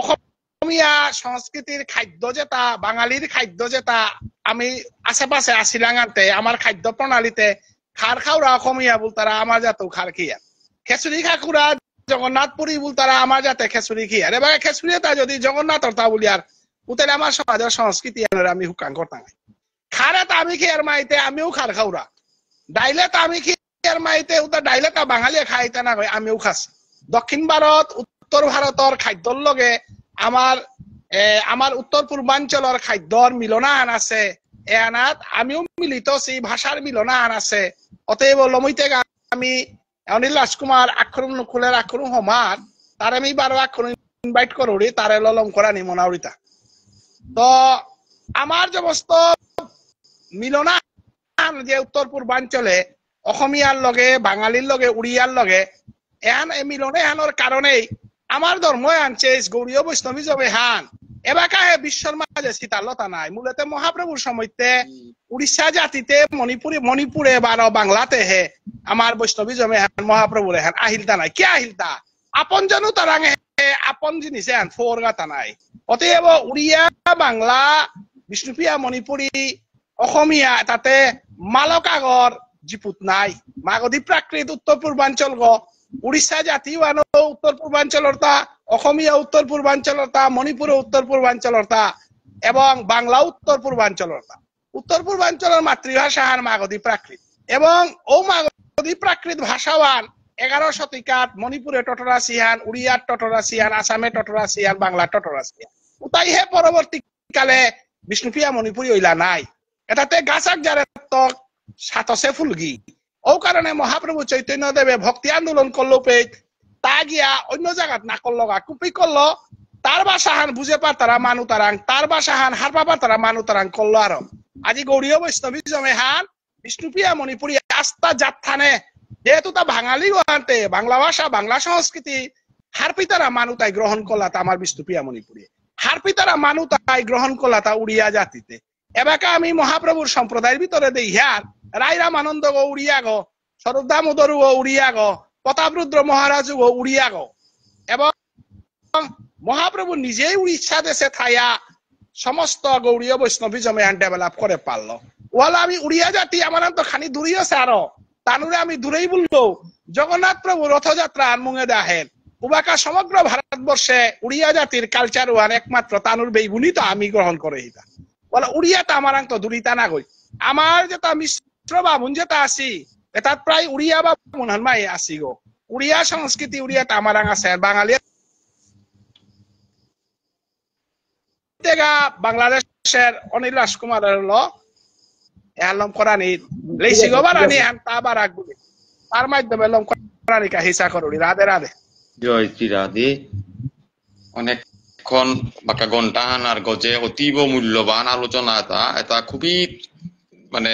অসমীয়া সংস্কৃতির খাদ্য যেটা বাঙালির খাদ্য যেটা আমি আশেপাশে আসিলাঙাতে আমার খাদ্য প্রণালীতে খার খাওয়া অসমীয়া বল তারা আমার জাতো খার খিয়া খেচুরি খাকুরা জগন্নাথ পুরী বল তারা আমার যাতে খেসুরি কি আরে ভাই খেসুরি তা যদি জগন্নাথ অর্থা বলি আর উতের আমার সমাজের সংস্কৃতি আমি হুকাং করতাম খারে তা আমি কি আর মাইতে আমিও খার খাওরা ডাইলে তা আমি কি আর মাইতে উতা ডাইলে তা বাঙালি খাইতে না কই আমিও খাস দক্ষিণ ভারত উত্তর ভারতর খাদ্যর লগে আমার আমার উত্তর পূর্বাঞ্চলের খাদ্যর আন আছে এ আনাত আমিও মিলিত সেই ভাষার আন আছে অতএব লমইতে আমি এখন ইলাস কুমার আখরুম নুকুলের আখরুম হমার আমি বারো আখরুম ইনভাইট করুড়ি তারে মনাউরিতা তো আমার যে যে উত্তর পূর্বাঞ্চলে লগে বাঙালির লগে উড়িয়ার লগে এহান এই মিলনে হানোর কারণেই আমার ধর্ম আনছে গৌরীয় বৈষ্ণবী জবে হান এবাকাহে বিশ্বর মাঝে শীতালতা নাই মূলত মহাপ্রভুর সময়তে উড়িষ্যা জাতিতে মণিপুরে মণিপুরে বা বাংলাতে হে আমার বৈষ্ণবী জমে হ্যান মহাপ্রভুর হ্যান আহিলতা নাই কে আহিলতা আপন জানো তারাঙে আপন জিনিস হ্যান গাতা নাই অতএব উড়িয়া বাংলা বিষ্ণুপ্রিয়া মণিপুরী অসমিয়া তাতে মালকাগর জিপুত নাই মাগধি প্রাকৃত উত্তর পূর্বাঞ্চল গ উড়িষ্যা জাতি উত্তর পূর্বাঞ্চলর তা অসমীয়া উত্তর পূর্বাঞ্চলর তা মণিপুর উত্তর পূর্বাঞ্চলর তা এবং বাংলা উত্তর পূর্বাঞ্চলর তা উত্তর পূর্বাঞ্চলের মাতৃভাষা হার মাগধি প্রাকৃত এবং ও মাগ যদি প্রাকৃত ভাষাওয়ান এগারো শতিকাত মণিপুরে টটরা সিহান উড়িয়ার টটরা সিহান আসামে টটরা সিহান বাংলা টটরা সিহান উতাই হে পরবর্তী কালে বিষ্ণুপ্রিয়া মণিপুরী ওইলা নাই এটাতে গাছাক যারে তক সাতসে ফুলগি ও কারণে মহাপ্রভু চৈতন্য দেবে ভক্তি আন্দোলন করলো পে তা গিয়া অন্য জায়গাত না করলো গা কুপি করলো তার বাসাহান বুঝে পার তারা মানু তারাং তার বাসাহান হার বাবা তারা মানু তারাং করলো আরো আজি গৌরীয় বৈষ্ণবী জমে হান বিষ্ণুপ্রিয়া মণিপুরী আস্থা জাত থানে যেহেতু তা বাঙালি আনতে বাংলা ভাষা বাংলা সংস্কৃতি হারপিতারা মানু তাই গ্রহণ করলা তা আমার বিষ্ণুপ্রিয়া মণিপুরী হারপিতারা মানু তাই গ্রহণ করলা তা উড়িয়া জাতিতে এবাকে আমি মহাপ্রভুর সম্প্রদায়ের ভিতরে দেই হিয়ার রায়রাম আনন্দ গো উড়িয়া গো শরদামোদর গো উড়িয়া গো প্রতাপরুদ্র মহারাজ গো উড়িয়া গো এবং মহাপ্রভু নিজেই উড়িষ্যা দেশে থাইয়া সমস্ত গৌরীয় বৈষ্ণবী জমে ডেভেলপ করে পারলো ওয়ালা আমি উড়িয়া যাতি আমার তো খানি আছে আরো তানুরে আমি দূরেই বললো জগন্নাথ প্রভু রথযাত্রা আনমুঙে দাহেন উবাকা সমগ্র ভারতবর্ষে উড়িয়া জাতির কালচার ওয়ান একমাত্র তানুর বেই বেগুনি তো আমি গ্রহণ করে হইতা বলে উড়িয়া তো আমার তো তা না গই আমার যে তা মিশ্র বা মুন যে তা আসি এটা প্রায় উড়িয়া বা মনহান মাই আসি গো উড়িয়া সংস্কৃতি উড়িয়া তা আমার আছে বাঙালি বাংলাদেশের অনিল রাজকুমার এলম কোরআন লেসি গবারানি আন তাবার আগুলি তার মাধ্যমে এলম কোরআন কা হিসা করুনি রাধে রাধে
জয় শ্রী রাধে অনেকক্ষণ বাকা ঘন্টা আনার গজে অতীব মূল্যবান আলোচনা এটা এটা খুবই মানে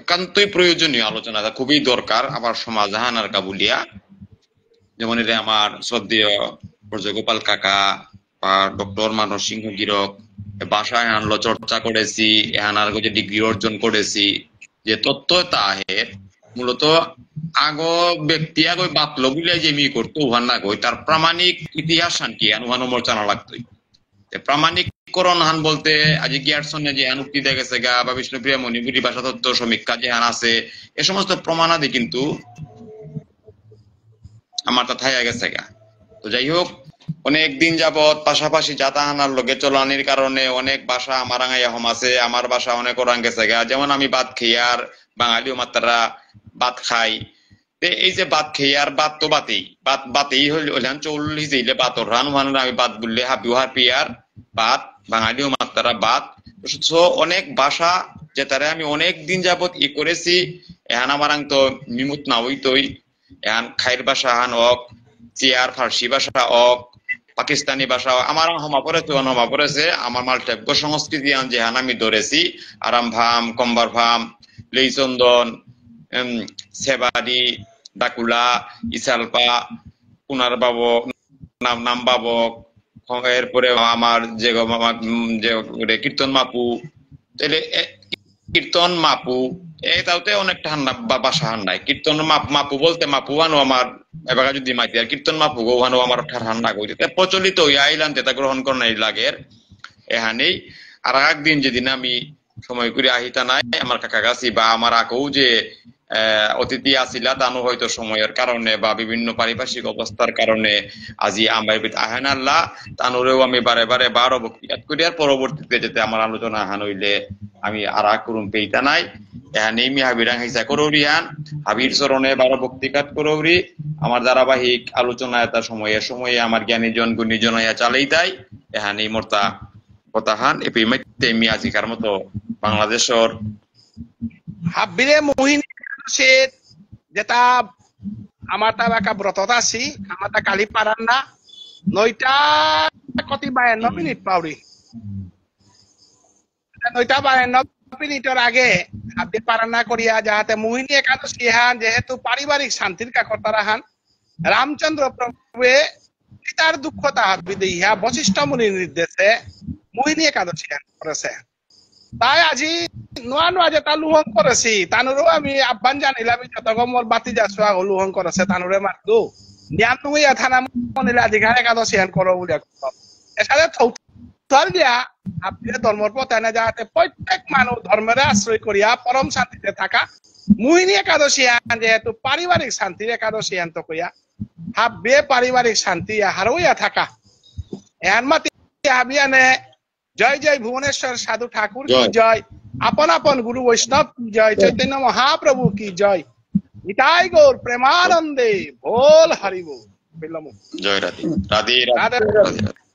একান্তই প্রয়োজনীয় আলোচনা এটা খুবই দরকার আমার সমাজ হানার কাবুলিয়া যেমন এটা আমার শ্রদ্ধেয় পর্যগোপাল কাকা বা ডক্টর মানব সিংহ গিরক বাসায় আনলো চর্চা করেছি এহানার যে ডিগ্রি অর্জন করেছি যে তত্ত্ব আহে মূলত আগ ব্যক্তি আগে বাতল বুলিয়া যে মি করতো উহান না কই তার প্রামাণিক ইতিহাস শান্তি উহান নম্বর জানা লাগতো প্রামাণিককরণ হান বলতে আজ গিয়ারসনে যে হান উক্তি গেছে গা বা বিষ্ণুপ্রিয়া মণিপুরী ভাষা তত্ত্ব সমীক্ষা যে হান আছে এ সমস্ত প্রমাণাদি কিন্তু আমার তা থাই গেছে গা তো যাই হোক অনেক দিন যাবত পাশাপাশি যাতাহানার লগে চলানির কারণে অনেক বাসা আমার আঙাইয়া আছে আমার বাসা অনেক ওরাং গেছে গা যেমন আমি বাদ খেয়ার আর বাঙালি মাত্রা বাদ খাই এই যে বাদ খেয়ার বাদ তো বাতি ভাত বাতি হইলেন চল্লিশ দিলে বাত রান ওখানে আমি বাদ বললে হাবি হার পিয়ার ভাত বাঙালি মাত্রা ভাত অনেক বাসা যে তারা আমি অনেক দিন যাবত ই করেছি এহান আমার তো নিমুত না হইতই এহান খাইর বাসা হান অক চেয়ার ফার্সি বাসা অক পাকিস্তানি ভাষা আমার হমা পড়েছে অনমা পড়েছে আমার মালটেপগো সংস্কৃতি যে আমি ধরেছি আরাম ভাম কম্বার ভাম লেইচন্দন সেবাদি ডাকুলা ইসালপা পুনার বাব নাম নাম বাবক এরপরে আমার যে কীর্তন মাপু কীর্তন মাপু এটাতে অনেক ঠান্ডা বা বাসা হান্ডায় কীর্তন মাপু বলতে মাপু আনো আমার এবার যদি মাইতে আর কীর্তন মাপু গো আনো আমার ঠান্ডা কই প্রচলিত ওই আইলান তা গ্রহণ করনাই লাগের এহানেই আর একদিন যেদিন আমি সময় করে আহিতা নাই আমার কাকা গাছি বা আমার আকৌ যে অতিথি আসিলা তানু হয়তো সময়ের কারণে বা বিভিন্ন পারিপার্শ্বিক অবস্থার কারণে আজি আমার আহান আল্লাহ তানুরেও আমি বারে বারে বারো বক্তৃতা করিয়ার পরবর্তীতে আমার আলোচনা আহান হইলে আমি আর করুম পেইতা নাই এহানেই হিসা হাবির চরণে বারো করৌরি আমার ধারাবাহিক আলোচনা এটা সময়ে সময়ে আমার জ্ঞানীজন জন হইয়া চালেই দেয় এহানেই মোর্তা প্রত্যাহান এপিমাইতে মি আজিকার মতো বাংলাদেশের
হাবিরে মোহিনী যেটা ব্রতত আছি কালি পারান না নয়টা কতি বায়ান্ন মিনিট পাউরি নয়টা বায়ান্ন মিনিটের আগে আপনি করিয়া যাহাতে মোহিনী একাদশী হান যেহেতু পারিবারিক শান্তির কাকতারা হান রামচন্দ্র প্রভুয়ে পিতার দুঃখ তাহার বিদে ইহা বশিষ্ঠ মুনির নির্দেশে মোহিনী একাদশী হান করেছে তাই আজি নোৱা নোৱা যে তাৰ লোহং আছে তানুরও আমি আহ্বান জানিলা আমি যতক বাতি যাছোৱা লোহং কৰিছে তানুৰে মাতো নিয়াম তুমি থানা মনিলে কৰ বুলি দিয়া আপনি ধর্মর যাতে প্রত্যেক মানুষ ধর্মের আশ্রয় করিয়া পরম শান্তিতে থাকা মুহিনী একাদশী আন যেহেতু পারিবারিক শান্তির একাদশী আন তো কইয়া হাব্বে পারিবারিক শান্তি হারইয়া থাকা এহান মাতি হাবিয়ানে জয় জয় ভুবনেশ্বর সাধু ঠাকুর কি জয় আপন আপন গুরু বৈষ্ণব কি জয় চৈতন্য মহাপ্রভু কি জয় নিতাই গৌর প্রেমানন্দে ভোল হরিব
জয় রাধে রাধে
রাধে